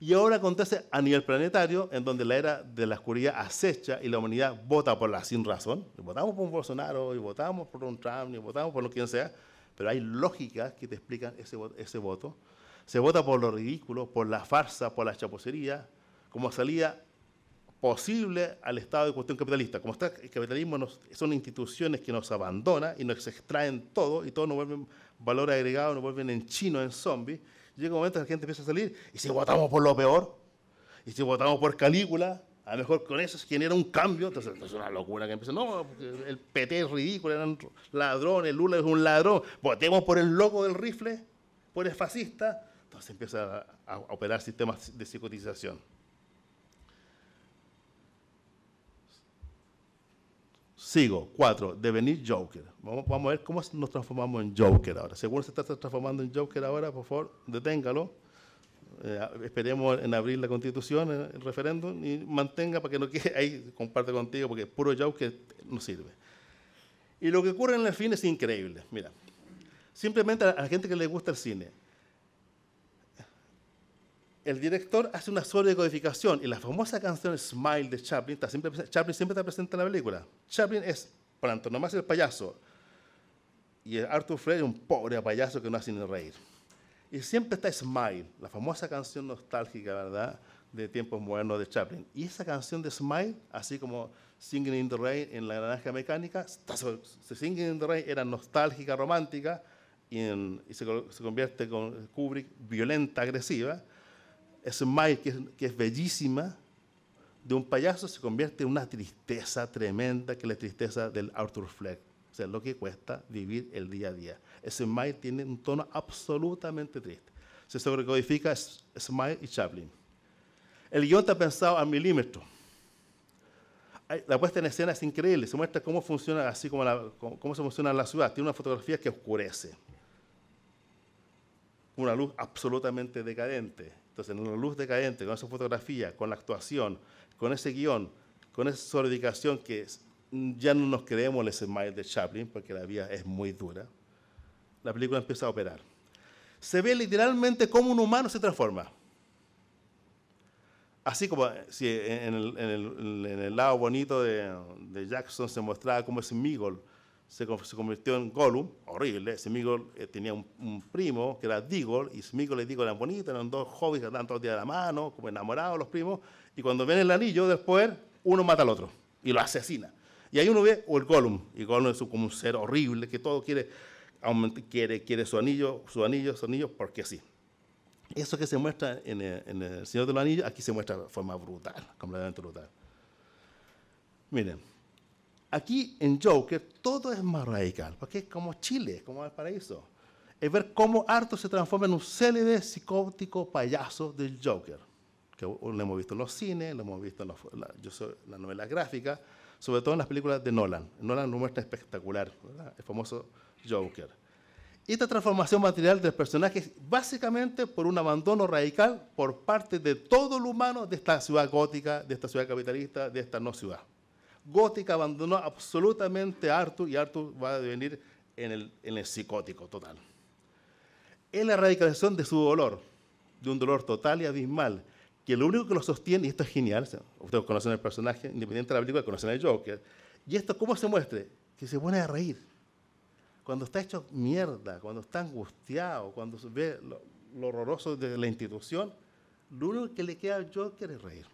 Y ahora acontece a nivel planetario, en donde la era de la oscuridad acecha y la humanidad vota por la sin razón. votamos por un Bolsonaro, y votamos por un Trump, y votamos por lo quien sea, pero hay lógicas que te explican ese, ese voto. Se vota por lo ridículo, por la farsa, por la chapucería, como salida posible al estado de cuestión capitalista. Como está, el capitalismo son instituciones que nos abandonan y nos extraen todo y todo nos vuelven valor agregado, nos vuelven en chino, en zombies. Llega un momento en que la gente empieza a salir y si votamos por lo peor, y si votamos por calícula, a lo mejor con eso se genera un cambio. Entonces, es una locura que empieza. No, el PT es ridículo, eran ladrones, Lula es un ladrón. Votemos por el loco del rifle, por el fascista. Entonces empieza a, a operar sistemas de psicotización. Sigo, cuatro, devenir Joker. Vamos, a ver cómo nos transformamos en Joker ahora. Seguro se está transformando en Joker ahora, por favor, deténgalo. Eh, esperemos en abrir la constitución, eh, el referéndum, y mantenga para que no quede ahí, comparte contigo, porque puro Joker no sirve. Y lo que ocurre en el cine es increíble. Mira, simplemente a la gente que le gusta el cine, el director hace una codificación, y la famosa canción Smile de Chaplin, está siempre, Chaplin siempre está presente en la película. Chaplin es, por antonomasia, el payaso. Y Arthur Fred es un pobre payaso que no hace ni reír. Y siempre está Smile, la famosa canción nostálgica, ¿verdad?, de tiempos modernos de Chaplin. Y esa canción de Smile, así como Singing in the Rain en La Granja Mecánica, Singing in the Rain era nostálgica, romántica, y, se, se, convierte con Kubrick violenta, agresiva, Smile, que es, bellísima, de un payaso se convierte en una tristeza tremenda, que es la tristeza del Arthur Fleck. O sea, lo que cuesta vivir el día a día. Smile tiene un tono absolutamente triste. Se sobrecodifica Smile y Chaplin. El guión está pensado a milímetros. La puesta en escena es increíble. Se muestra cómo funciona, así como cómo se funciona la ciudad. Tiene una fotografía que oscurece. Una luz absolutamente decadente en una luz decadente, con esa fotografía, con la actuación, con ese guión, con esa solidificación que ya no nos creemos ese smile de Chaplin, porque la vida es muy dura, la película empieza a operar. Se ve literalmente cómo un humano se transforma. Así como eh, si en, el, lado bonito de, Jackson se mostraba cómo ese Meagle se, convirtió en Gollum, horrible. Ese eh, tenía un, primo que era Digol, y Smigol y Digol eran bonitos, eran dos hobbies que andaban todos los días de la mano, como enamorados los primos, y cuando ven el anillo después uno mata al otro y lo asesina. Y ahí uno ve o el Gollum, y Gollum es como un ser horrible que todo quiere, quiere, quiere su anillo, su anillo, su anillo, porque sí. Eso que se muestra en el, en el Señor de los Anillos, aquí se muestra de forma brutal, completamente brutal. Miren, Aquí en Joker todo es más radical, porque es como Chile, es como el paraíso. Es ver cómo Arthur se transforma en un célebre psicótico payaso del Joker, que lo hemos visto en los cines, lo hemos visto en la, yo novela gráfica, sobre todo en las películas de Nolan. Nolan lo muestra espectacular, el famoso Joker. Esta transformación material del personaje es básicamente por un abandono radical por parte de todo lo humano de esta ciudad gótica, de esta ciudad capitalista, de esta no ciudad gótica abandonó absolutamente a Arthur y Arthur va a devenir en el, psicótico total. En la radicalización de su dolor, de un dolor total y abismal, que lo único que lo sostiene, y esto es genial, ustedes conocen el personaje, independientemente de la película, conocen al Joker, y esto cómo se muestre, que se pone a reír. Cuando está hecho mierda, cuando está angustiado, cuando ve lo, lo horroroso de la institución, lo único que le queda al Joker es reír.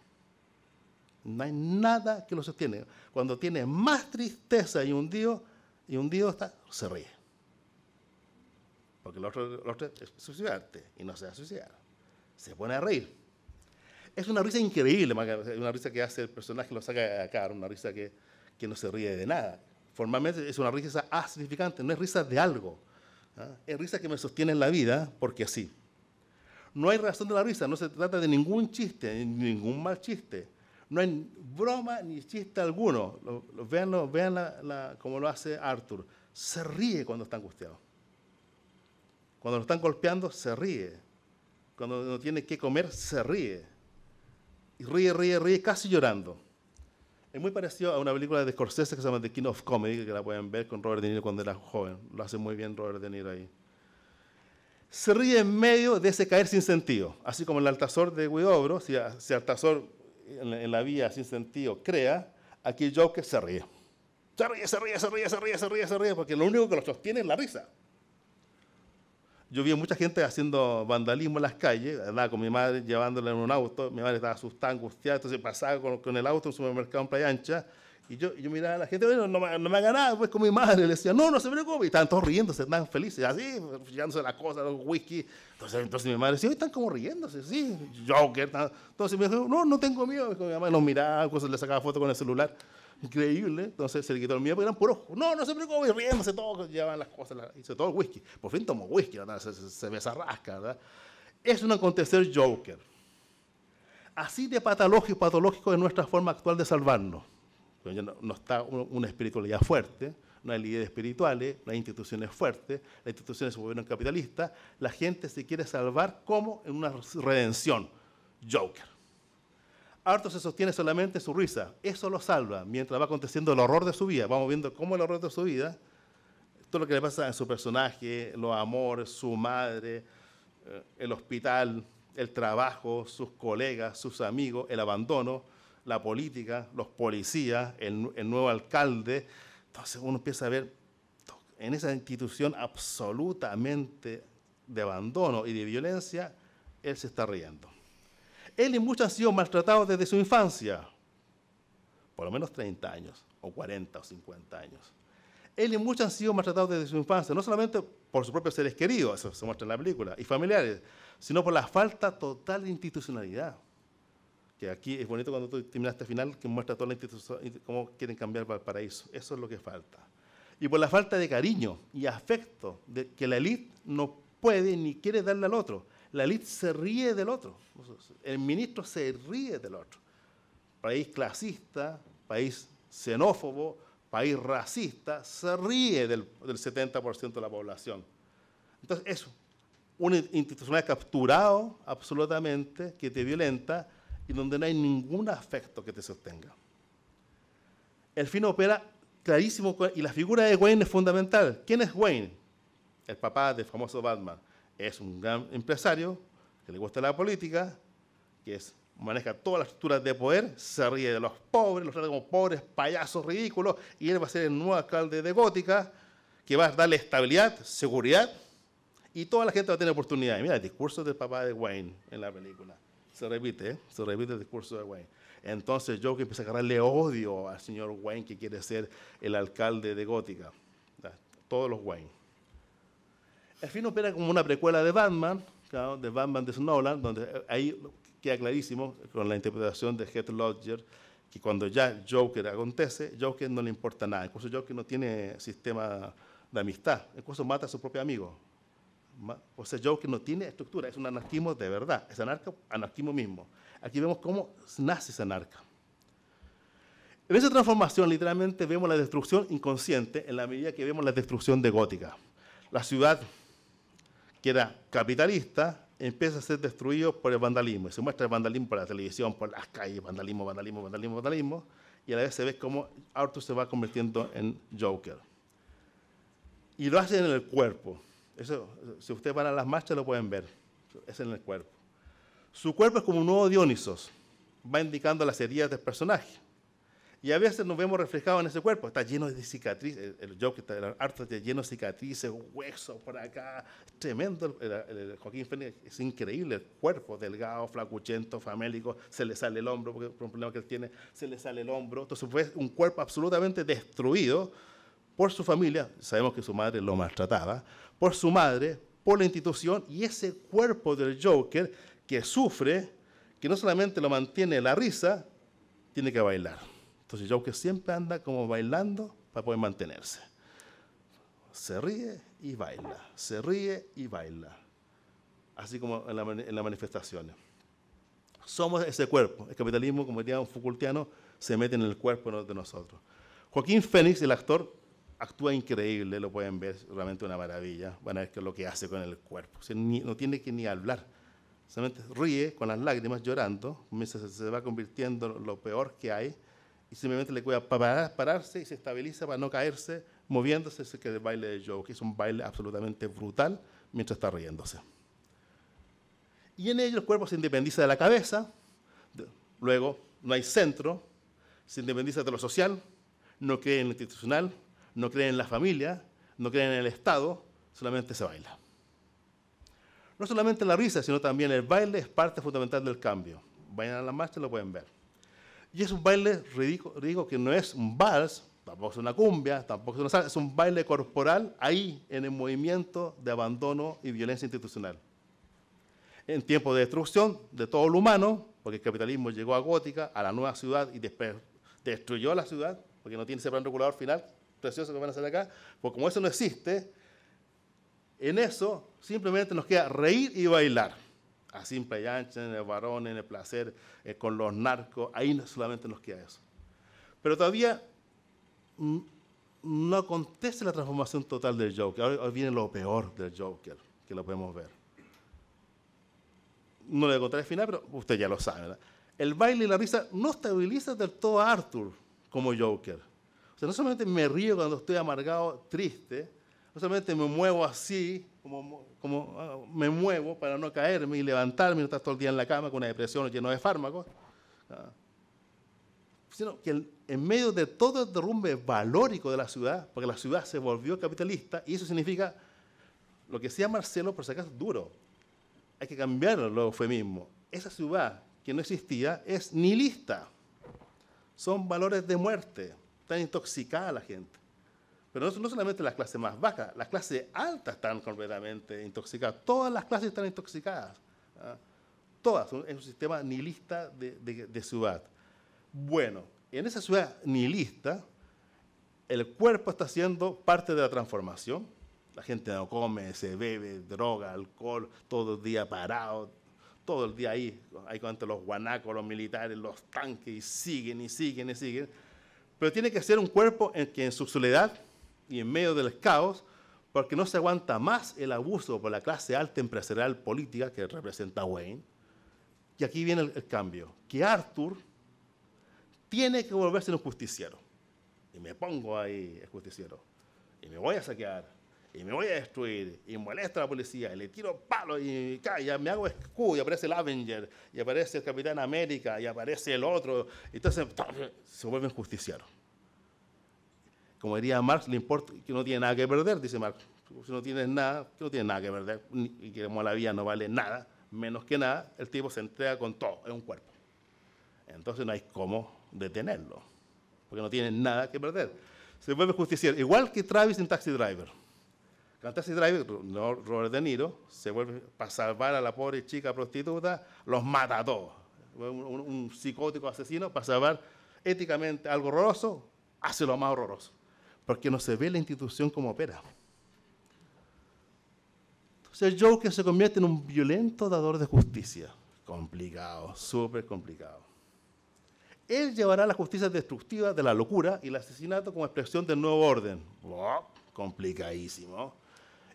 No hay nada que lo sostiene. Cuando tiene más tristeza y hundido, y hundido está, se ríe. Porque el otro, es suicidarte y no se va a suicidar. Se pone a reír. Es una risa increíble, una risa que hace el personaje, lo saca a cara, una risa que, no se ríe de nada. Formalmente es una risa significante, no es risa de algo. ¿ah? Es risa que me sostiene en la vida porque así. No hay razón de la risa, no se trata de ningún chiste, ningún mal chiste. No hay broma ni chiste alguno. Lo, vean, vean como lo hace Arthur. Se ríe cuando está angustiado. Cuando lo están golpeando, se ríe. Cuando no tiene que comer, se ríe. Y ríe, ríe, ríe, casi llorando. Es muy parecido a una película de Scorsese que se llama The King of Comedy, que la pueden ver con Robert De Niro cuando era joven. Lo hace muy bien Robert De Niro ahí. Se ríe en medio de ese caer sin sentido. Así como el Altazor de Guido si Altazor en, la vía sin sentido crea, aquí Joker se ríe. Se ríe, se ríe, se ríe, se ríe, se ríe, se ríe, porque lo único que los sostiene es la risa. Yo vi mucha gente haciendo vandalismo en las calles, con mi madre llevándola en un auto, mi madre estaba asustada, angustiada, entonces pasaba con, con el auto en un supermercado en Playa Ancha, y yo, yo miraba a la gente, bueno, no, me, no me nada, pues con mi madre. Le decía, no, no se preocupe. Y estaban todos riéndose, estaban felices, así, fijándose las cosas, los whisky. Entonces, entonces mi madre decía, están como riéndose, sí, Joker. Entonces me dijo, no, no tengo miedo. Mi mamá los miraba, cosas, le sacaba fotos con el celular. Increíble. Entonces se le quitó el miedo porque eran puros, no, no se preocupe, riéndose todos, llevaban las cosas, y hizo todo el whisky. Por fin tomó whisky, nada Se, se, ¿verdad? Es un acontecer Joker. Así de patológico, patológico es nuestra forma actual de salvarnos no, está una espiritualidad fuerte, no hay líderes espirituales, no hay instituciones fuertes, las instituciones se gobierno capitalista, la gente se quiere salvar como en una redención, Joker. harto se sostiene solamente su risa, eso lo salva mientras va aconteciendo el horror de su vida, vamos viendo cómo el horror de su vida, todo lo que le pasa en su personaje, los amores, su madre, eh, el hospital, el trabajo, sus colegas, sus amigos, el abandono, la política, los policías, el, nuevo alcalde. Entonces uno empieza a ver en esa institución absolutamente de abandono y de violencia, él se está riendo. Él y muchos han sido maltratados desde su infancia, por lo menos 30 años, o 40 o 50 años. Él y muchos han sido maltratados desde su infancia, no solamente por sus propios seres queridos, eso se muestra en la película, y familiares, sino por la falta total de institucionalidad que aquí es bonito cuando tú terminaste este final, que muestra toda la institución, cómo quieren cambiar el paraíso, Eso es lo que falta. Y por la falta de cariño y afecto de que la élite no puede ni quiere darle al otro. La élite se ríe del otro. El ministro se ríe del otro. País clasista, país xenófobo, país racista, se ríe del, del 70% de la población. Entonces, eso, un institucional capturado absolutamente, que te violenta, y donde no hay ningún afecto que te sostenga. El fin opera clarísimo y la figura de Wayne es fundamental. ¿Quién es Wayne? El papá del famoso Batman. Es un gran empresario que le gusta la política, que maneja todas las estructuras de poder, se ríe de los pobres, los trata como pobres, payasos ridículos, y él va a ser el nuevo alcalde de Gótica, que va a darle estabilidad, seguridad, y toda la gente va a tener oportunidad. Mira el discurso del papá de Wayne en la película se repite, ¿eh? se repite el discurso de Wayne. Entonces yo que a cargarle odio al señor Wayne que quiere ser el alcalde de Gótica. Todos los Wayne. El fin opera como una precuela de Batman, de Batman de Snowland, donde ahí queda clarísimo con la interpretación de Heath Ledger que cuando ya Joker acontece, Joker no le importa nada. Incluso Joker no tiene sistema de amistad. Incluso mata a su propio amigo sea, sea, que no tiene estructura, es un anarquismo de verdad, es anarquismo mismo. Aquí vemos cómo nace ese anarca. En esa transformación, literalmente, vemos la destrucción inconsciente en la medida que vemos la destrucción de Gótica. La ciudad, que era capitalista, empieza a ser destruida por el vandalismo. se muestra el vandalismo por la televisión, por las calles, vandalismo, vandalismo, vandalismo, vandalismo. Y a la vez se ve cómo Arthur se va convirtiendo en Joker. Y lo hace en el cuerpo. Eso, si ustedes van a las marchas lo pueden ver, es en el cuerpo. Su cuerpo es como un nuevo Dionisos, va indicando las heridas del personaje. Y a veces nos vemos reflejados en ese cuerpo, está lleno de cicatrices, el, Joker está, arte está lleno de cicatrices, huesos por acá, tremendo, el, Joaquín Fénix es increíble, el cuerpo delgado, flacuchento, famélico, se le sale el hombro, porque por un problema que él tiene, se le sale el hombro, entonces fue un cuerpo absolutamente destruido por su familia, sabemos que su madre lo maltrataba, por su madre, por la institución y ese cuerpo del Joker que sufre, que no solamente lo mantiene la risa, tiene que bailar. Entonces Joker siempre anda como bailando para poder mantenerse. Se ríe y baila, se ríe y baila, así como en, las manifestaciones. Somos ese cuerpo. El capitalismo, como diría un Foucaultiano, se mete en el cuerpo de nosotros. Joaquín Fénix, el actor, actúa increíble, lo pueden ver, realmente una maravilla. Van a ver qué es lo que hace con el cuerpo. no tiene que ni hablar. Solamente ríe con las lágrimas, llorando. Se, se va convirtiendo lo peor que hay. Y simplemente le cuida para pararse y se estabiliza para no caerse, moviéndose. Es el baile de Joe, que es un baile absolutamente brutal mientras está riéndose. Y en ello el cuerpo se independiza de la cabeza. Luego, no hay centro. Se independiza de lo social. No cree en lo institucional no creen en la familia, no creen en el Estado, solamente se baila. No solamente la risa, sino también el baile es parte fundamental del cambio. Vayan a la marcha y lo pueden ver. Y es un baile ridículo, que no es un vals, tampoco es una cumbia, tampoco es una es un baile corporal ahí en el movimiento de abandono y violencia institucional. En tiempos de destrucción de todo lo humano, porque el capitalismo llegó a Gótica, a la nueva ciudad y destruyó la ciudad, porque no tiene ese plan regulador final, precioso que van a hacer acá, porque como eso no existe, en eso simplemente nos queda reír y bailar. A simple y en el varón, en el placer, eh, con los narcos, ahí solamente nos queda eso. Pero todavía mm, no acontece la transformación total del Joker. Ahora, viene lo peor del Joker, que lo podemos ver. No le voy el final, pero usted ya lo sabe. El baile y la risa no estabiliza del todo a Arthur como Joker o sea, no solamente me río cuando estoy amargado, triste, no solamente me muevo así, como, ah, me muevo para no caerme y levantarme y no estar todo el día en la cama con una depresión lleno de fármacos, ah, sino que en medio de todo el derrumbe valórico de la ciudad, porque la ciudad se volvió capitalista, y eso significa lo que sea Marcelo, por si acaso, duro. Hay que cambiar el eufemismo. Esa ciudad que no existía es nihilista. Son valores de muerte están intoxicadas la gente. Pero no, no solamente las clases más bajas, las clases altas están completamente intoxicadas. Todas las clases están intoxicadas. ¿ah? Todas. Es un sistema nihilista de, ciudad. Bueno, en esa ciudad nihilista, el cuerpo está siendo parte de la transformación. La gente no come, se bebe, droga, alcohol, todo el día parado, todo el día ahí, ahí con los guanacos, los militares, los tanques, y siguen y siguen y siguen. Pero tiene que ser un cuerpo en que en su soledad y en medio del caos, porque no se aguanta más el abuso por la clase alta empresarial política que representa Wayne. Y aquí viene el, el cambio, que Arthur tiene que volverse un justiciero. Y me pongo ahí el justiciero. Y me voy a saquear y me voy a destruir, y molesta a la policía, y le tiro palo, y, calla, me hago escudo, y aparece el Avenger, y aparece el Capitán América, y aparece el otro, entonces se vuelven justiciero. Como diría Marx, le importa que no tiene nada que perder, dice Marx, si no tienes nada, que no tienes nada que perder, y que la vida no vale nada, menos que nada, el tipo se entrega con todo, es un cuerpo. Entonces no hay cómo detenerlo, porque no tiene nada que perder. Se vuelve justiciero, igual que Travis en Taxi Driver. Taxi Driver, pues, Robert De Niro, se vuelve para salvar a la pobre chica prostituta, los mata Un, psicótico asesino, para salvar éticamente algo horroroso, hace lo más horroroso. Porque no se ve la institución como opera. Entonces Joker se convierte en un violento dador de justicia. Complicado, súper complicado. Él llevará la justicia destructiva de la locura y el asesinato como expresión del nuevo orden. Oh, complicadísimo.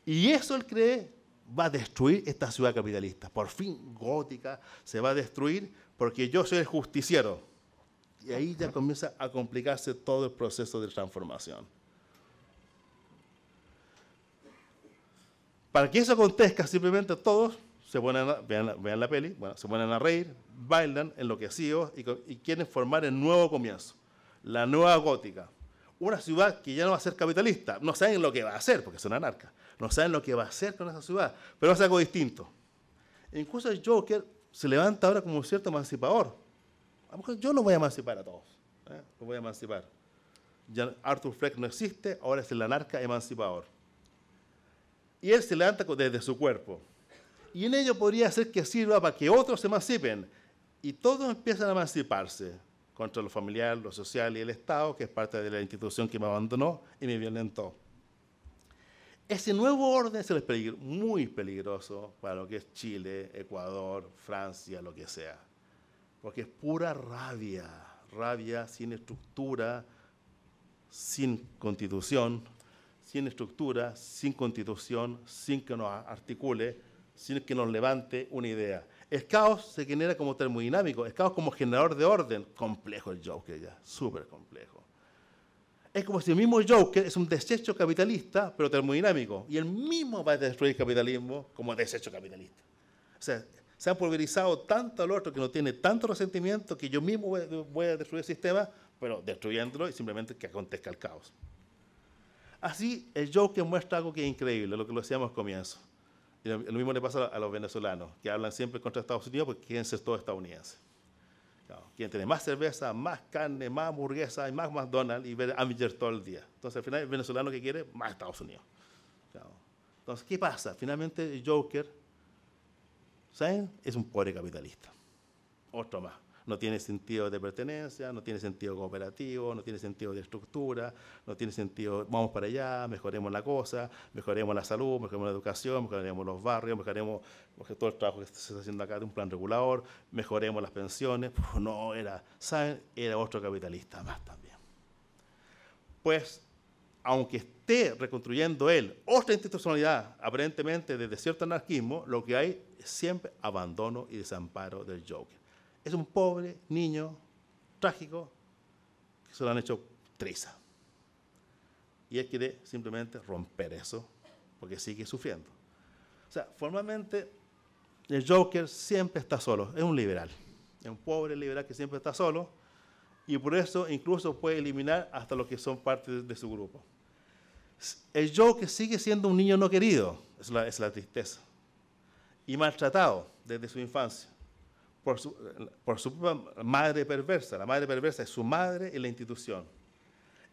Y eso él cree va a destruir esta ciudad capitalista. Por fin gótica se va a destruir porque yo soy el justiciero. Y ahí ya comienza a complicarse todo el proceso de transformación. Para que eso acontezca, simplemente todos se ponen a, vean, la peli, bueno, se ponen a reír, bailan enloquecidos y, y quieren formar el nuevo comienzo, la nueva gótica. Una ciudad que ya no va a ser capitalista, no saben lo que va a hacer porque es son anarcas, no saben lo que va a hacer con esa ciudad, pero hace algo distinto. incluso el Joker se levanta ahora como cierto emancipador. A lo yo no voy a emancipar a todos, ¿eh? voy a emancipar. Arthur Fleck no existe, ahora es el anarca emancipador. Y él se levanta desde su cuerpo. Y en ello podría ser que sirva para que otros se emancipen. Y todos empiezan a emanciparse contra lo familiar, lo social y el Estado, que es parte de la institución que me abandonó y me violentó. Ese nuevo orden es peligro, muy peligroso para lo que es Chile, Ecuador, Francia, lo que sea. Porque es pura rabia, rabia sin estructura, sin constitución, sin estructura, sin constitución, sin que nos articule, sin que nos levante una idea. El caos se genera como termodinámico, el caos como generador de orden. Complejo el Joker ya, súper complejo. Es como si el mismo Joker es un desecho capitalista, pero termodinámico. Y él mismo va a destruir el capitalismo como desecho capitalista. O sea, se han pulverizado tanto al otro que no tiene tanto resentimiento que yo mismo voy a destruir el sistema, pero destruyéndolo y simplemente que acontezca el caos. Así, el Joker muestra algo que es increíble, lo que lo decíamos al comienzo. Y lo mismo le pasa a los venezolanos, que hablan siempre contra Estados Unidos porque quieren ser todos estadounidenses. Quien tiene más cerveza, más carne, más hamburguesa y más McDonald's y ver Amiger todo el día. Entonces, al final, el venezolano que quiere, más Estados Unidos. Entonces, ¿qué pasa? Finalmente, el Joker, ¿saben? Es un pobre capitalista. Otro más no tiene sentido de pertenencia, no tiene sentido cooperativo, no tiene sentido de estructura, no tiene sentido, vamos para allá, mejoremos la cosa, mejoremos la salud, mejoremos la educación, mejoremos los barrios, mejoremos todo el trabajo que se está haciendo acá de un plan regulador, mejoremos las pensiones. no, era, ¿saben? Era otro capitalista más también. Pues, aunque esté reconstruyendo él otra institucionalidad, aparentemente desde cierto anarquismo, lo que hay es siempre abandono y desamparo del Joker. Es un pobre niño trágico que se lo han hecho triza. Y él quiere simplemente romper eso porque sigue sufriendo. O sea, formalmente el Joker siempre está solo, es un liberal, es un pobre liberal que siempre está solo y por eso incluso puede eliminar hasta los que son parte de, su grupo. El Joker sigue siendo un niño no querido, es la tristeza, y maltratado desde su infancia por su, madre perversa. La madre perversa es su madre y la institución.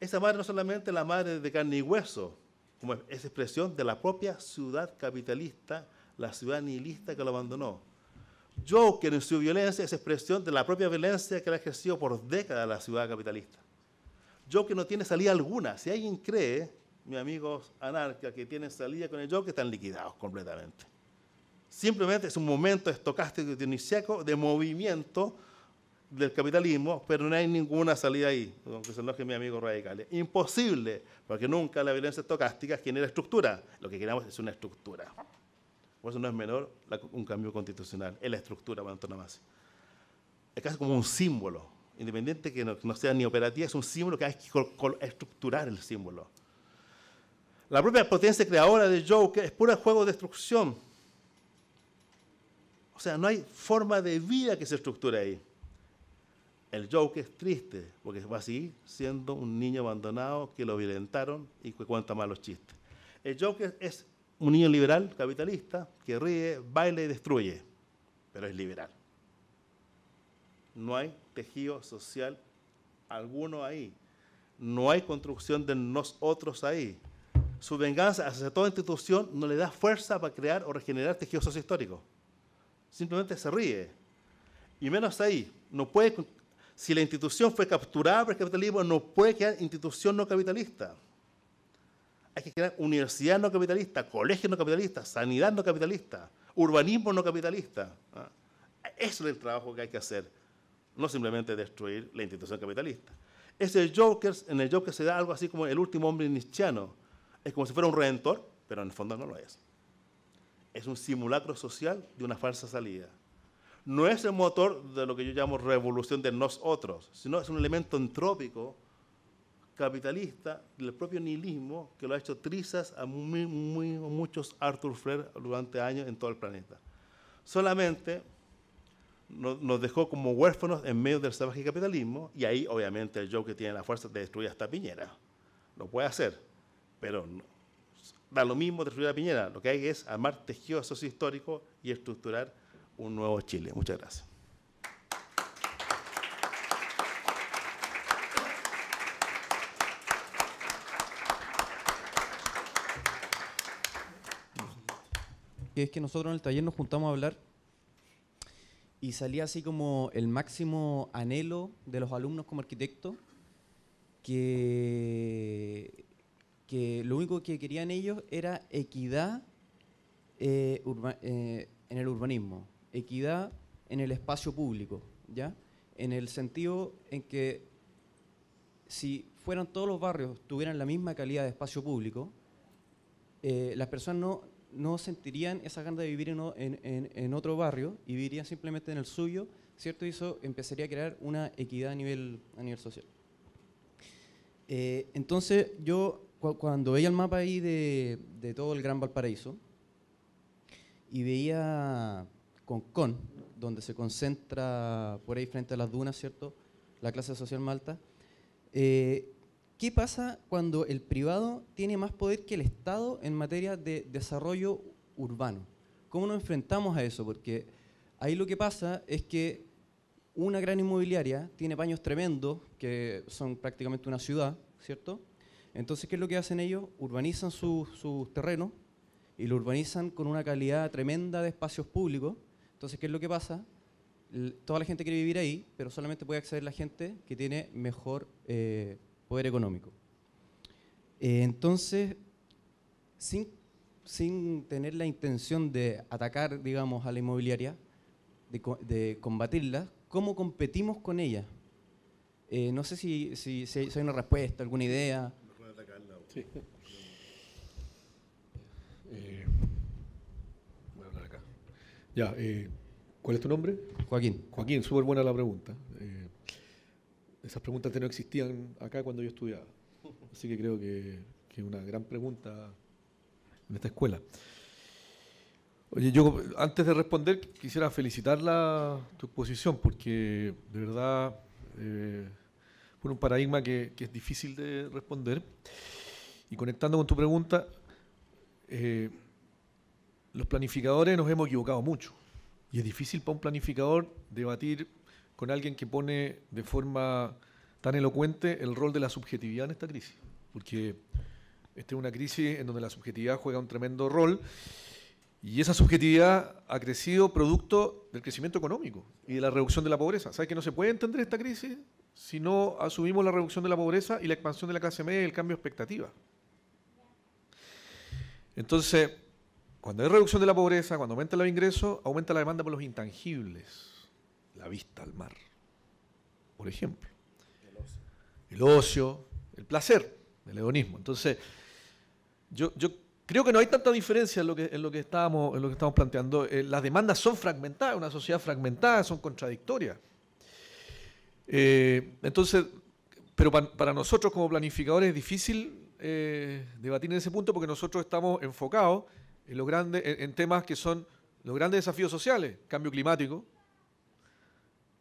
Esa madre no solamente la madre de carne y hueso, como es expresión de la propia ciudad capitalista, la ciudad nihilista que lo abandonó. yo que en su violencia es expresión de la propia violencia que la ejercido por décadas la ciudad capitalista. Yo que no tiene salida alguna. Si alguien cree, mis amigos anarcas, que tienen salida con el yo, que están liquidados completamente. Simplemente es un momento estocástico y de movimiento del capitalismo, pero no hay ninguna salida ahí, aunque se enoje mi amigo radical. Imposible, porque nunca la violencia estocástica genera estructura. Lo que queremos es una estructura. Por eso no es menor un cambio constitucional, es la estructura Juan Antonio más. Es casi como un símbolo, independiente que no, sea ni operativa, es un símbolo que hay que estructurar el símbolo. La propia potencia creadora de Joker es pura juego de destrucción o sea, no hay forma de vida que se estructure ahí. El Joker es triste porque va así siendo un niño abandonado que lo violentaron y que cuenta malos chistes. El Joker es un niño liberal, capitalista, que ríe, baila y destruye, pero es liberal. No hay tejido social alguno ahí. No hay construcción de nosotros ahí. Su venganza hacia toda institución no le da fuerza para crear o regenerar tejido sociohistórico simplemente se ríe. Y menos ahí, no puede, si la institución fue capturada por el capitalismo, no puede crear institución no capitalista. Hay que crear universidad no capitalista, colegio no capitalista, sanidad no capitalista, urbanismo no capitalista. ¿ah? Eso es el trabajo que hay que hacer, no simplemente destruir la institución capitalista. Es en el Joker se da algo así como el último hombre nichiano, Es como si fuera un redentor, pero en el fondo no lo es es un simulacro social de una falsa salida. No es el motor de lo que yo llamo revolución de nosotros, sino es un elemento entrópico, capitalista, del propio nihilismo que lo ha hecho trizas a muchos Arthur Flair durante años en todo el planeta. Solamente nos, dejó como huérfanos en medio del salvaje capitalismo y ahí obviamente el yo que tiene la fuerza de destruir esta Piñera. Lo puede hacer, pero no, da lo mismo de rueda Piñera. Lo que hay es armar tejido socio-histórico y estructurar un nuevo Chile. Muchas gracias. es que nosotros en el taller nos juntamos a hablar y salía así como el máximo anhelo de los alumnos como arquitectos que que lo único que querían ellos era equidad eh, eh, en el urbanismo, equidad en el espacio público, ¿ya? En el sentido en que si fueran todos los barrios tuvieran la misma calidad de espacio público, eh, las personas no, no sentirían esa gana de vivir en, otro barrio y vivirían simplemente en el suyo, ¿cierto? Y eso empezaría a crear una equidad a nivel, a nivel social. entonces yo cuando veía el mapa ahí de, todo el Gran Valparaíso y veía Concon, donde se concentra por ahí frente a las dunas, ¿cierto? La clase social malta. Eh, ¿Qué pasa cuando el privado tiene más poder que el Estado en materia de desarrollo urbano? ¿Cómo nos enfrentamos a eso? Porque ahí lo que pasa es que una gran inmobiliaria tiene paños tremendos, que son prácticamente una ciudad, ¿cierto? Entonces, ¿qué es lo que hacen ellos? Urbanizan sus terrenos y lo urbanizan con una calidad tremenda de espacios públicos. Entonces, ¿qué es lo que pasa? toda la gente quiere vivir ahí, pero solamente puede acceder la gente que tiene mejor eh, poder económico. Eh, entonces, sin, tener la intención de atacar, digamos, a la inmobiliaria, de, combatirla, ¿cómo competimos con ella? Eh, no sé si, hay una respuesta, alguna idea. Sí. Eh, voy a hablar acá. Ya, eh, ¿cuál es tu nombre? Joaquín. Joaquín, súper buena la pregunta. Eh, esas preguntas no existían acá cuando yo estudiaba. Así que creo que, es una gran pregunta en esta escuela. Oye, yo antes de responder quisiera felicitar la, tu exposición porque de verdad fue un paradigma que es difícil de responder. Y conectando con tu pregunta, eh, los planificadores nos hemos equivocado mucho. Y es difícil para un planificador debatir con alguien que pone de forma tan elocuente el rol de la subjetividad en esta crisis. Porque esta es una crisis en donde la subjetividad juega un tremendo rol y esa subjetividad ha crecido producto del crecimiento económico y de la reducción de la pobreza. ¿Sabes que no se puede entender esta crisis si no asumimos la reducción de la pobreza y la expansión de la clase media y el cambio de expectativas? Entonces, cuando hay reducción de la pobreza, cuando aumenta el ingreso, aumenta la demanda por los intangibles. La vista al mar, por ejemplo. El ocio, el, ocio, el placer, el hedonismo. Entonces, yo, creo que no hay tanta diferencia en lo que, estamos planteando. Eh, las demandas son fragmentadas, una sociedad fragmentada, son contradictorias. Eh, entonces, pero para nosotros como planificadores es difícil eh, debatir en ese punto porque nosotros estamos enfocados en, los grandes, en, temas que son los grandes desafíos sociales, cambio climático,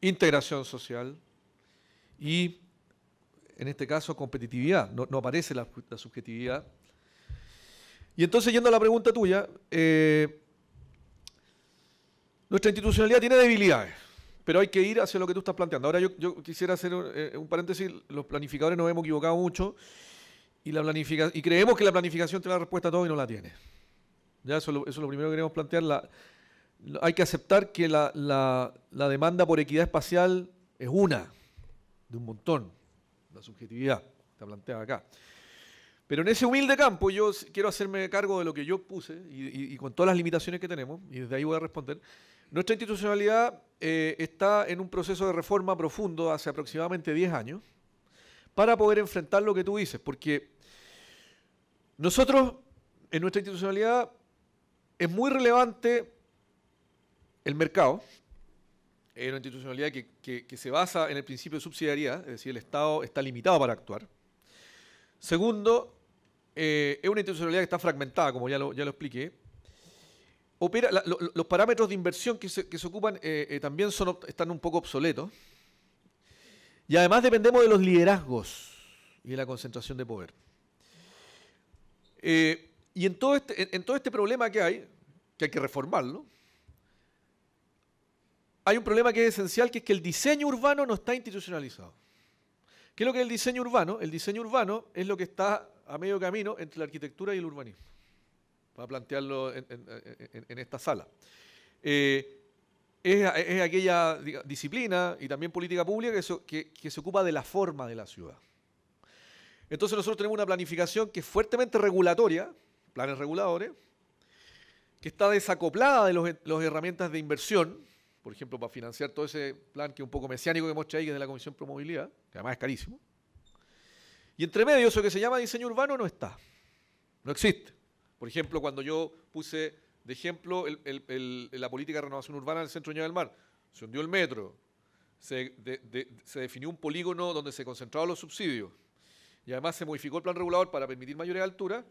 integración social y, en este caso, competitividad. No, aparece la, subjetividad. Y entonces, yendo a la pregunta tuya, eh, nuestra institucionalidad tiene debilidades, pero hay que ir hacia lo que tú estás planteando. Ahora yo, quisiera hacer un, eh, un paréntesis, los planificadores nos hemos equivocado mucho y, y creemos que la planificación tiene la respuesta a todo y no la tiene. Ya eso, es lo, primero que queremos plantear. hay que aceptar que la, demanda por equidad espacial es una, de un montón, la subjetividad está planteada acá. Pero en ese humilde campo yo quiero hacerme cargo de lo que yo puse y, con todas las limitaciones que tenemos, y desde ahí voy a responder. Nuestra institucionalidad eh, está en un proceso de reforma profundo hace aproximadamente 10 años para poder enfrentar lo que tú dices, porque nosotros, en nuestra institucionalidad, es muy relevante el mercado, es una institucionalidad que, se basa en el principio de subsidiariedad, es decir, el Estado está limitado para actuar. Segundo, eh, es una institucionalidad que está fragmentada, como ya lo, expliqué. Opera, los parámetros de inversión que se, ocupan eh, eh, también están un poco obsoletos. Y además dependemos de los liderazgos y de la concentración de poder. Eh, y en todo, este, en, todo este problema que hay, que hay que reformarlo, hay un problema que es esencial, que es que el diseño urbano no está institucionalizado. ¿Qué es lo que es el diseño urbano? El diseño urbano es lo que está a medio camino entre la arquitectura y el urbanismo, para plantearlo en, esta sala. Eh, es, aquella disciplina y también política pública que se ocupa de la forma de la ciudad. Entonces nosotros tenemos una planificación que es fuertemente regulatoria, planes reguladores, que está desacoplada de las herramientas de inversión, por ejemplo, para financiar todo ese plan que es un poco mesiánico que hemos hecho ahí, que es de la Comisión Promovilidad, que además es carísimo. Y entre medio, eso que se llama diseño urbano no está, no existe. Por ejemplo, cuando yo puse de ejemplo la política de renovación urbana en el centro de del Mar, se hundió el metro, se definió un polígono donde se concentraban los subsidios y además se modificó el plan regulador para permitir mayores alturas,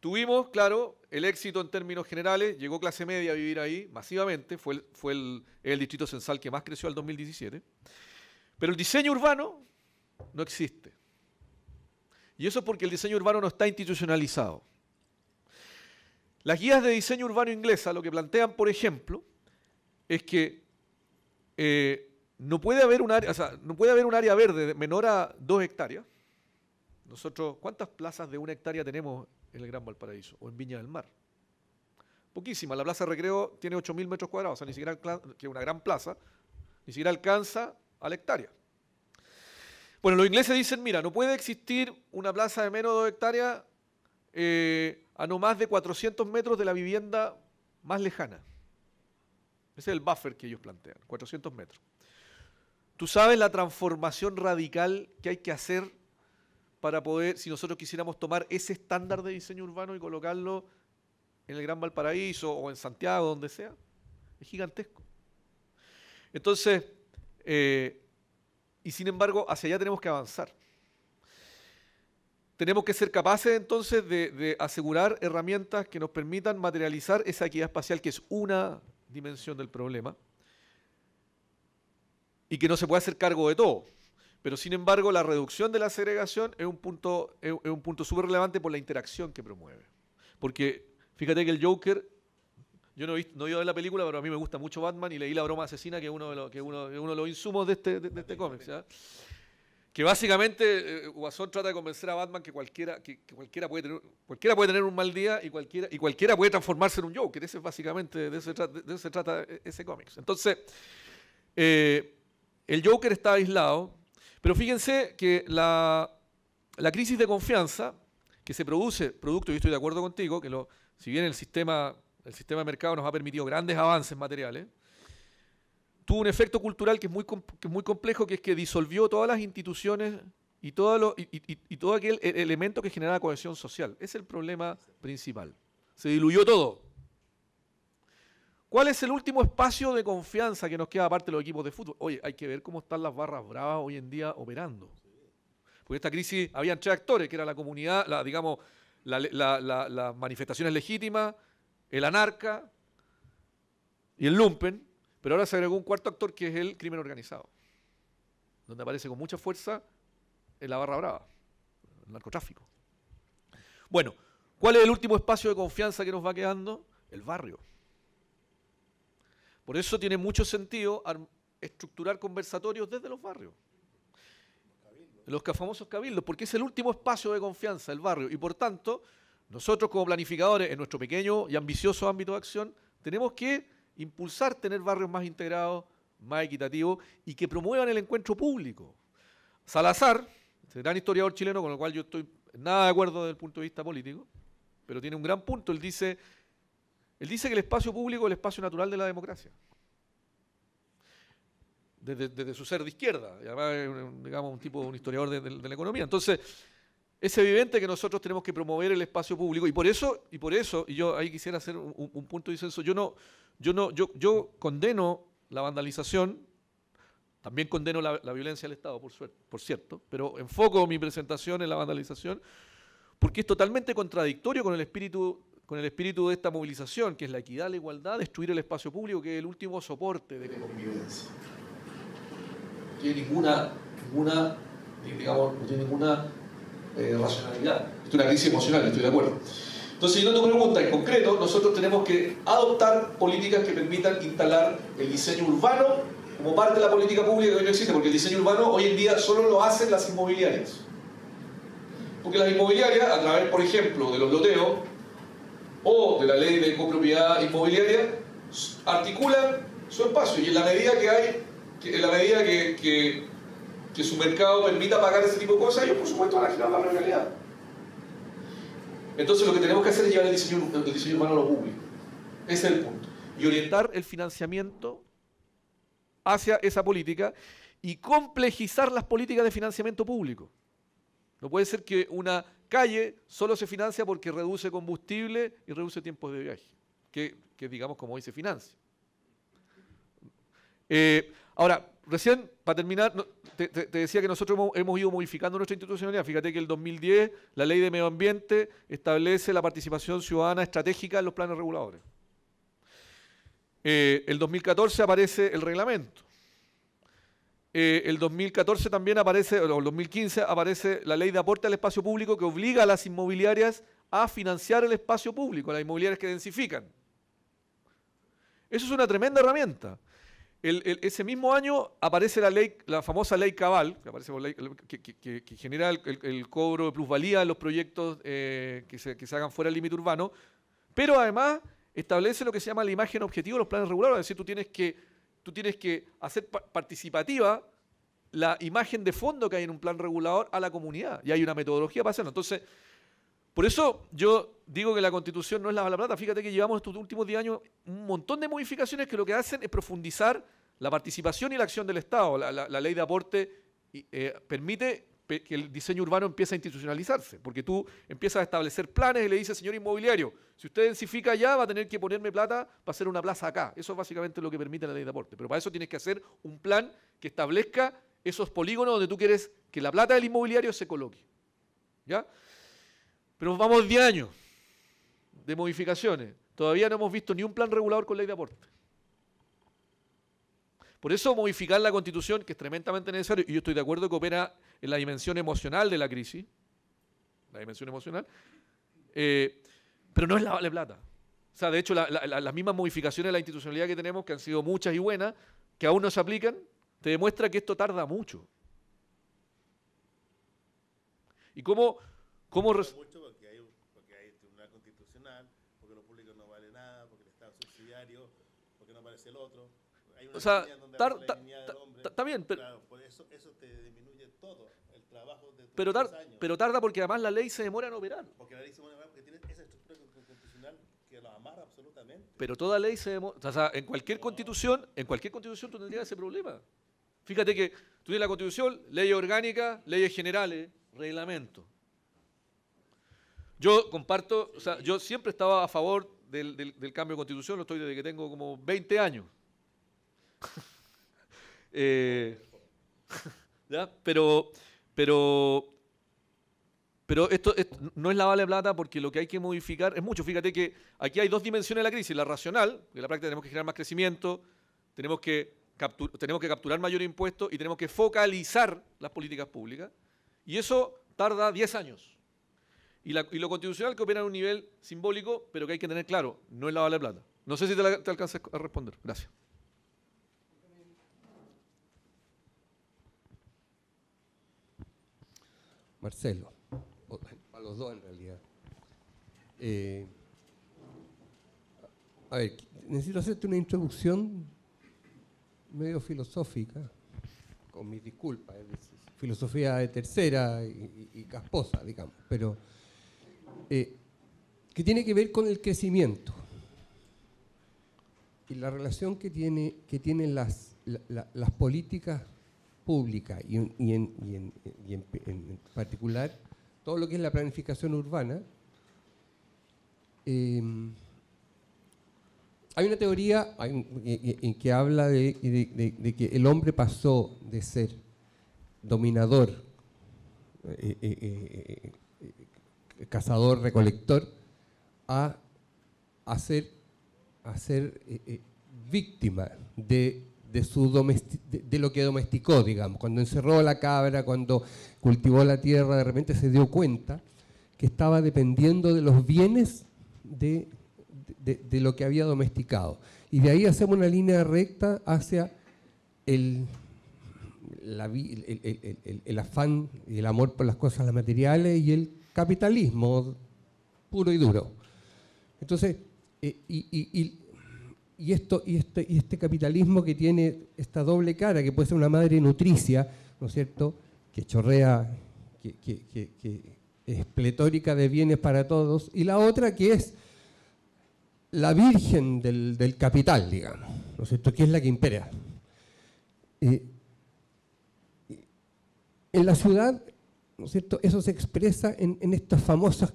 tuvimos, claro, el éxito en términos generales, llegó clase media a vivir ahí masivamente, fue el, fue el, distrito censal que más creció al 2017, pero el diseño urbano no existe. Y eso es porque el diseño urbano no está institucionalizado. Las guías de diseño urbano inglesa lo que plantean, por ejemplo, es que eh, no, puede haber un área, no puede haber un área verde menor a dos hectáreas nosotros, ¿cuántas plazas de una hectárea tenemos en el Gran Valparaíso o en Viña del Mar? Poquísima. La plaza de recreo tiene 8.000 metros cuadrados, o sea, ni siquiera, que una gran plaza, ni siquiera alcanza a la hectárea. Bueno, los ingleses dicen, mira, no puede existir una plaza de menos de 2 hectáreas eh, a no más de 400 metros de la vivienda más lejana. Ese es el buffer que ellos plantean, 400 metros. Tú sabes la transformación radical que hay que hacer para poder, si nosotros quisiéramos tomar ese estándar de diseño urbano y colocarlo en el Gran Valparaíso o en Santiago, donde sea, es gigantesco. Entonces, eh, y sin embargo, hacia allá tenemos que avanzar. Tenemos que ser capaces entonces de, de, asegurar herramientas que nos permitan materializar esa equidad espacial, que es una dimensión del problema, y que no se puede hacer cargo de todo. Pero sin embargo, la reducción de la segregación es un punto, es, un punto súper relevante por la interacción que promueve. Porque fíjate que el Joker, yo no he, visto, no he ido a ver la película, pero a mí me gusta mucho Batman y leí La broma asesina, que es uno de los, que uno, uno de los insumos de este, de, este cómic. Que básicamente eh, Guasón trata de convencer a Batman que cualquiera, que, cualquiera, puede tener, cualquiera puede tener un mal día y cualquiera, y cualquiera puede transformarse en un Joker. Ese es básicamente, de eso se trata, de e, ese cómic. Entonces, eh, el Joker está aislado, pero fíjense que la, crisis de confianza que se produce, producto, y estoy de acuerdo contigo, que lo, si bien el sistema, el sistema de mercado nos ha permitido grandes avances materiales, tuvo un efecto cultural que es muy, muy complejo, que es que disolvió todas las instituciones y todo, lo, y, y todo aquel e-, elemento que generaba cohesión social. es el problema principal. Se diluyó todo. ¿Cuál es el último espacio de confianza que nos queda aparte de los equipos de fútbol? Oye, hay que ver cómo están las barras bravas hoy en día operando. Porque esta crisis habían tres actores, que era la comunidad, digamos, las manifestaciones legítimas, el anarca y el lumpen, pero ahora se agregó un cuarto actor que es el crimen organizado, donde aparece con mucha fuerza en la barra brava, el narcotráfico. Bueno, ¿cuál es el último espacio de confianza que nos va quedando? El barrio. Por eso tiene mucho sentido estructurar conversatorios desde los barrios. Los, famosos cabildos, porque es el último espacio de confianza del barrio. Y por tanto, nosotros como planificadores, en nuestro pequeño y ambicioso ámbito de acción, tenemos que impulsar tener barrios más integrados, más equitativos y que promuevan el encuentro público. Salazar, gran historiador chileno con el cual yo estoy nada de acuerdo desde el punto de vista político, pero tiene un gran punto. Él dice él dice que el espacio público es el espacio natural de la democracia. Desde, su ser de izquierda, y además, digamos, un tipo, un historiador de, la economía. Entonces, es evidente que nosotros tenemos que promover el espacio público, y por eso, y por eso, y yo ahí quisiera hacer un, punto de disenso, yo no, yo no, yo, condeno la vandalización, también condeno la, violencia del Estado, por, por cierto, pero enfoco mi presentación en la vandalización, porque es totalmente contradictorio con el espíritu con el espíritu de esta movilización, que es la equidad, la igualdad, destruir el espacio público, que es el último soporte de la convivencia. No tiene ninguna, ninguna ninguna eh, racionalidad. Es una crisis emocional, estoy de acuerdo. Entonces, no tu pregunta, en concreto, nosotros tenemos que adoptar políticas que permitan instalar el diseño urbano como parte de la política pública que hoy no existe, porque el diseño urbano hoy en día solo lo hacen las inmobiliarias. Porque las inmobiliarias, a través, por ejemplo, de los loteos, o de la ley de copropiedad inmobiliaria articulan su espacio y en la medida que hay, que, en la medida que, su mercado permita pagar ese tipo de cosas, ellos por supuesto van a generar la realidad. Entonces lo que tenemos que hacer es llevar el diseño, el diseño humano a lo público. Ese es el punto. Y orientar el financiamiento hacia esa política y complejizar las políticas de financiamiento público. No puede ser que una calle solo se financia porque reduce combustible y reduce tiempos de viaje, que, digamos como hoy se financia. Eh, ahora, recién, para terminar, te, decía que nosotros hemos, ido modificando nuestra institucionalidad. Fíjate que el 2010 la ley de medio ambiente establece la participación ciudadana estratégica en los planes reguladores. Eh, el 2014 aparece el reglamento. Eh, el 2014 también aparece, o el 2015 aparece la ley de aporte al espacio público que obliga a las inmobiliarias a financiar el espacio público, las inmobiliarias que densifican. Eso es una tremenda herramienta. ese mismo año aparece la ley, la famosa ley Cabal, que, genera el, cobro de plusvalía en los proyectos eh, que, se, hagan fuera del límite urbano, pero además establece lo que se llama la imagen objetivo de los planes regulares, es decir, tú tienes que tú tienes que hacer participativa la imagen de fondo que hay en un plan regulador a la comunidad. Y hay una metodología para hacerlo. Entonces, por eso yo digo que la constitución no es la bala plata. Fíjate que llevamos estos últimos 10 años un montón de modificaciones que lo que hacen es profundizar la participación y la acción del Estado. La, ley de aporte eh, permite que el diseño urbano empiece a institucionalizarse, porque tú empiezas a establecer planes y le dices, señor inmobiliario, si usted densifica allá, va a tener que ponerme plata para hacer una plaza acá. Eso es básicamente lo que permite la ley de aporte. Pero para eso tienes que hacer un plan que establezca esos polígonos donde tú quieres que la plata del inmobiliario se coloque. ¿Ya? Pero vamos 10 años de modificaciones. Todavía no hemos visto ni un plan regulador con ley de aporte. Por eso modificar la constitución, que es tremendamente necesario, y yo estoy de acuerdo que opera en la dimensión emocional de la crisis, la dimensión emocional, eh, pero no es la vale plata. O sea, de hecho, las mismas modificaciones de la institucionalidad que tenemos, que han sido muchas y buenas, que aún no se aplican, te demuestra que esto tarda mucho. ¿Y cómo...? cómo o sea, está bien, pero... Claro, por eso, eso te disminuye todo el trabajo de pero, años. pero tarda porque además la ley se demora en operar. Porque la ley se demora en operar porque tiene esa estructura constitucional que la amarra absolutamente. Pero toda ley se demora... O sea, en cualquier constitución, en cualquier constitución tú tendrías ese problema. Fíjate que tú tienes la constitución, ley orgánica, leyes generales, reglamento. Yo comparto, o sea, yo siempre estaba a favor del, del, del cambio de constitución, lo estoy desde que tengo como 20 años. (laughs) Eh, (laughs) pero, pero, pero esto, no es la vale plata porque lo que hay que modificar es mucho. Fíjate que aquí hay dos dimensiones de la crisis. La racional, que en la práctica tenemos que generar más crecimiento, tenemos que, tenemos que capturar mayor impuesto y tenemos que focalizar las políticas públicas. Y eso tarda 10 años. Y, lo constitucional que opera a un nivel simbólico, pero que hay que tener claro, no es la vale de plata. No sé si te, te alcanzas a responder. Gracias. Marcelo, a los dos en realidad. Eh, a ver, necesito hacerte una introducción medio filosófica, con mis disculpas, filosofía de tercera y, casposa, digamos, pero eh, que tiene que ver con el crecimiento y la relación que, tiene, que tienen las, las políticas pública y, en, particular todo lo que es la planificación urbana, em, hay una teoría en eh, eh, eh, que, habla de, que el hombre pasó de ser dominador, cazador, recolector, a, a ser víctima de de, su lo que domesticó, digamos. Cuando encerró la cabra, cuando cultivó la tierra, de repente se dio cuenta que estaba dependiendo de los bienes de, lo que había domesticado. Y de ahí hacemos una línea recta hacia el, el, afán y el amor por las cosas materiales y el capitalismo puro y duro. Entonces, eh, y y, esto, este, y, este, capitalismo que tiene esta doble cara, que puede ser una madre nutricia, ¿no es cierto?, que chorrea, que, es pletórica de bienes para todos, y la otra que es la virgen del, capital, digamos, ¿no es cierto?, que es la que impera. Eh, en la ciudad, ¿no es cierto?, eso se expresa en, estos famosos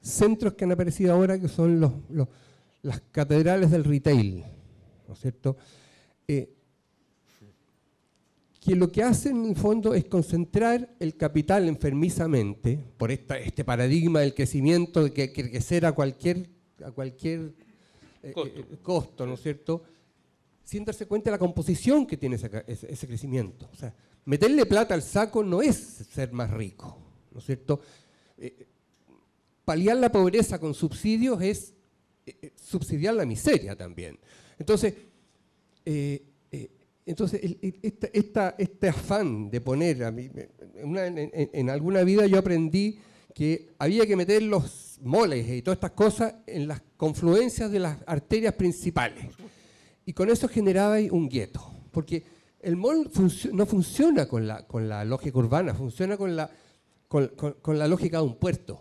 centros que han aparecido ahora, que son los las catedrales del retail, ¿no es cierto? Eh, que lo que hacen en el fondo es concentrar el capital enfermizamente, por esta, este paradigma del crecimiento, de que, que crecer a cualquier, a cualquier eh, eh, costo. ¿no es cierto? Sin darse cuenta de la composición que tiene ese, crecimiento. O sea, meterle plata al saco no es ser más rico, ¿no es cierto? paliar la pobreza con subsidios es eh, eh, subsidiar la miseria también. Entonces, eh, entonces este afán de poner, a en, alguna vida yo aprendí que había que meter los moles y todas estas cosas en las confluencias de las arterias principales. Y con eso generaba un gueto, porque el mol no funciona con la, con la lógica urbana, funciona con la, con la lógica de un puerto.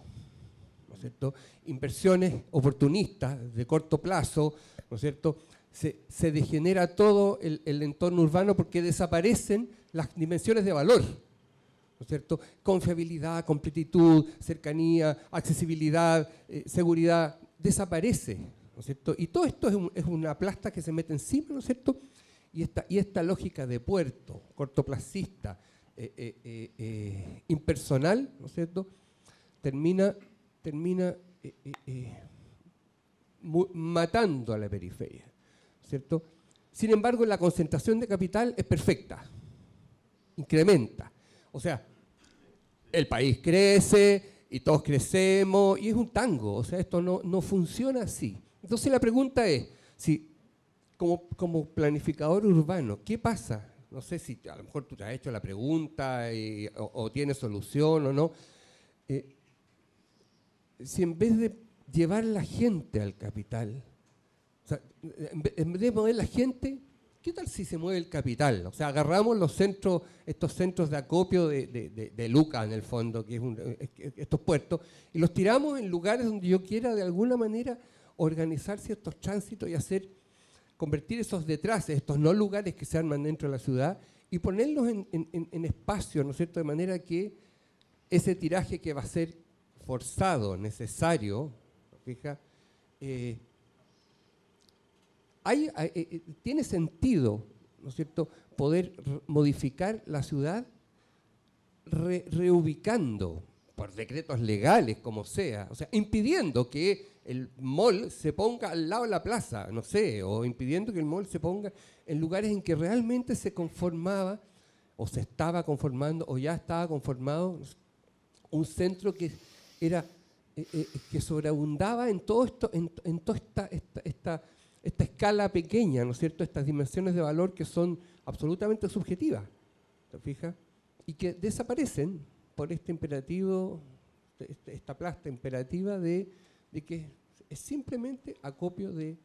Inversiones oportunistas de corto plazo, ¿no es cierto? Se, degenera todo el, entorno urbano porque desaparecen las dimensiones de valor, ¿no es cierto? Confiabilidad, completitud, cercanía, accesibilidad, eh, seguridad, desaparece, ¿no es cierto? Y todo esto es, una plasta que se mete encima, ¿no es cierto? Y esta, lógica de puerto, cortoplacista, eh, eh, impersonal, ¿no es cierto? termina termina eh, eh, eh, matando a la periferia, ¿cierto? Sin embargo, la concentración de capital es perfecta, incrementa. O sea, el país crece y todos crecemos y es un tango, o sea, esto no, no funciona así. Entonces la pregunta es, si como, como planificador urbano, ¿qué pasa? No sé si a lo mejor tú te has hecho la pregunta o, tienes solución o no si en vez de llevar la gente al capital, en vez de mover la gente, ¿qué tal si se mueve el capital? O sea, agarramos los centros, estos centros de acopio de, de, Luca, en el fondo, que es estos puertos, y los tiramos en lugares donde yo quiera de alguna manera organizar ciertos tránsitos y hacer, convertir esos detrás, estos no lugares que se arman dentro de la ciudad, y ponerlos en, en espacio, ¿no es cierto?, de manera que ese tiraje que va a ser forzado, necesario, fija, eh, hay, eh, eh, tiene sentido, ¿no es cierto?, poder modificar la ciudad reubicando por decretos legales, como sea, o sea, impidiendo que el mall se ponga al lado de la plaza, no sé, o impidiendo que el mall se ponga en lugares en que realmente se conformaba o se estaba conformando o ya estaba conformado un centro que era eh, eh, que sobreabundaba en todo esto, en, toda esta, esta, escala pequeña, ¿no es cierto? Estas dimensiones de valor que son absolutamente subjetivas, ¿te fijas? Y que desaparecen por este imperativo, este, esta plasta imperativa de, que es simplemente acopio de,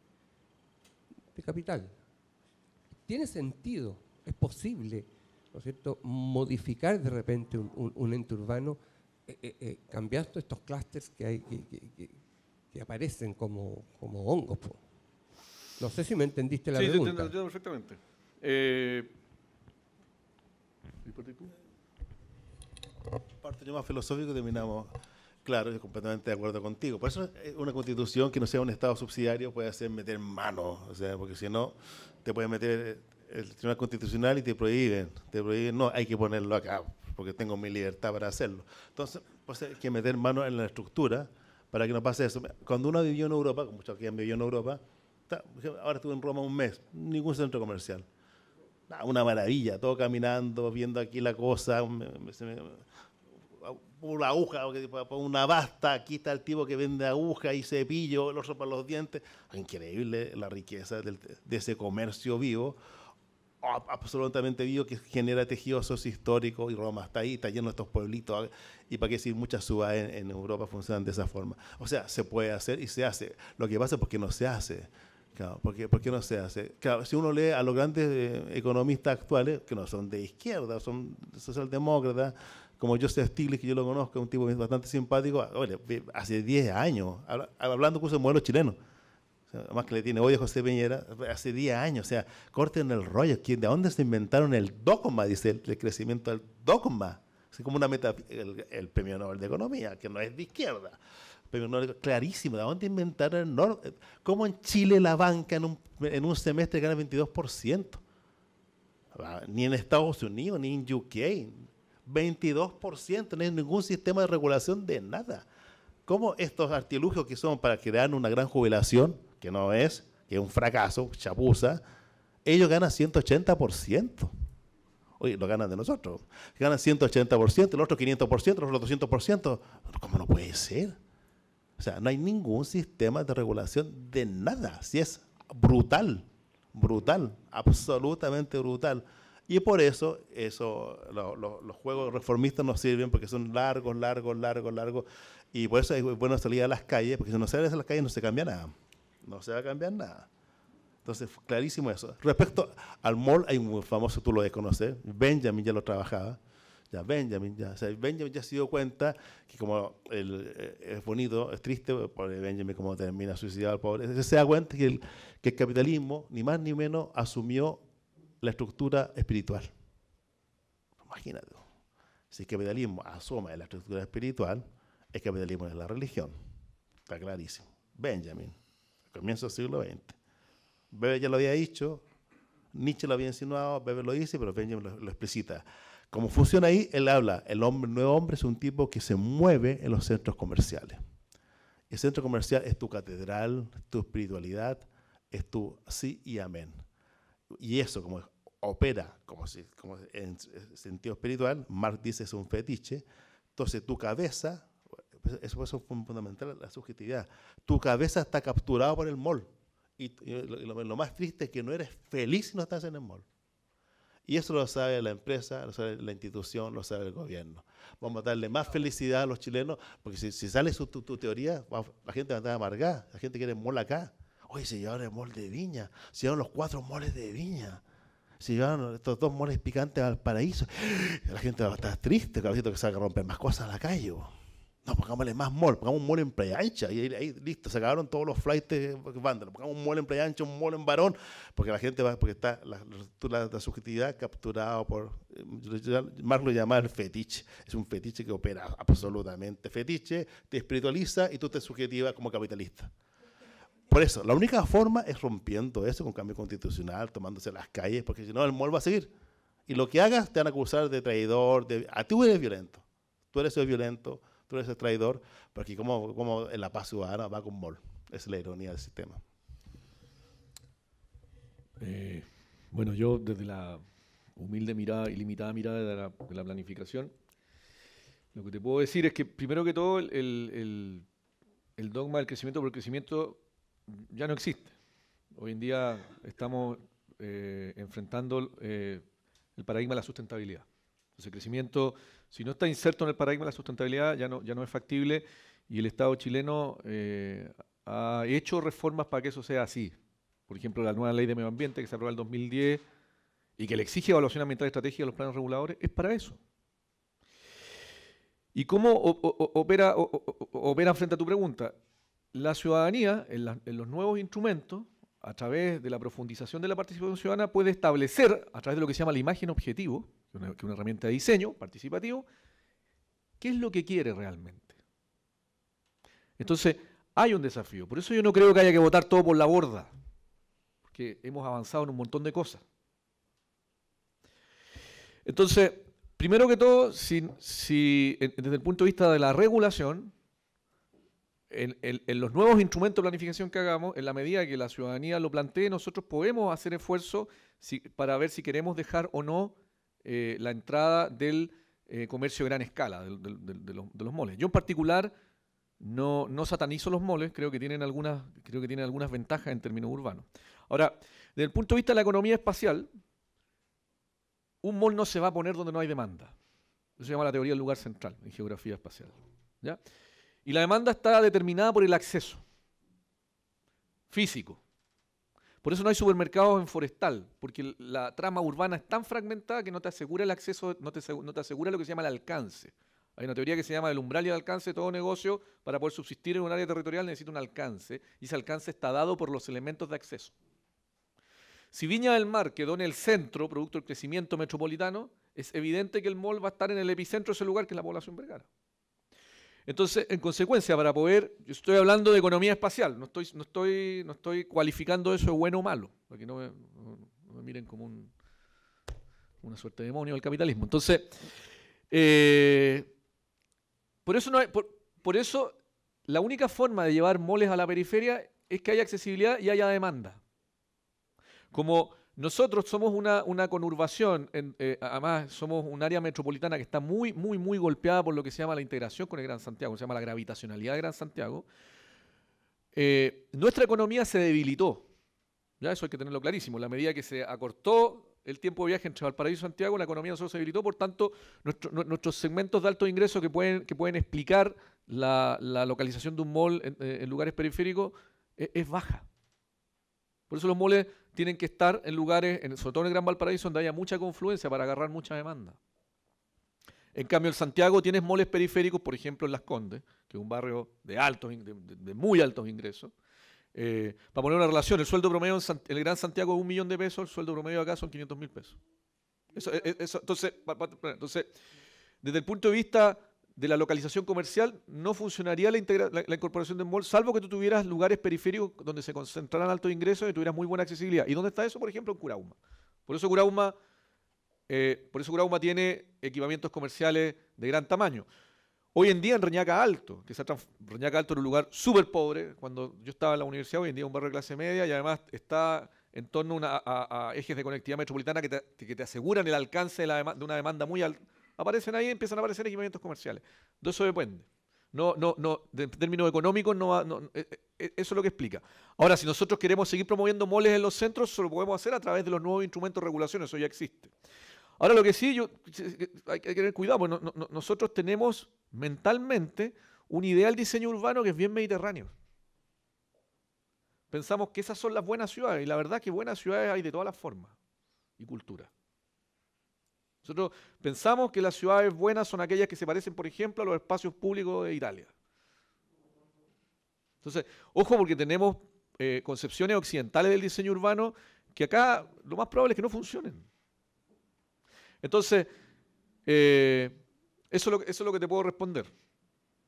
de capital. Tiene sentido, es posible, ¿no cierto?, modificar de repente un ente urbano eh, eh, eh cambiar estos clústeres que, hay, que, aparecen como, como hongos. No sé si me entendiste la pregunta. Sí, perfectamente. Eh, parte yo más filosófico terminamos. Claro, yo completamente de acuerdo contigo. Por eso una constitución que no sea un Estado subsidiario puede hacer meter mano, o sea, porque si no, te puede meter el Tribunal Constitucional y te prohíben, te prohíben, no, hay que ponerlo acá, porque tengo mi libertad para hacerlo. Entonces, pues hay que meter mano en la estructura para que no pase eso. Cuando uno vivió en Europa, como muchos aquí han vivido en Europa, ahora estuve en Roma un mes, ningún centro comercial. Ah, una maravilla, todo caminando, viendo aquí la cosa, una aguja, una basta, aquí está el tipo que vende aguja y cepillo, el otro para los dientes. Ah, increíble la riqueza de ese comercio vivo absolutamente vivo que genera tejido históricos, y Roma está ahí, está lleno de estos pueblitos ah, y para qué decir muchas ciudades en, Europa funcionan de esa forma. O sea, se puede hacer y se hace. Lo que pasa es porque no se hace. Claro, porque, ¿Por qué no se hace? Claro, si uno lee a los grandes eh, economistas actuales, que no son de izquierda, son socialdemócratas, como Joseph Stiglitz, que yo lo conozco, un tipo bastante simpático, ah, hace 10 años, hablando con ese modelo chileno más que le tiene odio a José Piñera, hace 10 años, o sea, corten el rollo, ¿de dónde se inventaron el dogma? Dice el, crecimiento del dogma. es como una meta, el, premio Nobel de Economía, que no es de izquierda. Premio Nobel, clarísimo, ¿de dónde inventaron el norte? ¿Cómo en Chile la banca en un, en un semestre gana 22%? Ah, ni en Estados Unidos, ni en UK. 22%, no hay ningún sistema de regulación de nada. ¿Cómo estos artilugios que son para crear una gran jubilación? que no es, que es un fracaso, chapuza, ellos ganan 180%. Oye, lo ganan de nosotros. Ganan 180%, el otro 500%, el otro 200%. ¿Cómo no puede ser? O sea, no hay ningún sistema de regulación de nada. Si es brutal, brutal, absolutamente brutal. Y por eso, eso los juegos reformistas no sirven porque son largos, largos, largos, largos. Y por eso es bueno salir a las calles, porque si no sales a las calles no se cambia nada. No se va a cambiar nada. Entonces, clarísimo eso. Respecto al mall, hay un famoso, tú lo desconoces, Benjamin ya lo trabajaba. Ya Benjamin ya, ya se dio cuenta que como el, eh, es bonito, es triste, porque Benjamin como termina suicidado al pobre, se da cuenta que el, que el capitalismo ni más ni menos asumió la estructura espiritual. Imagínate, si el capitalismo asoma la estructura espiritual, el capitalismo es la religión. Está clarísimo. Benjamin comienzo del siglo XX. Bebe ya lo había dicho, Nietzsche lo había insinuado, Bebe lo dice, pero Benjamin lo, explica. explicita. Como funciona ahí, él habla, el, nuevo hombre es un tipo que se mueve en los centros comerciales. El centro comercial es tu catedral, tu espiritualidad, es tu sí y amén. Y eso, como opera, como, en sentido espiritual, Marx dice es un fetiche, entonces tu cabeza eso es fundamental, la subjetividad. Tu cabeza está capturada por el mol, Y, lo, más triste es que no eres feliz si no estás en el mol. Y eso lo sabe la empresa, lo sabe la institución, lo sabe el gobierno. Vamos a darle más felicidad a los chilenos, porque si, sale su, tu, teoría, la gente va a estar amargada, la gente quiere mol acá. Oye, se llevaron el mol de Viña, si llevaron los cuatro moles de Viña si llevaron estos dos moles picantes al paraíso. La gente va a estar triste, cabecito que salga a romper más cosas a la calle. No, pongámosle más mall, pongamos un mol en playa ancha. Y ahí, listo, se acabaron todos los flights pongámosle Pongamos un mol en playa ancha, un mol en varón, porque la gente va, porque está la, subjetividad capturada por. Eh, Marx lo llama el fetiche. Es un fetiche que opera absolutamente. Fetiche te espiritualiza y tú te subjetivas como capitalista. Por eso, la única forma es rompiendo eso con cambio constitucional, tomándose las calles, porque si no, el mol va a seguir. Y lo que hagas te van a acusar de traidor, de. A ah, ti eres violento. Tú eres violento tú eres el traidor, porque como, como en la paz ciudadana va con mol. Es la ironía del sistema. Eh, bueno, yo desde la humilde mirada y limitada mirada de la, planificación, lo que te puedo decir es que primero que todo el, el, dogma del crecimiento por el crecimiento ya no existe. Hoy en día estamos eh, enfrentando eh, el paradigma de la sustentabilidad. Entonces, el crecimiento si no está inserto en el paradigma de la sustentabilidad, ya no, ya no es factible y el Estado chileno eh, ha hecho reformas para que eso sea así. Por ejemplo, la nueva ley de medio ambiente que se aprobó en el 2010 y que le exige evaluación ambiental estratégica a los planes reguladores, es para eso. ¿Y cómo opera, opera frente a tu pregunta? La ciudadanía, en, en los nuevos instrumentos, a través de la profundización de la participación ciudadana, puede establecer, a través de lo que se llama la imagen objetivo, que es una herramienta de diseño participativo, qué es lo que quiere realmente. Entonces, hay un desafío. Por eso yo no creo que haya que votar todo por la borda, porque hemos avanzado en un montón de cosas. Entonces, primero que todo, si, desde el punto de vista de la regulación, en, los nuevos instrumentos de planificación que hagamos, en la medida que la ciudadanía lo plantee, nosotros podemos hacer esfuerzo para ver si queremos dejar o no eh, la entrada del eh, comercio de gran escala, de, los, moles. Yo en particular no, satanizo los moles, creo que, tienen algunas, creo que tienen algunas ventajas en términos urbanos. Ahora, desde el punto de vista de la economía espacial, un mol no se va a poner donde no hay demanda. Eso se llama la teoría del lugar central en geografía espacial. ¿ya? Y la demanda está determinada por el acceso físico. Por eso no hay supermercados en forestal, porque la trama urbana es tan fragmentada que no te asegura el acceso, no te, asegura lo que se llama el alcance. Hay una teoría que se llama el umbral y el alcance de todo negocio, para poder subsistir en un área territorial necesita un alcance, y ese alcance está dado por los elementos de acceso. Si Viña del Mar quedó en el centro, producto del crecimiento metropolitano, es evidente que el mall va a estar en el epicentro de ese lugar que es la población vergara. Entonces, en consecuencia, para poder, yo estoy hablando de economía espacial, no estoy, no estoy, no estoy cualificando eso de bueno o malo, para que no me, miren como una suerte de demonio del capitalismo. Entonces, eh, por, eso por eso la única forma de llevar moles a la periferia es que haya accesibilidad y haya demanda. Como nosotros somos una, conurbación, eh, además somos un área metropolitana que está muy, muy, muy golpeada por lo que se llama la integración con el Gran Santiago, se llama la gravitacionalidad de Gran Santiago. Eh, nuestra economía se debilitó, eso hay que tenerlo clarísimo. La medida que se acortó el tiempo de viaje entre Valparaíso y Santiago, la economía nosotros se debilitó, por tanto, nuestros segmentos de alto ingreso que pueden, que pueden explicar la, localización de un mall en, eh, lugares periféricos es baja. Por eso los moles tienen que estar en lugares, sobre todo en el Gran Valparaíso, donde haya mucha confluencia para agarrar mucha demanda. En cambio, en Santiago tienes moles periféricos, por ejemplo, en Las Condes, que es un barrio de altos, de, muy altos ingresos. Eh, para poner una relación, el sueldo promedio en, el Gran Santiago es un millón de pesos, el sueldo promedio acá son 500 mil pesos. E, e, entonces, desde el punto de vista de la localización comercial no funcionaría la, incorporación de mall, salvo que tú tuvieras lugares periféricos donde se concentraran altos ingresos y tuvieras muy buena accesibilidad. ¿Y dónde está eso? Por ejemplo, en Curauma. Por eso Curauma, eh, por eso tiene equipamientos comerciales de gran tamaño. Hoy en día en Reñaca Alto, que se Reñaca Alto era un lugar súper pobre, cuando yo estaba en la universidad, hoy en día es un barrio de clase media y además está en torno a, ejes de conectividad metropolitana que te, aseguran el alcance de una demanda muy alta aparecen ahí, empiezan a aparecer equipamientos comerciales. De eso depende. No, no, no, en términos económicos, no, eh, eh, eh, eso es lo que explica. Ahora, si nosotros queremos seguir promoviendo moles en los centros, eso lo podemos hacer a través de los nuevos instrumentos de regulación, eso ya existe. Ahora, lo que sí, hay que tener cuidado, pues nosotros tenemos mentalmente un ideal diseño urbano que es bien mediterráneo. Pensamos que esas son las buenas ciudades, y la verdad que buenas ciudades hay de todas las formas y culturas. Nosotros pensamos que las ciudades buenas son aquellas que se parecen, por ejemplo, a los espacios públicos de Italia. Entonces, ojo porque tenemos eh, concepciones occidentales del diseño urbano que acá lo más probable es que no funcionen. Entonces, eh, eso, es lo, que te puedo responder,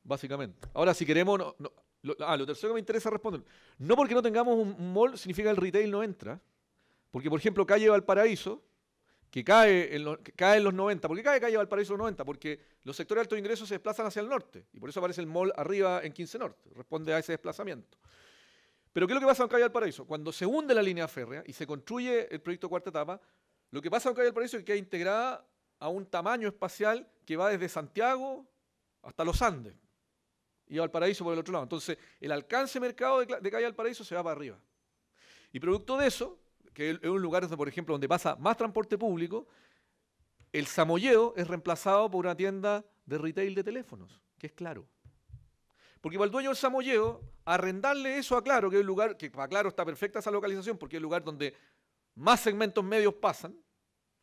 básicamente. Ahora, si queremos... ah, lo tercero que me interesa responder. No porque no tengamos un mall significa que el retail no entra. Porque, por ejemplo, calle Valparaíso que cae, en cae en los 90. ¿Por qué cae calle Valparaíso 90? Porque los sectores de alto ingreso se desplazan hacia el norte y por eso aparece el mall arriba en 15 Norte, responde a ese desplazamiento. Pero ¿qué es lo que pasa en Calle Valparaíso? Cuando se hunde la línea férrea y se construye el proyecto cuarta etapa, lo que pasa en Calle Valparaíso es que queda integrada a un tamaño espacial que va desde Santiago hasta los Andes y a Valparaíso por el otro lado. Entonces, el alcance mercado de, de Calle Valparaíso se va para arriba. Y producto de eso, que es un lugar, por ejemplo, donde pasa más transporte público, el samoyedo es reemplazado por una tienda de retail de teléfonos, que es claro. Porque para el dueño del samoyedo, arrendarle eso a Claro, que es un lugar, que para Claro está perfecta esa localización, porque es el lugar donde más segmentos medios pasan,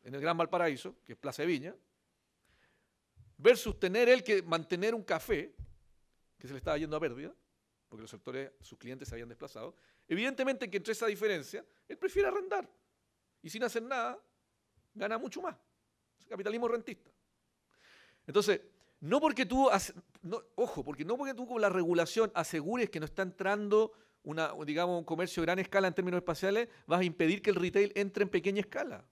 en el Gran Valparaíso, que es Plaza de Viña, versus tener él que mantener un café, que se le estaba yendo a pérdida, porque los sectores, sus clientes se habían desplazado, Evidentemente que entre esa diferencia, él prefiere arrendar y sin hacer nada gana mucho más. Es capitalismo rentista. Entonces, no porque tú, ojo, porque no porque tú con la regulación asegures que no está entrando una, digamos, un comercio de gran escala en términos espaciales, vas a impedir que el retail entre en pequeña escala.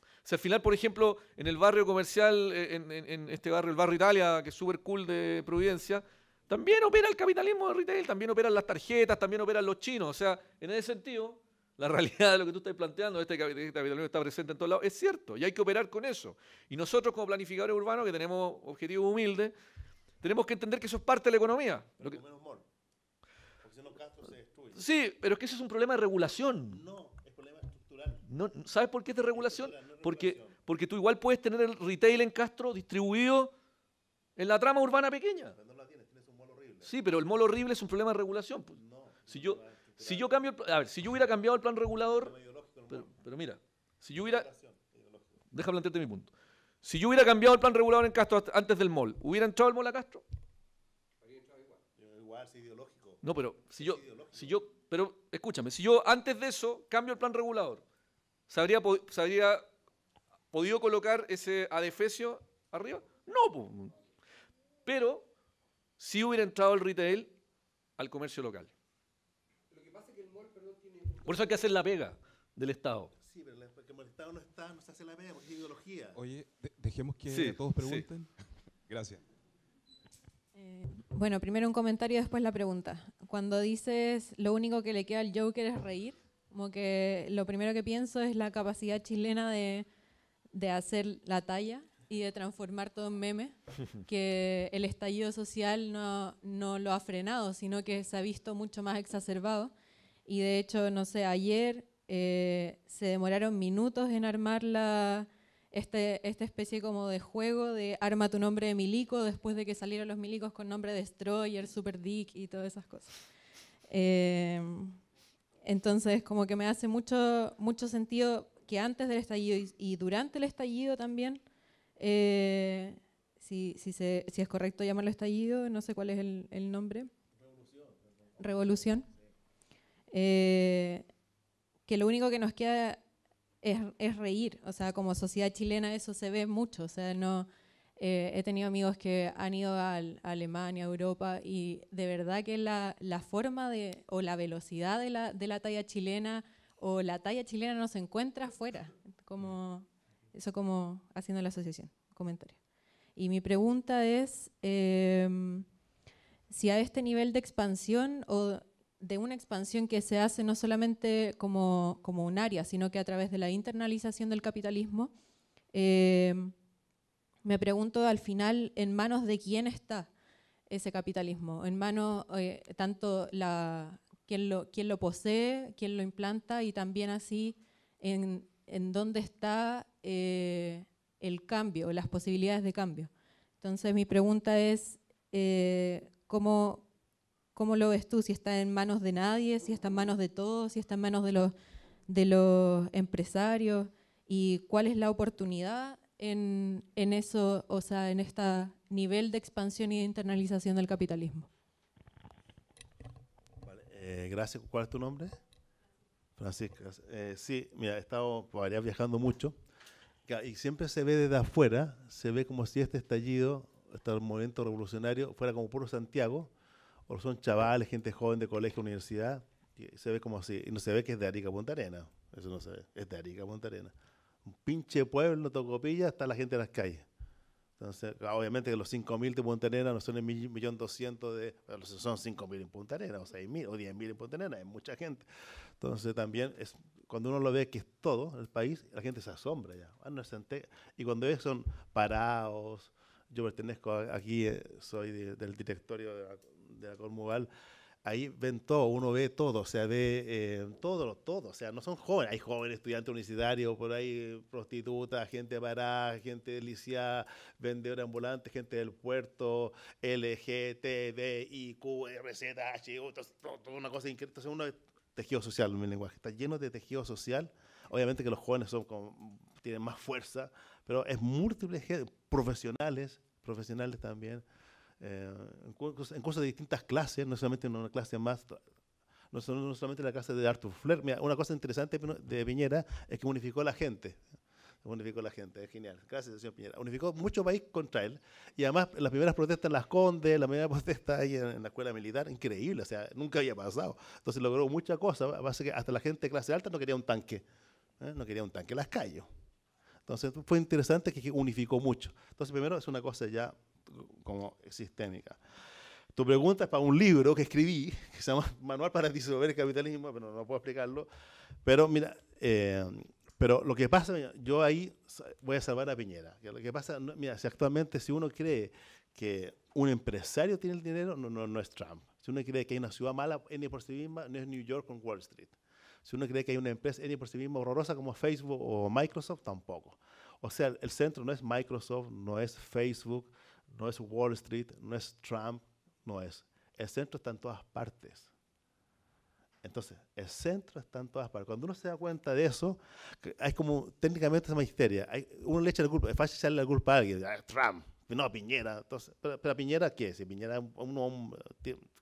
O sea, al final, por ejemplo, en el barrio comercial, eh, en, en este barrio, el barrio Italia, que es súper cool de Providencia, también opera el capitalismo de retail, también operan las tarjetas, también operan los chinos. O sea, en ese sentido, la (laughs) realidad de lo que tú estás planteando, este, este capitalismo está presente en todos lados, es cierto, y hay que operar con eso. Y nosotros como planificadores urbanos, que tenemos objetivos humildes, tenemos que entender que eso es parte de la economía. Sí, pero es que eso es un problema de regulación. No, es problema estructural. ¿Sabes por qué es de regulación? Porque, porque tú igual puedes tener el retail en Castro distribuido en la trama urbana pequeña. Sí, pero el MOL horrible es un problema de regulación. Pues. No, si yo, si yo cambio, a ver, si yo hubiera cambiado el plan regulador, pero, mira, si yo hubiera, deja plantearte mi punto. Si yo hubiera cambiado el plan regulador en Castro antes del mol, ¿hubiera entrado el mol a Castro? Igual, es ideológico. No, pero si yo, si yo, pero escúchame, si yo antes de eso cambio el plan regulador, ¿se habría, podido colocar ese adefesio arriba? No, pues. Pero si hubiera entrado el retail al comercio local. Por eso hay que hacer la pega del Estado. Sí, pero el Estado no está, no se hace la pega, porque ideología. Oye, dejemos que todos pregunten. (laughs) Gracias. Eh, bueno, primero un comentario y después la pregunta. Cuando dices lo único que le queda al Joker es reír, como que lo primero que pienso es la capacidad chilena de, de hacer la talla y de transformar todo en meme, (laughs) que el estallido social no, no, lo ha frenado, sino que se ha visto mucho más exacerbado. Y de hecho, no sé, ayer eh, se demoraron minutos en armar la, este, esta especie como de juego de arma tu nombre de milico después de que salieron los milicos con nombre de Destroyer, Super Dick y todas esas cosas. Eh, entonces, como que me hace mucho, mucho sentido que antes del estallido y durante el estallido también, eh, si, si, es correcto llamarlo estallido, no sé cuál es el, nombre. Revolución. Eh, que lo único que nos queda es, reír. O sea, como sociedad chilena eso se ve mucho. O sea, no, eh, he tenido amigos que han ido a, Alemania, a Europa, y de verdad que la, forma de, o la velocidad de la, talla chilena o la talla chilena no se encuentra afuera. Como eso como haciendo la asociación, comentario. Y mi pregunta es em, si a este nivel de expansión o de una expansión que se hace no solamente como, como un área, sino que a través de la internalización del capitalismo, em, me pregunto al final en manos de quién está ese capitalismo, en manos eh, tanto la, quién, lo, quién lo posee, quién lo implanta y también así en, en dónde está eh, el cambio, las posibilidades de cambio. Entonces mi pregunta es, eh, ¿cómo, lo ves tú? Si está en manos de nadie, si está en manos de todos, si está en manos de los, de los empresarios, y cuál es la oportunidad en, en eso, o sea, en este nivel de expansión y de internalización del capitalismo. Eh, gracias. ¿Cuál es tu nombre? Francisco, sí, mira, he estado viajando mucho y siempre se ve desde afuera, se ve como si este estallido, este movimiento revolucionario, fuera como puro Santiago, o son chavales, gente joven de colegio, universidad, y se ve como así, y no se ve que es de Arica Punta Arena, eso no se ve, es de Arica Punta Arena. Un pinche pueblo, Tocopilla, está la gente en las calles. Entonces, ah, obviamente que los 5.000 de Punta Arena no son el millón doscientos de... Son 5.000 en Punta Arena, o 6.000, o 10.000 en Punta Arena, hay mucha gente. Entonces, también es cuando uno lo ve que es todo el país, la gente se asombra ya. Ah, y cuando ves son parados, yo pertenezco aquí, eh, soy del directorio de la, de ahí ven todo, uno ve todo, o sea, ve eh, todo, todo, o sea, no son jóvenes, hay jóvenes estudiantes universitarios, por ahí prostitutas, gente parada, gente deliciada, vendedores ambulantes, gente del puerto, LGTBIQRZH, toda una cosa increíble, uno tejido social, mi lenguaje, está lleno de tejido social. Obviamente que los jóvenes tienen más fuerza, pero es múltiples profesionales, profesionales también, eh, en, cosas de distintas clases, no solamente en una clase más, no, solamente en la clase de Arthur Flair. una cosa interesante de Viñera es que unificó a la gente unificó la gente, es genial. Gracias, señor Piñera. Unificó mucho país contra él. Y además, las primeras protestas en Las Condes, la primeras (laughs) protestas ahí en, la escuela militar, increíble, o sea, nunca había pasado. Entonces logró muchas cosas. Base que hasta la gente de clase alta no quería un tanque, ¿eh? no quería un tanque las calles. Entonces fue interesante que unificó mucho. Entonces, primero es una cosa ya como sistémica. Tu pregunta es para un libro que escribí, que se llama Manual para disolver el capitalismo, pero no puedo explicarlo. Pero mira, eh, pero lo que pasa, yo ahí voy a salvar a Piñera. Lo que pasa, mira, si actualmente si uno cree que un empresario tiene el dinero, no, no, no es Trump. Si uno cree que hay una ciudad mala, ni por sí misma, no es New York con Wall Street. Si uno cree que hay una empresa ni por sí misma horrorosa como Facebook o Microsoft, tampoco. O sea, el centro no es Microsoft, no es Facebook, no es Wall Street, no es Trump, no es. El centro está en todas partes. Entonces, el centro está en todas partes. Cuando uno se da cuenta de eso, hay como, técnicamente es una histeria. uno le echa la culpa, es fácil echarle la culpa a alguien. Ah, Trump, no, Piñera. ¿pero, Piñera qué? Si Piñera uno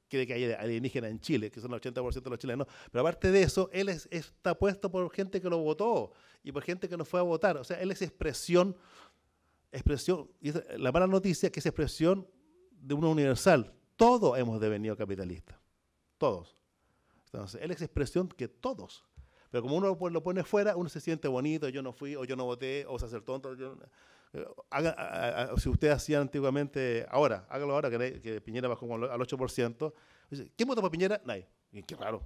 cree que hay alienígenas en Chile, que son el 80% de los chilenos. Pero aparte de eso, él está puesto por gente que lo votó y por gente que no fue a votar. O sea, él es expresión, expresión, y la mala noticia es que es expresión de uno universal. Todos hemos devenido capitalistas. Todos entonces, él es expresión que todos. Pero como uno lo pone fuera, uno se siente bonito, yo no fui, o yo no voté, o se hace el tonto. Eh, haga, si usted hacía antiguamente, ahora, hágalo ahora, que, Piñera bajó al 8%. ¿Quién votó para Piñera? Nadie. Y qué raro.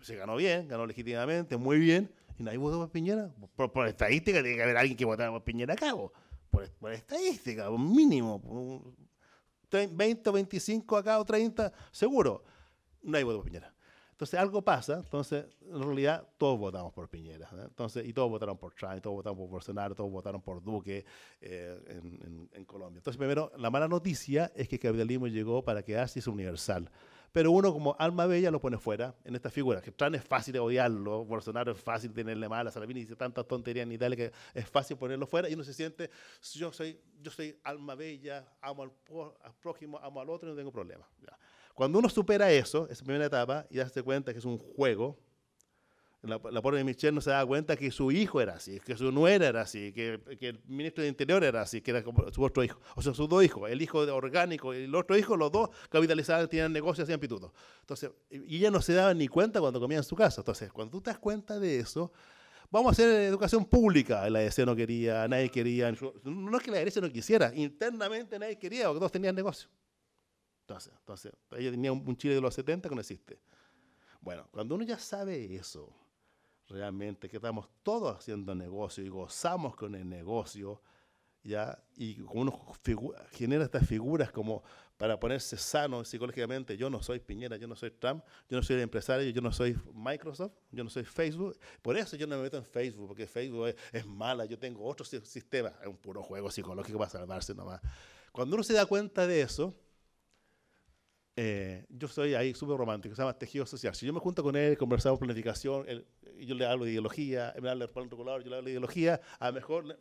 Se ganó bien, ganó legítimamente, muy bien. ¿Y nadie votó para Piñera? Por, estadística tiene que haber alguien que votara para Piñera a cabo. Por, estadística, mínimo. 20 o 25 acá o 30, seguro. Nadie votó para Piñera. Entonces algo pasa, entonces en realidad todos votamos por Piñera, ¿eh? entonces, y todos votaron por Trump, todos votaron por Bolsonaro, todos votaron por Duque eh, en, Colombia. Entonces primero, la mala noticia es que el capitalismo llegó para quedarse y es universal. Pero uno como alma bella lo pone fuera en esta figura, que Trump es fácil de odiarlo, Bolsonaro es fácil tenerle mal, a Salvini dice tantas tonterías en Italia que es fácil ponerlo fuera y uno se siente, yo soy, yo soy alma bella, amo al, prójimo, amo al otro y no tengo problema. Cuando uno supera eso, esa primera etapa, y darse cuenta que es un juego, la, pobre pobre Michelle no se da cuenta que su hijo era así, que su nuera era así, que, el ministro de Interior era así, que era como su otro hijo, o sea, sus dos hijos, el hijo orgánico y el otro hijo, los dos capitalizados tenían negocios, hacían pitudo. Entonces, y ella no se daba ni cuenta cuando comía en su casa. Entonces, cuando tú te das cuenta de eso, vamos a hacer educación pública. La ADC e no quería, nadie quería. No es que la derecha no quisiera, internamente nadie quería, porque todos tenían negocios. Entonces, ella tenía un Chile de los 70 que no existe. Bueno, cuando uno ya sabe eso, realmente que estamos todos haciendo negocio y gozamos con el negocio, ¿ya? y uno genera estas figuras como para ponerse sano psicológicamente, yo no soy Piñera, yo no soy Trump, yo no soy el empresario, yo no soy Microsoft, yo no soy Facebook, por eso yo no me meto en Facebook, porque Facebook es, mala, yo tengo otro sistema, es un puro juego psicológico para salvarse nomás. Cuando uno se da cuenta de eso, eh, yo soy ahí súper romántico, se llama tejido social. Si yo me junto con él, conversamos planificación, él, yo le hablo de ideología, él me habla de yo le hablo de ideología, a lo mejor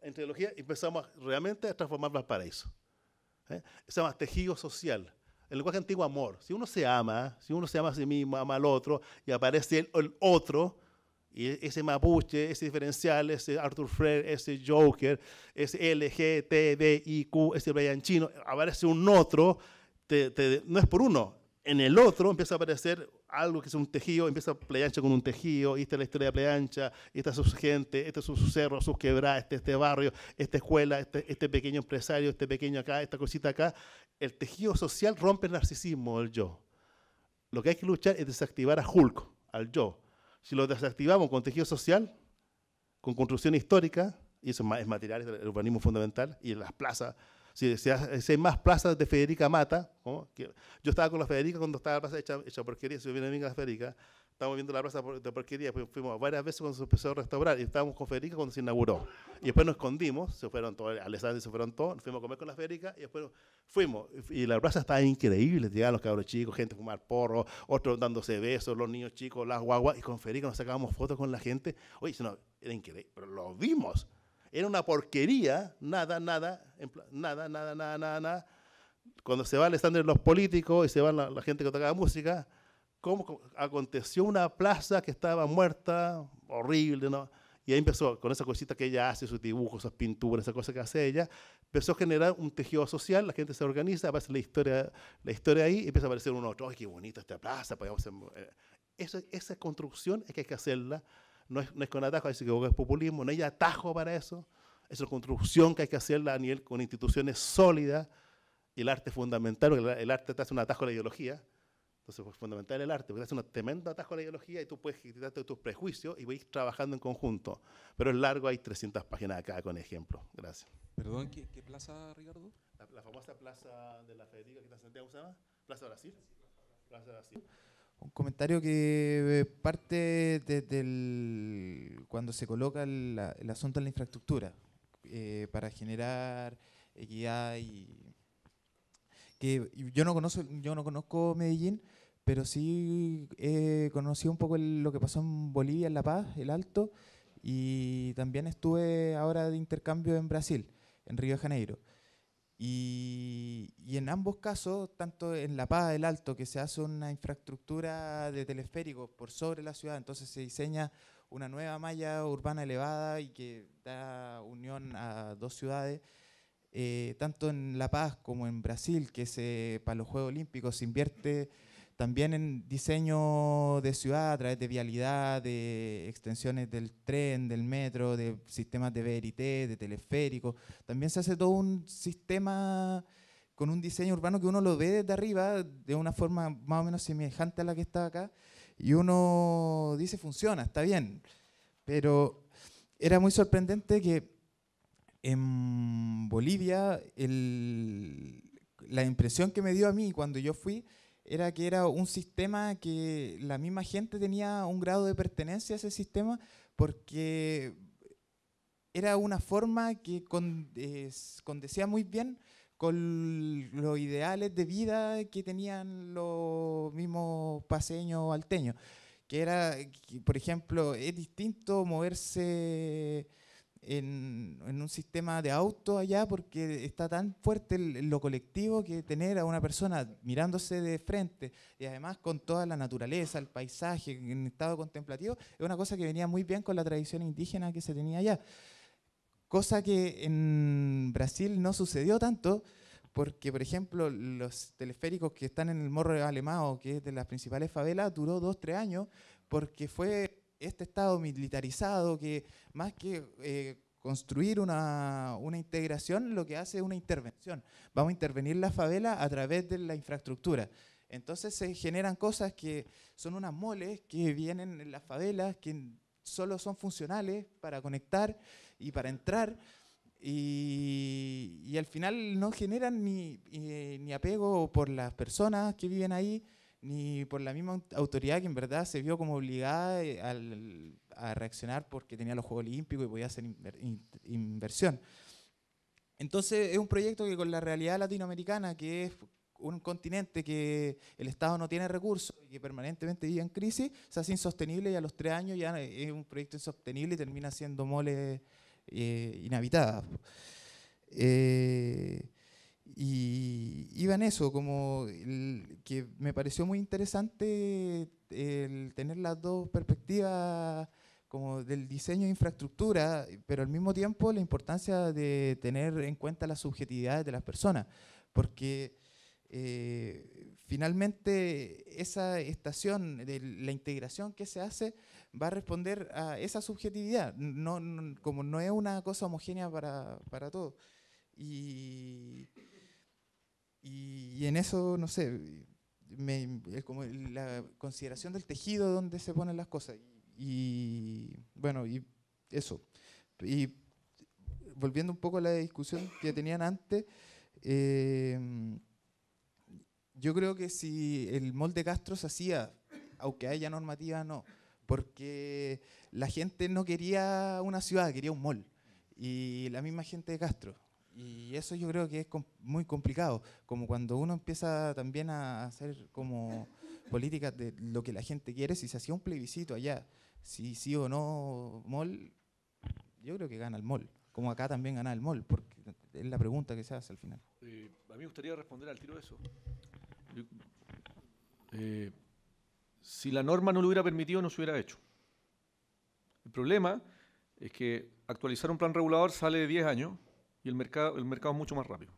entre ideología empezamos realmente a transformar para ¿eh? Se llama tejido social. El lenguaje antiguo amor. Si uno se ama, si uno se ama a sí mismo, ama al otro, y aparece el, otro, y e, ese mapuche, ese diferencial, ese Arthur Freire, ese Joker, ese LGTBIQ, ese Brian Chino, aparece un otro no es por uno, en el otro empieza a aparecer algo que es un tejido, empieza a Pleancha con un tejido, esta es la historia de Pleancha, esta es su gente, este es su cerro, sus quebradas, este, este barrio, esta escuela, este, este pequeño empresario, este pequeño acá, esta cosita acá. El tejido social rompe el narcisismo del yo. Lo que hay que luchar es desactivar a Hulk, al yo. Si lo desactivamos con tejido social, con construcción histórica, y eso es material, el urbanismo fundamental, y las plazas si se eh, hay más plazas de Federica Mata, yo estaba con la Federica cuando estaba la plaza hecha, hecha porquería, si viene bien la Federica, estábamos viendo la plaza de porquería, pues, fuimos varias veces cuando se empezó a restaurar y estábamos con Federica cuando se inauguró. Y después nos escondimos, se fueron todos, Alessandro se fueron todos, fuimos a comer con la Federica y después fuimos. Y la plaza estaba increíble, llegaban los cabros chicos, gente fumando fumar porro, otros dándose besos, los niños chicos, las guaguas, y con Federica nos sacábamos fotos con la gente. Oye, no, era increíble, pero lo vimos. Era una porquería, nada, nada, nada, nada, nada, nada, Cuando se van el estándar los políticos y se van la, gente que tocaba música, ¿cómo aconteció una plaza que estaba muerta, horrible, ¿no? Y ahí empezó, con esa cosita que ella hace, sus dibujos, sus pinturas, esa cosa que hace ella, empezó a generar un tejido social, la gente se organiza, aparece la historia, la historia ahí, y empieza a aparecer uno otro, ¡ay, qué bonita esta plaza! Eh". Esa, esa construcción es que hay que hacerla no es, no es con atajo, así que es populismo, no hay atajo para eso. Es una construcción que hay que hacer, a nivel con instituciones sólidas y el arte es fundamental, porque el arte te hace un atajo a la ideología. Entonces, pues, es fundamental el arte, porque te hace un tremendo atajo a la ideología y tú puedes quitarte tus prejuicios y ir trabajando en conjunto. Pero es largo, hay 300 páginas acá con ejemplos. Gracias. Perdón, ¿qué, plaza, Ricardo? La, famosa plaza de la Federica, que está en ¿se llama? Plaza Brasil. Plaza Brasil un comentario que eh, parte desde cuando se coloca el, asunto en la infraestructura eh, para generar equidad y que yo no conozco yo no conozco Medellín pero sí he eh, conocido un poco lo que pasó en Bolivia en La Paz el Alto y también estuve ahora de intercambio en Brasil en Río de Janeiro y, en ambos casos, tanto en La Paz del Alto, que se hace una infraestructura de teleféricos por sobre la ciudad, entonces se diseña una nueva malla urbana elevada y que da unión a dos ciudades, eh, tanto en La Paz como en Brasil, que se, para los Juegos Olímpicos se invierte también en diseño de ciudad a través de vialidad, de extensiones del tren, del metro, de sistemas de BRT, de teleférico. También se hace todo un sistema con un diseño urbano que uno lo ve desde arriba de una forma más o menos semejante a la que está acá y uno dice funciona, está bien. Pero era muy sorprendente que en Bolivia la impresión que me dio a mí cuando yo fui era que era un sistema que la misma gente tenía un grado de pertenencia a ese sistema porque era una forma que condecía muy bien con los ideales de vida que tenían los mismos paseños o alteños, que era, por ejemplo, es distinto moverse en, un sistema de auto allá porque está tan fuerte lo colectivo que tener a una persona mirándose de frente y además con toda la naturaleza, el paisaje en estado contemplativo, es una cosa que venía muy bien con la tradición indígena que se tenía allá. Cosa que en Brasil no sucedió tanto porque, por ejemplo, los teleféricos que están en el Morro de Alemão, que es de las principales favelas, duró dos, tres años porque fue este Estado militarizado que más que eh, construir una, una, integración, lo que hace es una intervención. Vamos a intervenir la favela a través de la infraestructura. Entonces se generan cosas que son unas moles que vienen en las favelas, que solo son funcionales para conectar y para entrar. Y, al final no generan ni, eh, ni apego por las personas que viven ahí, ni por la misma autoridad que en verdad se vio como obligada eh, a, reaccionar porque tenía los Juegos Olímpicos y podía hacer inversión. Entonces es un proyecto que con la realidad latinoamericana, que es un continente que el Estado no tiene recursos y que permanentemente vive en crisis, se hace insostenible y a los tres años ya es un proyecto insostenible y termina siendo mole eh, inhabitada. Eh, y iba en eso, como que me pareció muy interesante el tener las dos perspectivas como del diseño de infraestructura, pero al mismo tiempo la importancia de tener en cuenta las subjetividades de las personas, porque eh, finalmente esa estación, de la integración que se hace, va a responder a esa subjetividad, no como no es una cosa homogénea para, para todos. Y y, en eso, no sé, como la consideración del tejido donde se ponen las cosas. Y, bueno, y eso. Y volviendo un poco a la discusión que tenían antes, eh, yo creo que si el molde Castro se hacía, aunque haya normativa, no, porque la gente no quería una ciudad, quería un mall. Y la misma gente de Castro y eso yo creo que es muy complicado, como cuando uno empieza también a hacer como (laughs) políticas de lo que la gente quiere, si se hacía un plebiscito allá, si sí o no mol, yo creo que gana el mol, como acá también gana el mol, porque es la pregunta que se hace al final. Eh, a mí me gustaría responder al tiro de eso. Eh, si la norma no lo hubiera permitido, no se hubiera hecho. El problema es que actualizar un plan regulador sale de 10 años y el mercado, el mercado es mucho más rápido.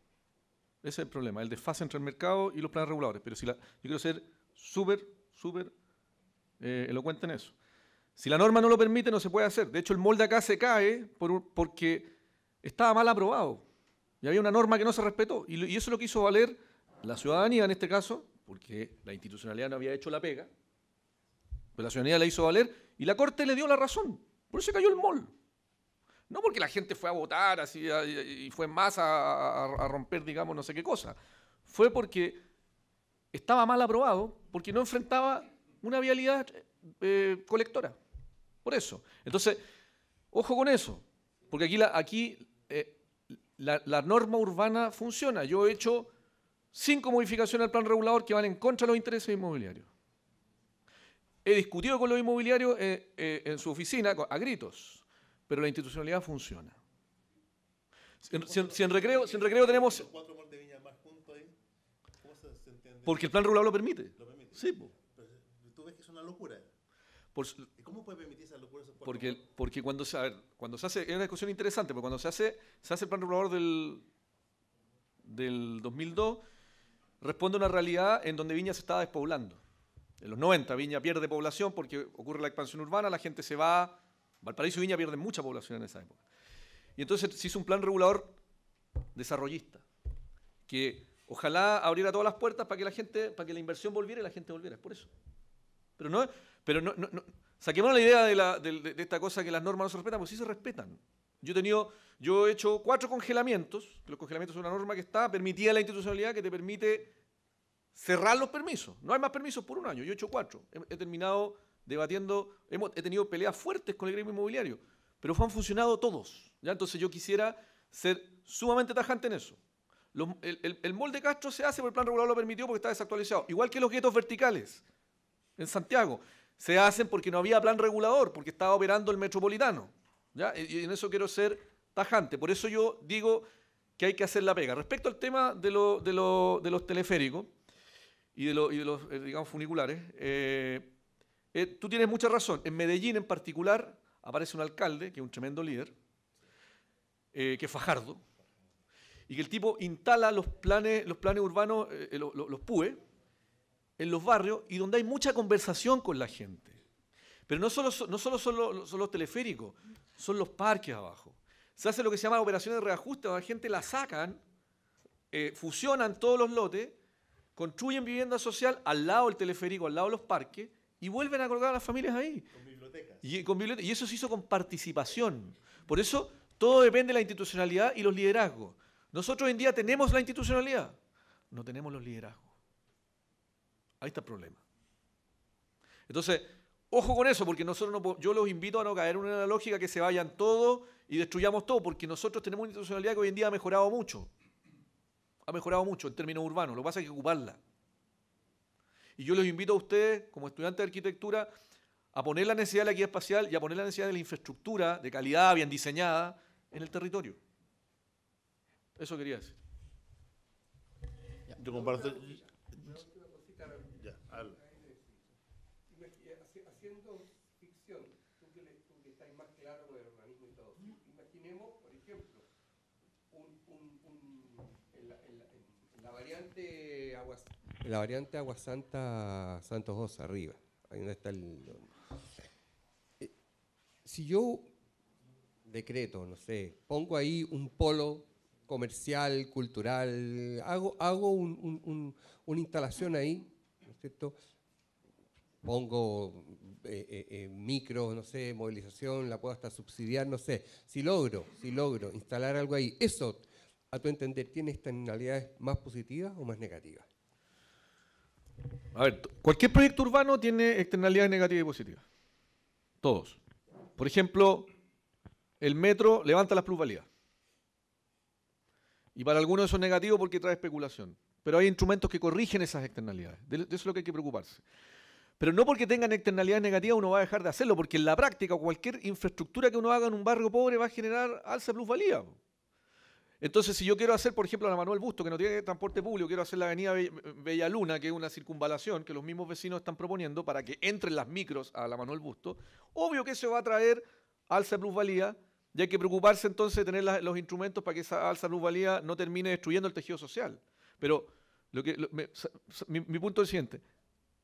Ese es el problema, el desfase entre el mercado y los planes reguladores. Pero si la, yo quiero ser súper, súper eh, elocuente en eso. Si la norma no lo permite, no se puede hacer. De hecho, el molde acá se cae por, porque estaba mal aprobado. Y había una norma que no se respetó. Y, y eso es lo que hizo valer la ciudadanía en este caso, porque la institucionalidad no había hecho la pega. Pero la ciudadanía la hizo valer y la Corte le dio la razón. Por eso cayó el MOL. No porque la gente fue a votar así y fue más a, a, romper, digamos, no sé qué cosa. Fue porque estaba mal aprobado, porque no enfrentaba una vialidad eh, colectora. Por eso. Entonces, ojo con eso, porque aquí eh, la, norma urbana funciona. Yo he hecho cinco modificaciones al plan regulador que van en contra de los intereses inmobiliarios. He discutido con los inmobiliarios eh, en su oficina a gritos pero la institucionalidad funciona. Si en, recreo, tenemos... Porque el plan regulador lo permite. Sí, tú ves que es una locura. ¿Cómo puede permitir esa locura? porque, porque cuando, se, hace, es una discusión interesante, porque cuando se hace, se hace el plan regulador del, del 2002, responde a una realidad en donde Viña se estaba despoblando. En los 90 Viña pierde población porque ocurre la expansión urbana, la gente se va Valparaíso y Viña pierden mucha población en esa época. Y entonces se hizo un plan regulador desarrollista, que ojalá abriera todas las puertas para que la gente, para que la inversión volviera y la gente volviera, es por eso. Pero no, pero no, saquemos la idea de, esta cosa que las normas no se respetan, pues sí se respetan. Yo he yo he hecho cuatro congelamientos, que los congelamientos son una norma que está permitida en la institucionalidad que te permite cerrar los permisos. No hay más permisos por un año, yo he hecho cuatro. he terminado debatiendo, hemos, he tenido peleas fuertes con el gremio inmobiliario, pero han funcionado todos. ¿ya? Entonces yo quisiera ser sumamente tajante en eso. el, molde Castro se hace porque el plan regulador lo permitió porque está desactualizado. Igual que los guetos verticales en Santiago. Se hacen porque no había plan regulador, porque estaba operando el metropolitano. Y en eso quiero ser tajante. Por eso yo digo que hay que hacer la pega. Respecto al tema de, de, los teleféricos y de, los, eh, digamos, funiculares, eh, eh, tú tienes mucha razón. En Medellín en particular aparece un alcalde, que es un tremendo líder, eh, que es Fajardo, y que el tipo instala los planes, los planes urbanos, eh, los, PUE, en los barrios y donde hay mucha conversación con la gente. Pero no solo, no solo son, los, teleféricos, son los parques abajo. Se hace lo que se llama operaciones de reajuste, donde la gente la sacan, fusionan todos los lotes, construyen vivienda social al lado del teleférico, al lado de los parques, y vuelven a colocar a las familias ahí. Con bibliotecas. Y, eso se hizo con participación. Por eso todo depende de la institucionalidad y los liderazgos. Nosotros hoy en día tenemos la institucionalidad, no tenemos los liderazgos. Ahí está el problema. Entonces, ojo con eso, porque nosotros yo los invito a no caer en una lógica que se vayan todos y destruyamos todo, porque nosotros tenemos una institucionalidad que hoy en día ha mejorado mucho. Ha mejorado mucho en términos urbanos, lo que pasa es que ocuparla. Y yo los invito a ustedes, como estudiantes de arquitectura, a poner la necesidad de la guía espacial y a poner la necesidad de la infraestructura de calidad, bien diseñada, en el territorio. Eso quería decir. Yo comparto, la variante Agua Santa, Santos dos arriba, ahí está el... Eh, si yo decreto, no sé, pongo ahí un polo comercial, cultural, hago, hago una instalación ahí, ¿no cierto? Pongo eh, eh, micro, no sé, movilización, la puedo hasta subsidiar, no sé. Si logro, si logro instalar algo ahí, eso, a tu entender, ¿tiene externalidades más positivas o más negativas? A ver, cualquier proyecto urbano tiene externalidades negativas y positivas. Todos. Por ejemplo, el metro levanta las plusvalías. Y para algunos eso es negativo porque trae especulación. Pero hay instrumentos que corrigen esas externalidades. De eso es lo que hay que preocuparse. Pero no porque tengan externalidades negativas uno va a dejar de hacerlo, porque en la práctica cualquier infraestructura que uno haga en un barrio pobre va a generar alza plusvalía. Entonces, si yo quiero hacer, por ejemplo, la Manuel Busto, que no tiene transporte público, quiero hacer la avenida Bella Luna, que es una circunvalación que los mismos vecinos están proponiendo para que entren las micros a la Manuel Busto, obvio que eso va a traer alza plusvalía y hay que preocuparse entonces de tener los instrumentos para que esa alza plusvalía no termine destruyendo el tejido social. Pero lo mi, mi punto es el siguiente.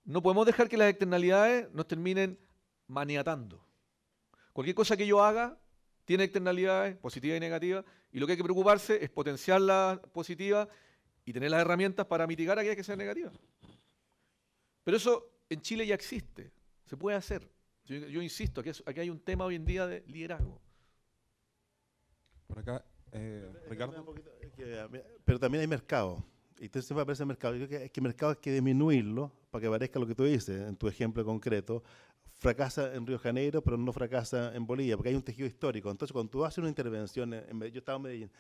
No podemos dejar que las externalidades nos terminen maniatando. Cualquier cosa que yo haga tiene externalidades positivas y negativas, y lo que hay que preocuparse es potenciar las positivas y tener las herramientas para mitigar aquellas que sean negativas. Pero eso en Chile ya existe, se puede hacer. Yo, insisto, aquí, aquí, hay un tema hoy en día de liderazgo. Por acá, Pero también hay mercado. Y entonces siempre aparece el mercado. que, es que el mercado hay que disminuirlo para que parezca lo que tú dices, en tu ejemplo concreto, fracasa en Río Janeiro, pero no fracasa en Bolivia, porque hay un tejido histórico. Entonces, cuando tú haces una intervención, en, yo estaba en Medellín,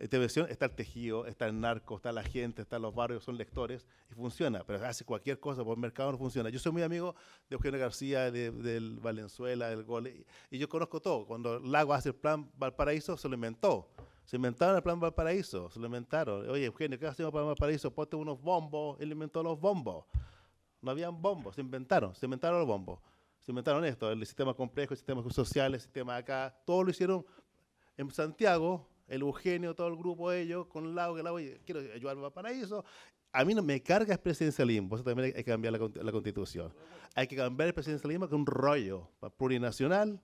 intervención eh, está el tejido, está el narco, está la gente, están los barrios, son lectores, y funciona, pero hace cualquier cosa, por el mercado no funciona. Yo soy muy amigo de Eugenio García, de, del Valenzuela, del Gole, y, yo conozco todo. Cuando Lago hace el plan Valparaíso, se lo inventó. Se inventaron el plan Valparaíso, se lo inventaron. Oye, Eugenio, ¿qué hacemos para Valparaíso? Ponte unos bombos, él inventó los bombos. No habían bombos, se inventaron, se inventaron los bombos se inventaron esto, el sistema complejo, el sistema social, el sistema acá, todo lo hicieron en Santiago, el Eugenio, todo el grupo de ellos, con el lado que lado, quiero ayudar a Paraíso. A mí no me carga el presidencialismo, eso también hay que cambiar la, constitución. Hay que cambiar el presidencialismo con un rollo plurinacional,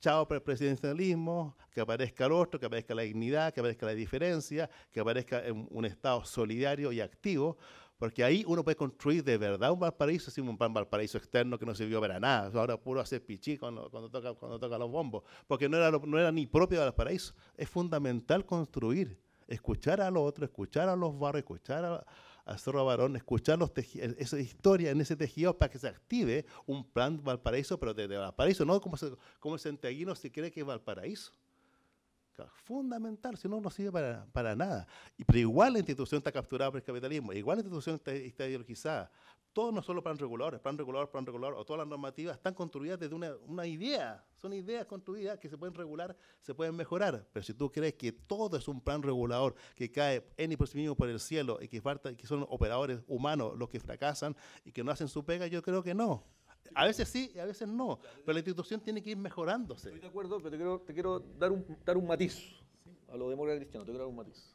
chao para el presidencialismo, que aparezca el otro, que aparezca la dignidad, que aparezca la diferencia, que aparezca un Estado solidario y activo. Porque ahí uno puede construir de verdad un Valparaíso, sin un Valparaíso externo que no sirvió para nada. Ahora puro hacer pichí cuando, toca, cuando toca los bombos, porque no era, no era ni propio de Valparaíso. Es fundamental construir, escuchar a los otros, escuchar a los barrios, escuchar a, a Cerro Barón, escuchar los esa historia en ese tejido para que se active un plan Valparaíso, pero desde de Valparaíso, no como, como el centeguino se cree que es Valparaíso fundamental, si no, no sirve para, nada. Y, pero igual la institución está capturada por el capitalismo, igual la institución está, ideologizada. Todos no solo planes reguladores, plan regulador, plan regulador, o todas las normativas están construidas desde una, una, idea. Son ideas construidas que se pueden regular, se pueden mejorar. Pero si tú crees que todo es un plan regulador que cae en y por sí mismo por el cielo y que, falta, que son operadores humanos los que fracasan y que no hacen su pega, yo creo que no. A veces sí y a veces no, pero la institución tiene que ir mejorándose. Estoy de acuerdo, pero te quiero, dar, un, dar un matiz a lo demócrata cristianos, te quiero dar un matiz.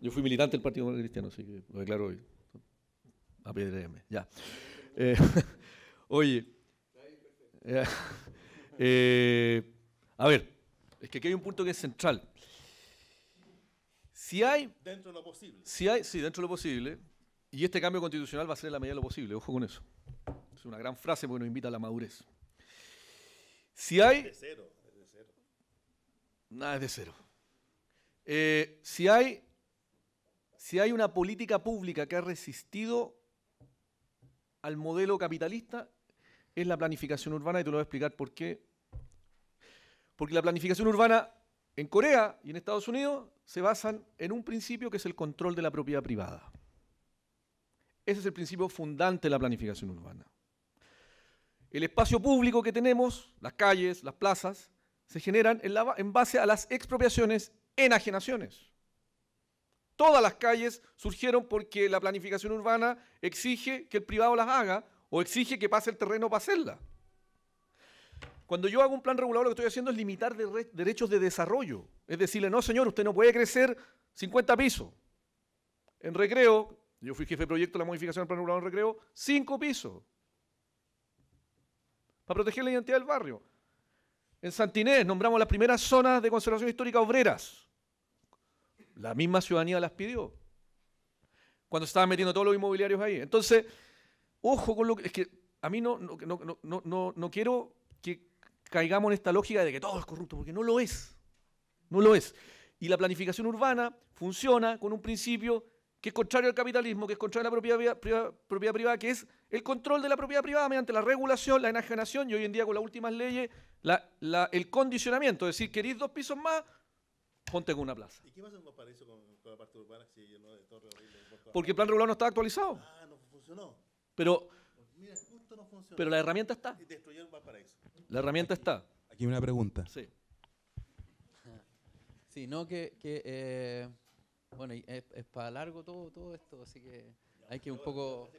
Yo fui militante del Partido Demócrata Cristiano, así que lo declaro hoy. PDM, ya. Eh, (laughs) oye, eh, (laughs) eh, a ver, es que aquí hay un punto que es central. Si hay... Dentro de lo posible. Si hay, sí, dentro de lo posible y este cambio constitucional va a ser en la medida de lo posible, ojo con eso. Es una gran frase porque nos invita a la madurez. Si hay... Nada es de cero. Eh, si, hay, si hay una política pública que ha resistido al modelo capitalista, es la planificación urbana, y te lo voy a explicar por qué. Porque la planificación urbana en Corea y en Estados Unidos se basan en un principio que es el control de la propiedad privada. Ese es el principio fundante de la planificación urbana. El espacio público que tenemos, las calles, las plazas, se generan en, base a las expropiaciones, enajenaciones. Todas las calles surgieron porque la planificación urbana exige que el privado las haga o exige que pase el terreno para hacerla. Cuando yo hago un plan regulador, lo que estoy haciendo es limitar derechos de desarrollo. Es decirle, no, señor, usted no puede crecer 50 pisos. En recreo, yo fui jefe de proyecto de la modificación del plan urbano de recreo, cinco pisos. Para proteger la identidad del barrio. En Santinés nombramos las primeras zonas de conservación histórica obreras. La misma ciudadanía las pidió. Cuando estaban metiendo todos los inmobiliarios ahí. Entonces, ojo con lo que. Es que a mí no, no, no quiero que caigamos en esta lógica de que todo es corrupto, porque no lo es. No lo es. Y la planificación urbana funciona con un principio que es contrario al capitalismo, que es contrario a la propiedad privada, privada, que es el control de la propiedad privada mediante la regulación, la enajenación y hoy en día con las últimas leyes, el condicionamiento. Es decir, queréis dos pisos más, ponte con una plaza. ¿Y qué pasa con Valparaíso con, con la parte urbana, si yo de Torre Porque el plan regular no está actualizado. Ah, no funcionó. Pero, Mira, justo no pero la herramienta está. Y destruyeron La herramienta está. Aquí una pregunta. Sí. Sí, no, que... Eh, bueno, es, para largo todo, todo esto, así que hay que un poco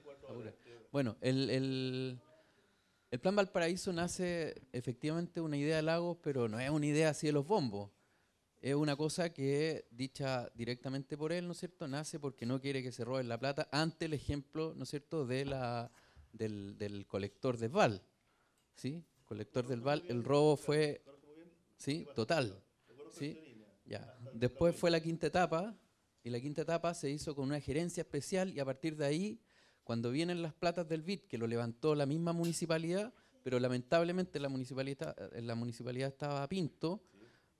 Bueno, el, Plan Valparaíso nace efectivamente una idea de Lagos, pero no es una idea así de los bombos. Es una cosa que, dicha directamente por él, ¿no es cierto?, nace porque no quiere que se roben la plata ante el ejemplo, ¿no es cierto?, de la, del, colector de Val. ¿Sí? Colector del Val, el robo fue... ¿Sí? Total. Ya. Después fue la quinta etapa, y la quinta etapa se hizo con una gerencia especial y a partir de ahí, cuando vienen las platas del BID, que lo levantó la misma municipalidad, pero lamentablemente la municipalidad, eh, la municipalidad estaba a Pinto,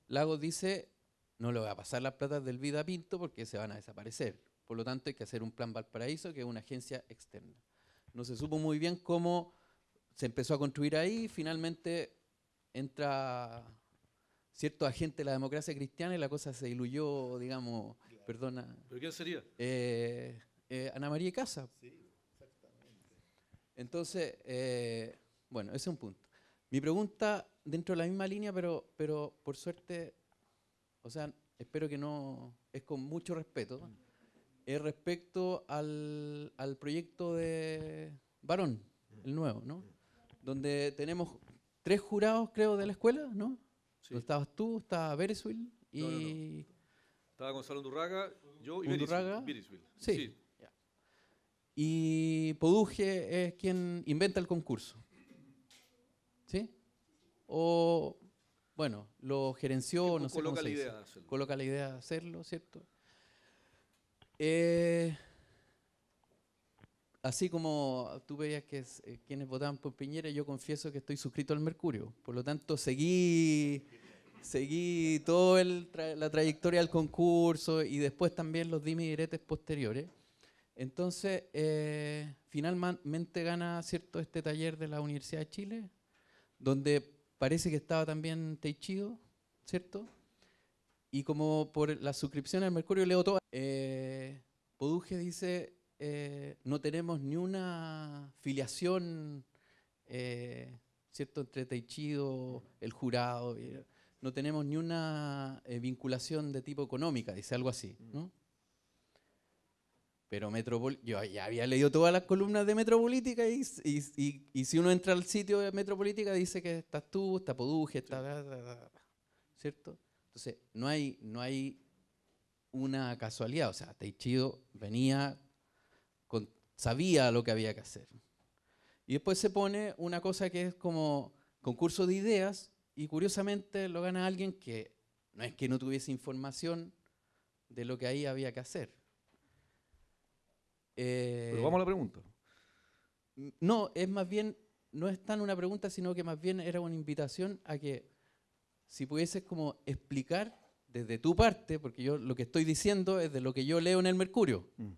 Lagos dice, no le voy a pasar las platas del BID a Pinto porque se van a desaparecer. Por lo tanto, hay que hacer un plan Valparaíso, que es una agencia externa. No se supo muy bien cómo se empezó a construir ahí, finalmente entra cierto agente de la democracia cristiana y la cosa se diluyó, digamos, perdona. ¿Pero quién sería? Eh, eh, Ana María Casa. Sí, exactamente. Entonces, eh, bueno, ese es un punto. Mi pregunta, dentro de la misma línea, pero, pero por suerte, o sea, espero que no, es con mucho respeto, es respecto al, proyecto de Varón, el nuevo, ¿no? Donde tenemos tres jurados, creo, de la escuela, ¿no? Estabas tú, estaba Bereswil y... Estaba Gonzalo Undurraga, yo y Virisville. Sí. Y Poduje es quien inventa el concurso. ¿Sí? O, bueno, lo gerenció, no sé coloca cómo la se idea Coloca la idea de hacerlo, ¿cierto? Eh, así como tú veías que eh, quienes votaban por Piñera, yo confieso que estoy suscrito al Mercurio. Por lo tanto, seguí seguí toda la trayectoria del concurso y después también los dimes diretes posteriores. Entonces, eh, finalmente gana cierto este taller de la Universidad de Chile, donde parece que estaba también Teichido, ¿cierto? Y como por la suscripción al Mercurio leo todo, eh, Poduje dice, eh, no tenemos ni una filiación, ¿cierto?, entre Teichido, el jurado no tenemos ni una eh, vinculación de tipo económica, dice algo así, mm. ¿no? Pero Metropol yo ya había leído todas las columnas de Metropolítica y, y, si uno entra al sitio de Metropolítica dice que estás tú, está Poduje, está... ¿Cierto? Entonces, no hay, no hay una casualidad. O sea, Teichido venía, sabía lo que había que hacer. Y después se pone una cosa que es como concurso de ideas, y curiosamente lo gana alguien que no es que no tuviese información de lo que ahí había que hacer. Eh, pero vamos a la pregunta. No, es más bien, no es tan una pregunta, sino que más bien era una invitación a que si pudieses como explicar desde tu parte, porque yo lo que estoy diciendo es de lo que yo leo en el Mercurio. Mm.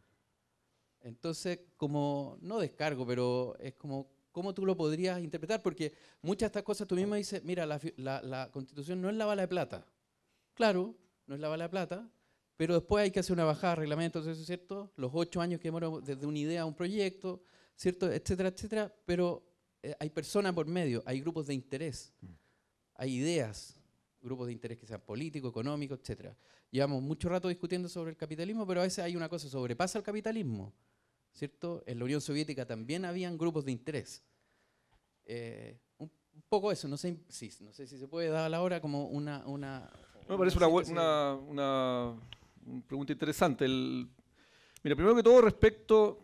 Entonces, como, no descargo, pero es como ¿Cómo tú lo podrías interpretar? Porque muchas de estas cosas tú mismo dices, mira, la, constitución no es la bala de plata. Claro, no es la bala de plata, pero después hay que hacer una bajada de reglamentos, ¿eso es cierto? Los ocho años que demora desde una idea a un proyecto, ¿cierto? Etcétera, etcétera. Pero eh, hay personas por medio, hay grupos de interés, mm. hay ideas, grupos de interés que sean políticos, económicos, etcétera. Llevamos mucho rato discutiendo sobre el capitalismo, pero a veces hay una cosa, sobrepasa el capitalismo. ¿cierto? En la Unión Soviética también habían grupos de interés. Eh, un poco eso, no sé, si se puede dar a la hora como una... una Me parece una, pregunta interesante. mira, primero que todo respecto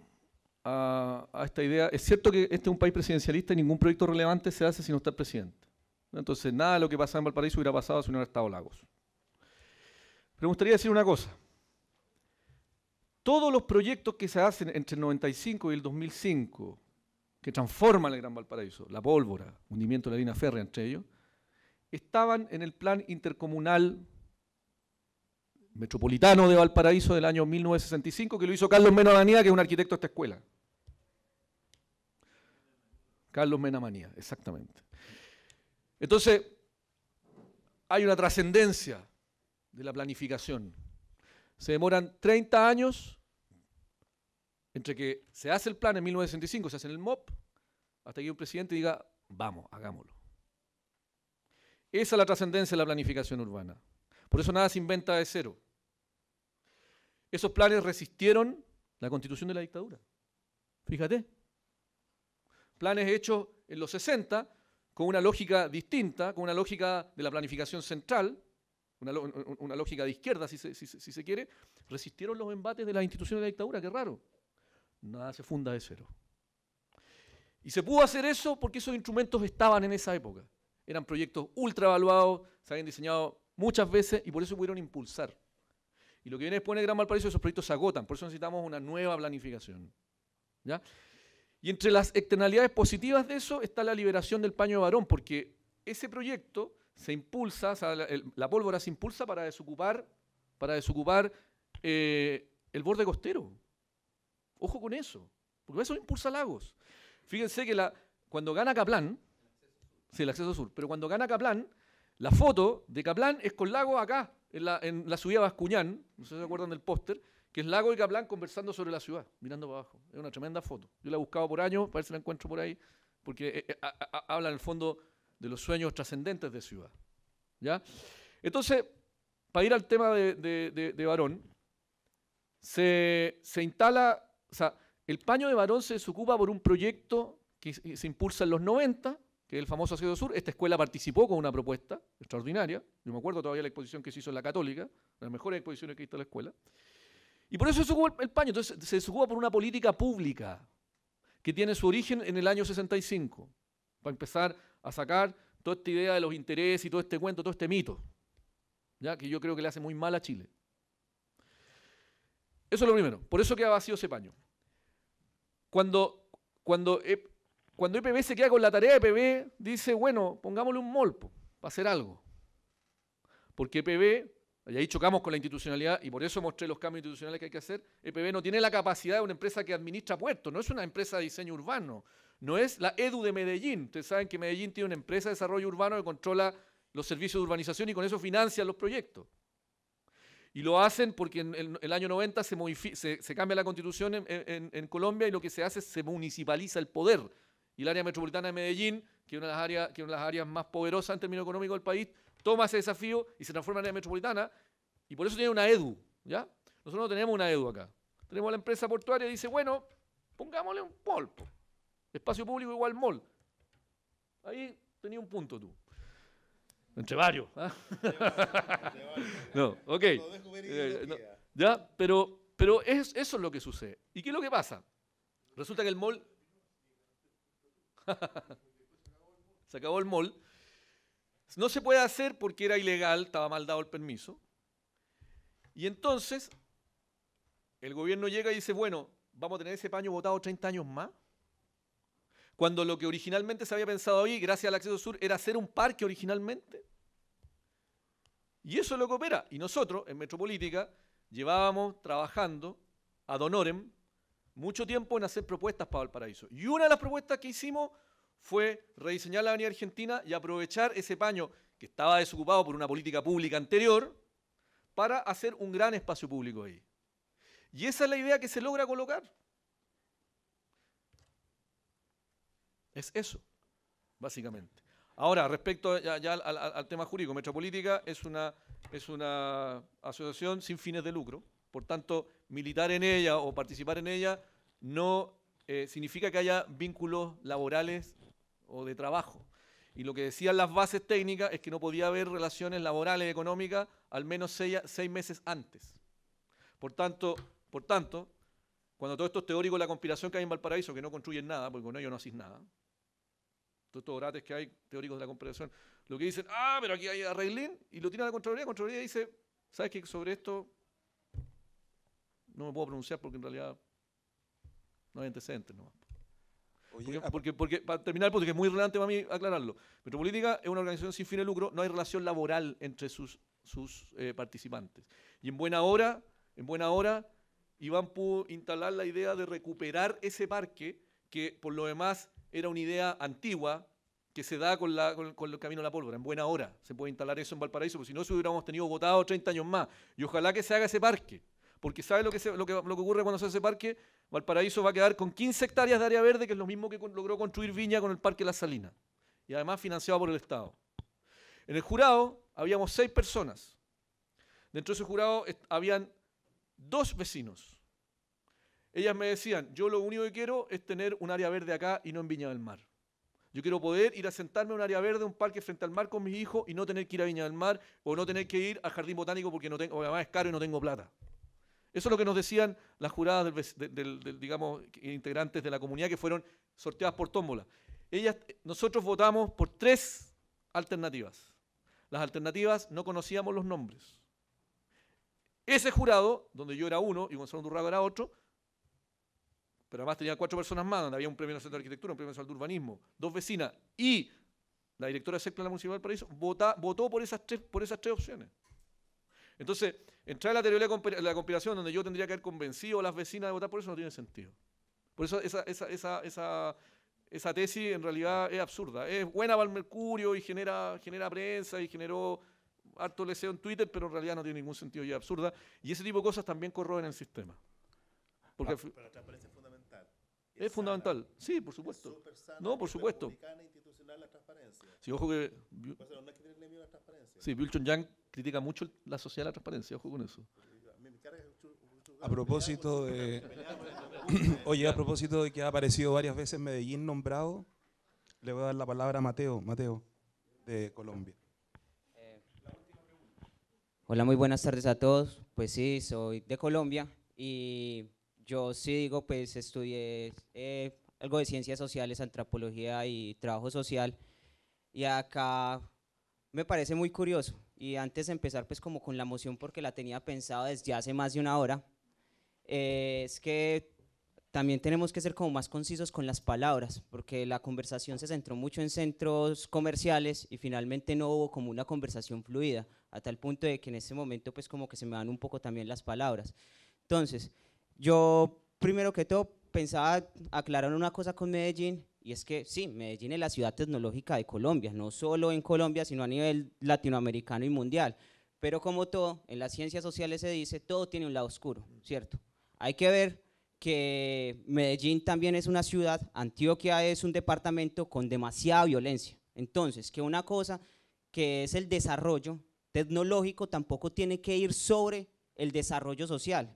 a, esta idea, es cierto que este es un país presidencialista y ningún proyecto relevante se hace si no está presidente. Entonces, nada de lo que pasaba en Valparaíso hubiera pasado si no hubiera estado Lagos. me gustaría decir una cosa todos los proyectos que se hacen entre el 95 y el 2005, que transforman el Gran Valparaíso, la pólvora, hundimiento de la línea férrea entre ellos, estaban en el plan intercomunal metropolitano de Valparaíso del año 1965, que lo hizo Carlos Mena Manía, que es un arquitecto de esta escuela. Carlos Mena Manía, exactamente. Entonces, hay una trascendencia de la planificación se demoran 30 años entre que se hace el plan en 1965, se hace en el MOP, hasta que un presidente diga, vamos, hagámoslo. Esa es la trascendencia de la planificación urbana. Por eso nada se inventa de cero. Esos planes resistieron la constitución de la dictadura. Fíjate. Planes hechos en los 60 con una lógica distinta, con una lógica de la planificación central, una, lógica de izquierda, si se, quiere, resistieron los embates de las instituciones de dictadura, qué raro. Nada se funda de cero. Y se pudo hacer eso porque esos instrumentos estaban en esa época. Eran proyectos ultra evaluados, se habían diseñado muchas veces y por eso pudieron impulsar. Y lo que viene después en el Gran Valparaíso, esos proyectos se agotan, por eso necesitamos una nueva planificación. ¿Ya? Y entre las externalidades positivas de eso está la liberación del paño de varón, porque ese proyecto se impulsa, o sea, la, pólvora se impulsa para desocupar, para desocupar eh, el borde costero. Ojo con eso, porque eso impulsa lagos. Fíjense que cuando gana Caplán, sí, el acceso sur, pero cuando gana Caplán, la foto de Caplán es con Lago acá, en la, en la subida Bascuñán, no sé si se acuerdan del póster, que es Lago y Caplán conversando sobre la ciudad, mirando para abajo. Es una tremenda foto. Yo la he buscado por años, parece que la encuentro por ahí, porque eh, eh, habla en el fondo de los sueños trascendentes de ciudad. ¿ya? Entonces, para ir al tema de, varón, se, instala, o sea, el paño de varón se desocupa por un proyecto que se impulsa en los 90, que es el famoso Acedo Sur. Esta escuela participó con una propuesta extraordinaria. Yo me acuerdo todavía la exposición que se hizo en la Católica, las mejores exposiciones que hizo la escuela. Y por eso se desocupa el, paño. Entonces, se desocupa por una política pública que tiene su origen en el año 65. Para empezar, a sacar toda esta idea de los intereses y todo este cuento, todo este mito, ¿ya? que yo creo que le hace muy mal a Chile. Eso es lo primero. Por eso queda vacío ese paño. Cuando, cuando, e cuando EPB se queda con la tarea de EPB, dice, bueno, pongámosle un molpo para hacer algo. Porque EPB, y ahí chocamos con la institucionalidad, y por eso mostré los cambios institucionales que hay que hacer, EPB no tiene la capacidad de una empresa que administra puertos, no es una empresa de diseño urbano, no es la EDU de Medellín. Ustedes saben que Medellín tiene una empresa de desarrollo urbano que controla los servicios de urbanización y con eso financia los proyectos. Y lo hacen porque en el, año 90 se, cambia la constitución en, Colombia y lo que se hace es se municipaliza el poder. Y el área metropolitana de Medellín, que es una de las áreas, más poderosas en términos económicos del país, toma ese desafío y se transforma en área metropolitana. Y por eso tiene una EDU. ¿ya? Nosotros no tenemos una EDU acá. Tenemos la empresa portuaria y dice, bueno, pongámosle un polpo. Espacio público igual mall. Ahí tenía un punto tú. Entre varios. ¿ah? (laughs) no, ok. Eh, ya, pero, pero es, eso es lo que sucede. ¿Y qué es lo que pasa? Resulta que el mall... (laughs) se acabó el mall. No se puede hacer porque era ilegal, estaba mal dado el permiso. Y entonces el gobierno llega y dice, bueno, vamos a tener ese paño votado 30 años más cuando lo que originalmente se había pensado ahí, gracias al acceso sur, era hacer un parque originalmente. Y eso es lo que opera. Y nosotros, en Metropolítica, llevábamos trabajando a Donorem mucho tiempo en hacer propuestas para Valparaíso. Y una de las propuestas que hicimos fue rediseñar la Avenida Argentina y aprovechar ese paño que estaba desocupado por una política pública anterior para hacer un gran espacio público ahí. Y esa es la idea que se logra colocar. Es eso, básicamente. Ahora, respecto al, tema jurídico, Metropolítica es una, es una asociación sin fines de lucro, por tanto, militar en ella o participar en ella no eh, significa que haya vínculos laborales o de trabajo. Y lo que decían las bases técnicas es que no podía haber relaciones laborales y económicas al menos seis, meses antes. Por tanto, por tanto, cuando todo esto teóricos de la conspiración que hay en Valparaíso, que no construyen nada, porque con ellos no haces nada, estos orates que hay, teóricos de la comprensión, lo que dicen, ah, pero aquí hay arreglín, y lo tiene la Contraloría, la Contraloría dice, ¿sabes qué? sobre esto no me puedo pronunciar porque en realidad no hay antecedentes nomás? Ah, porque, porque, para terminar porque es muy relevante para mí aclararlo, Metropolítica es una organización sin fin de lucro, no hay relación laboral entre sus, sus eh, participantes. Y en buena hora, en buena hora, Iván pudo instalar la idea de recuperar ese parque que por lo demás era una idea antigua que se da con, el camino a la pólvora. En buena hora se puede instalar eso en Valparaíso, porque si no, se hubiéramos tenido votado 30 años más. Y ojalá que se haga ese parque, porque ¿sabe lo que, ocurre cuando se hace ese parque? Valparaíso va a quedar con 15 hectáreas de área verde, que es lo mismo que logró construir Viña con el Parque La Salina, y además financiado por el Estado. En el jurado habíamos seis personas. Dentro de ese jurado habían dos vecinos ellas me decían, yo lo único que quiero es tener un área verde acá y no en Viña del Mar. Yo quiero poder ir a sentarme en un área verde, un parque frente al mar con mis hijos y no tener que ir a Viña del Mar o no tener que ir al jardín botánico porque no tengo, además es caro y no tengo plata. Eso es lo que nos decían las juradas digamos, integrantes de la comunidad que fueron sorteadas por tómbola. Ellas, nosotros votamos por tres alternativas. Las alternativas no conocíamos los nombres. Ese jurado, donde yo era uno y Gonzalo Durrago era otro, pero además tenía cuatro personas más, donde había un premio centro de arquitectura, un premio nacional de urbanismo, dos vecinas y la directora de la Municipal del Paraíso, vota, votó por esas, tres, por esas tres opciones. Entonces, entrar en la teoría de la conspiración donde yo tendría que haber convencido a las vecinas de votar por eso no tiene sentido. Por eso esa, tesis en realidad es absurda. Es buena para el mercurio y genera, genera prensa y generó harto leseo en Twitter, pero en realidad no tiene ningún sentido y es absurda. Y ese tipo de cosas también corroen el sistema. Porque ah, es, fundamental. Sí, por supuesto. no, por supuesto. E institucional, Sí, ojo que. Sí, Bill Chong Yang critica mucho la sociedad de la transparencia. Ojo con eso. A propósito de. (clears throat) Oye, a propósito de que ha aparecido varias veces Medellín nombrado, le voy a dar la palabra a Mateo, Mateo, de Colombia. Eh, hola, muy buenas tardes a todos. Pues sí, soy de Colombia y yo sí digo, pues estudié eh, algo de ciencias sociales, antropología y trabajo social. Y acá me parece muy curioso. Y antes de empezar, pues como con la moción, porque la tenía pensada desde hace más de una hora, eh, es que también tenemos que ser como más concisos con las palabras, porque la conversación se centró mucho en centros comerciales y finalmente no hubo como una conversación fluida, a tal punto de que en ese momento pues como que se me van un poco también las palabras. Entonces, yo, primero que todo, pensaba aclarar una cosa con Medellín, y es que sí, Medellín es la ciudad tecnológica de Colombia, no solo en Colombia, sino a nivel latinoamericano y mundial. Pero como todo, en las ciencias sociales se dice, todo tiene un lado oscuro, ¿cierto? Hay que ver que Medellín también es una ciudad, Antioquia es un departamento con demasiada violencia. Entonces, que una cosa que es el desarrollo tecnológico tampoco tiene que ir sobre el desarrollo social.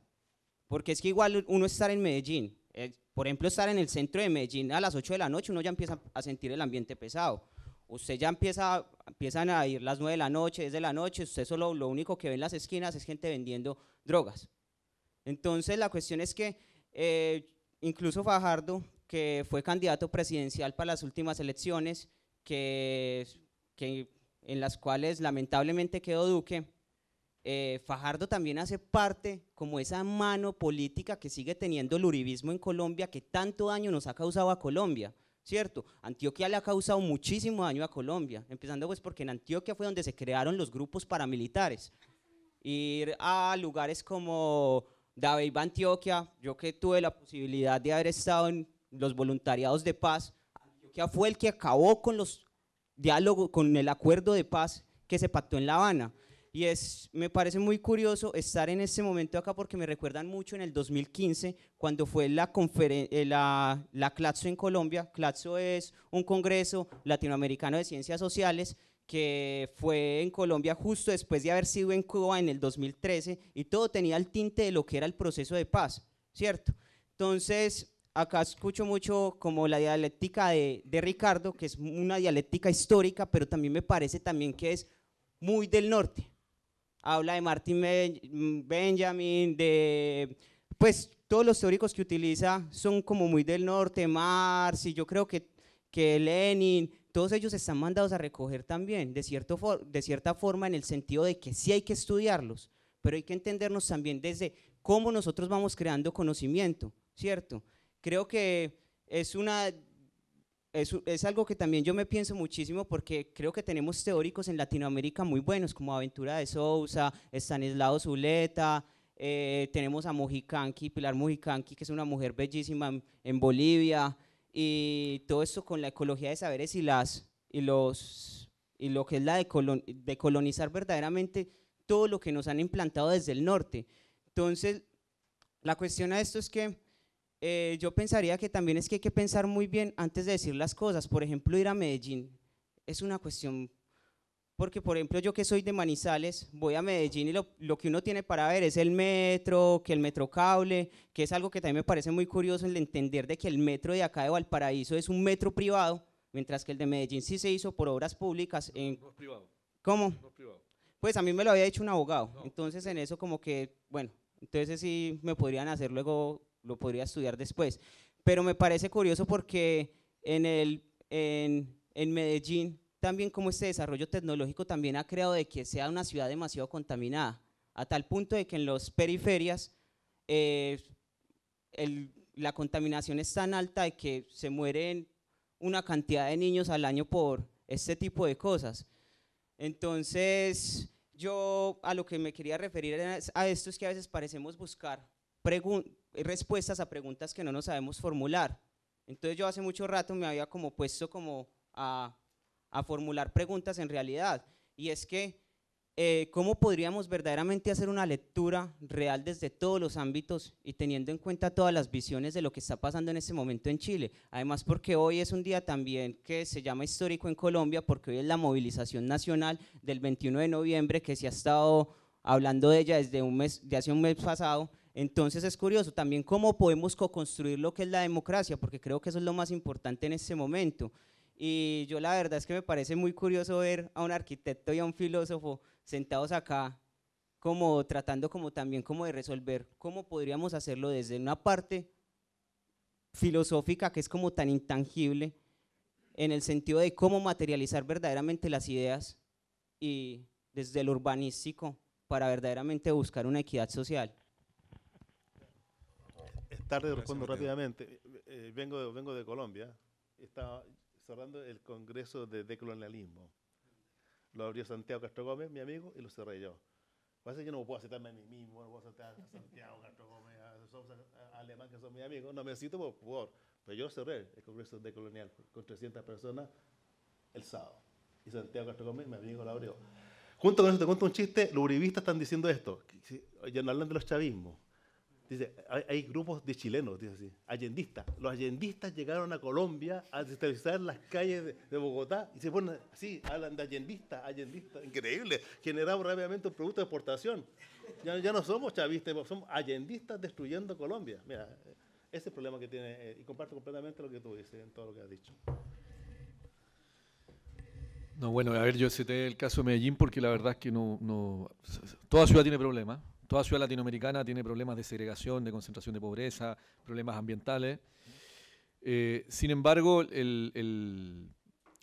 Porque es que igual uno estar en Medellín, eh, por ejemplo, estar en el centro de Medellín a las 8 de la noche, uno ya empieza a sentir el ambiente pesado. Usted ya empieza, empiezan a ir las 9 de la noche, 10 de la noche, usted solo lo único que ve en las esquinas es gente vendiendo drogas. Entonces la cuestión es que eh, incluso Fajardo, que fue candidato presidencial para las últimas elecciones, que, que en las cuales lamentablemente quedó Duque, eh, Fajardo también hace parte como esa mano política que sigue teniendo el uribismo en Colombia que tanto daño nos ha causado a Colombia. ¿Cierto? Antioquia le ha causado muchísimo daño a Colombia, empezando pues porque en Antioquia fue donde se crearon los grupos paramilitares. Ir a lugares como Dabeiba, Antioquia, yo que tuve la posibilidad de haber estado en los voluntariados de paz, Antioquia fue el que acabó con los diálogos, con el acuerdo de paz que se pactó en La Habana. Y me parece muy curioso estar en este momento acá porque me recuerdan mucho en el 2015, cuando fue la, eh, CLATSO en Colombia. CLATSO es un congreso latinoamericano de ciencias sociales que fue en Colombia justo después de haber sido en Cuba en el 2013 y todo tenía el tinte de lo que era el proceso de paz, ¿cierto? Entonces, acá escucho mucho como la dialéctica de, de, Ricardo, que es una dialéctica histórica, pero también me parece también que es muy del norte, habla de Martin Benjamin, de pues todos los teóricos que utiliza son como muy del norte, Marx, y yo creo que, que Lenin, todos ellos están mandados a recoger también, de, cierto de cierta forma en el sentido de que sí hay que estudiarlos, pero hay que entendernos también desde cómo nosotros vamos creando conocimiento, ¿cierto? Creo que es una es, es, algo que también yo me pienso muchísimo porque creo que tenemos teóricos en Latinoamérica muy buenos, como Aventura de Sousa, Stanislao Zuleta, eh, tenemos a Mojicanqui, Pilar Mojicanqui, que es una mujer bellísima en, Bolivia, y todo esto con la ecología de saberes y, las, y, los, y lo que es la de, de colonizar verdaderamente todo lo que nos han implantado desde el norte. Entonces, la cuestión a esto es que eh, yo pensaría que también es que hay que pensar muy bien antes de decir las cosas. Por ejemplo, ir a Medellín es una cuestión, porque por ejemplo yo que soy de Manizales, voy a Medellín y lo, que uno tiene para ver es el metro, que el metro cable, que es algo que también me parece muy curioso el entender de que el metro de acá de Valparaíso es un metro privado, mientras que el de Medellín sí se hizo por obras públicas. en, privado. ¿Cómo? privado. Pues a mí me lo había dicho un abogado, entonces en eso como que, bueno, entonces sí me podrían hacer luego lo podría estudiar después. Pero me parece curioso porque en, el, en, Medellín también como este desarrollo tecnológico también ha creado de que sea una ciudad demasiado contaminada, a tal punto de que en las periferias eh, la contaminación es tan alta de que se mueren una cantidad de niños al año por este tipo de cosas. Entonces, yo a lo que me quería referir a esto es que a veces parecemos buscar preguntas, respuestas a preguntas que no nos sabemos formular. Entonces yo hace mucho rato me había como puesto como a, a formular preguntas en realidad, y es que eh, cómo podríamos verdaderamente hacer una lectura real desde todos los ámbitos y teniendo en cuenta todas las visiones de lo que está pasando en este momento en Chile. Además porque hoy es un día también que se llama histórico en Colombia porque hoy es la movilización nacional del 21 de noviembre que se ha estado hablando de ella desde un mes, de hace un mes pasado entonces es curioso también cómo podemos co-construir lo que es la democracia, porque creo que eso es lo más importante en este momento. Y yo la verdad es que me parece muy curioso ver a un arquitecto y a un filósofo sentados acá, como tratando como también como de resolver cómo podríamos hacerlo desde una parte filosófica que es como tan intangible, en el sentido de cómo materializar verdaderamente las ideas y desde lo urbanístico para verdaderamente buscar una equidad social tarde, respondo rápidamente. Eh, vengo, de, vengo de Colombia. Estaba cerrando el Congreso de Decolonialismo. Lo abrió Santiago Castro Gómez, mi amigo, y lo cerré yo. Pasa que yo no puedo aceptarme a mí mismo, no puedo aceptar a Santiago Castro Gómez, a, los alemanes que son mis amigos. No me necesito por favor. Pero yo cerré el Congreso Decolonial con 300 personas el sábado. Y Santiago Castro Gómez, mi amigo, lo abrió. Junto con eso te cuento un chiste, los uribistas están diciendo esto, ya no hablan de los chavismos, Dice, hay, grupos de chilenos, dice así, allendistas. Los allendistas llegaron a Colombia a desestabilizar las calles de, Bogotá y se ponen así, hablan de allendistas, allendistas. Increíble, generamos rápidamente un producto de exportación. Ya, no somos chavistas, somos allendistas destruyendo Colombia. Mira, ese es el problema que tiene, eh, y comparto completamente lo que tú dices en todo lo que has dicho. No, bueno, a ver, yo cité el caso de Medellín porque la verdad es que no, no toda ciudad tiene problemas Toda ciudad latinoamericana tiene problemas de segregación, de concentración de pobreza, problemas ambientales. Eh, sin embargo,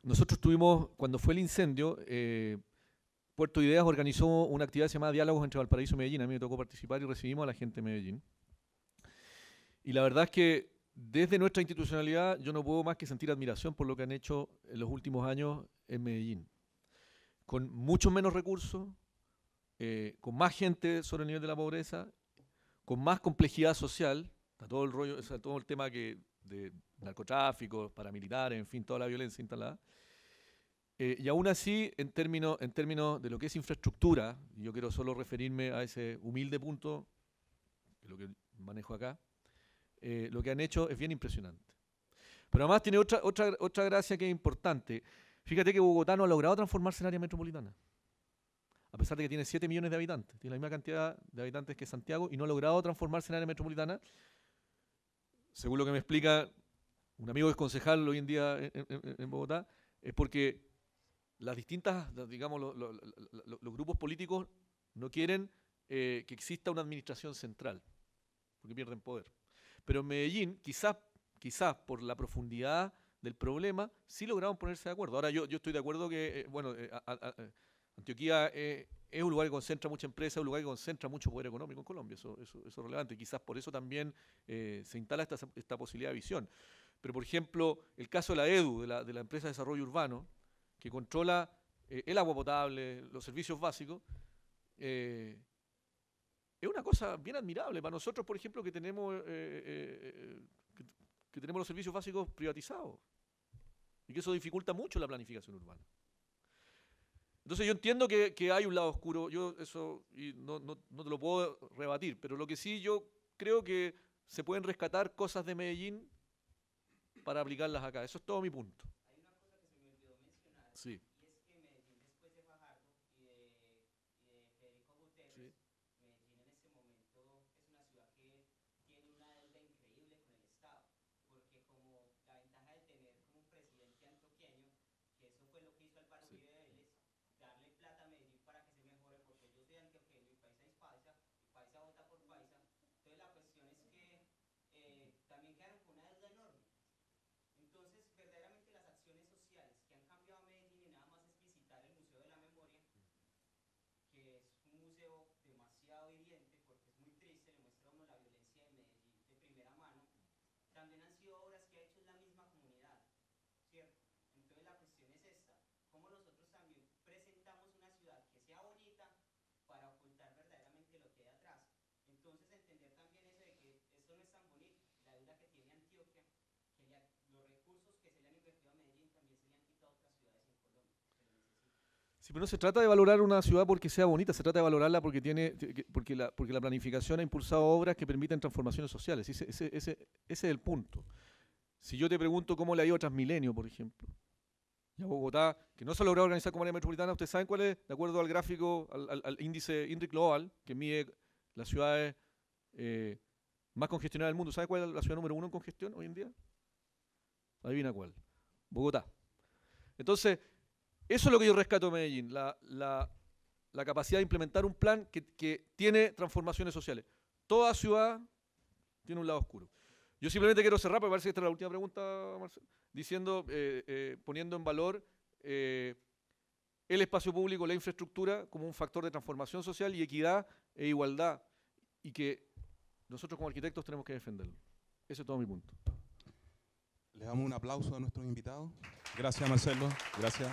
nosotros tuvimos, cuando fue el incendio, eh, Puerto Ideas organizó una actividad llamada Diálogos entre Valparaíso y Medellín. A mí me tocó participar y recibimos a la gente de Medellín. Y la verdad es que desde nuestra institucionalidad yo no puedo más que sentir admiración por lo que han hecho en los últimos años en Medellín. Con mucho menos recursos, eh, con más gente sobre el nivel de la pobreza, con más complejidad social, todo el rollo, todo el tema que de narcotráfico, paramilitares, en fin, toda la violencia instalada. Eh, y aún así, en términos en términos de lo que es infraestructura, yo quiero solo referirme a ese humilde punto, que lo que manejo acá, eh, lo que han hecho es bien impresionante. Pero además tiene otra, otra, otra gracia que es importante. Fíjate que Bogotá no ha logrado transformarse en área metropolitana a pesar de que tiene 7 millones de habitantes, tiene la misma cantidad de habitantes que Santiago y no ha logrado transformarse en área metropolitana. Según lo que me explica un amigo que hoy en día en, Bogotá, es porque las distintas, digamos, los grupos políticos no quieren eh, que exista una administración central, porque pierden poder. Pero en Medellín, quizás quizás por la profundidad del problema, sí lograron ponerse de acuerdo. Ahora yo, estoy de acuerdo que, eh, bueno, eh, Antioquía eh, es un lugar que concentra mucha empresa, un lugar que concentra mucho poder económico en Colombia, eso, es relevante. Quizás por eso también eh, se instala esta, posibilidad de visión. Pero, por ejemplo, el caso de la EDU, de la, empresa de desarrollo urbano, que controla eh, el agua potable, los servicios básicos, es una cosa bien admirable para nosotros, por ejemplo, que tenemos, que tenemos los servicios básicos privatizados y que eso dificulta mucho la planificación urbana. Entonces yo entiendo que, hay un lado oscuro, yo eso y no, te lo puedo rebatir, pero lo que sí yo creo que se pueden rescatar cosas de Medellín para aplicarlas acá. Eso es todo mi punto. Sí. Sí, pero no se trata de valorar una ciudad porque sea bonita, se trata de valorarla porque tiene, porque la, porque la planificación ha impulsado obras que permiten transformaciones sociales. Ese, es el punto. Si yo te pregunto cómo le ha ido a Transmilenio, por ejemplo, a Bogotá, que no se ha logrado organizar como área metropolitana, ustedes saben cuál es, de acuerdo al gráfico, al, índice INRI Global, que mide las ciudades eh, más congestionadas del mundo. ¿sabe cuál es la ciudad número uno en congestión hoy en día? Adivina cuál. Bogotá. Entonces, eso es lo que yo rescato de Medellín, la, capacidad de implementar un plan que, tiene transformaciones sociales. Toda ciudad tiene un lado oscuro. Yo simplemente quiero cerrar, para parece que esta es la última pregunta, Marcelo, diciendo, eh, eh, poniendo en valor eh, el espacio público, la infraestructura, como un factor de transformación social y equidad e igualdad, y que nosotros como arquitectos tenemos que defenderlo. Ese es todo mi punto. Le damos un aplauso a nuestros invitados. Gracias, Marcelo. Gracias.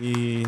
Y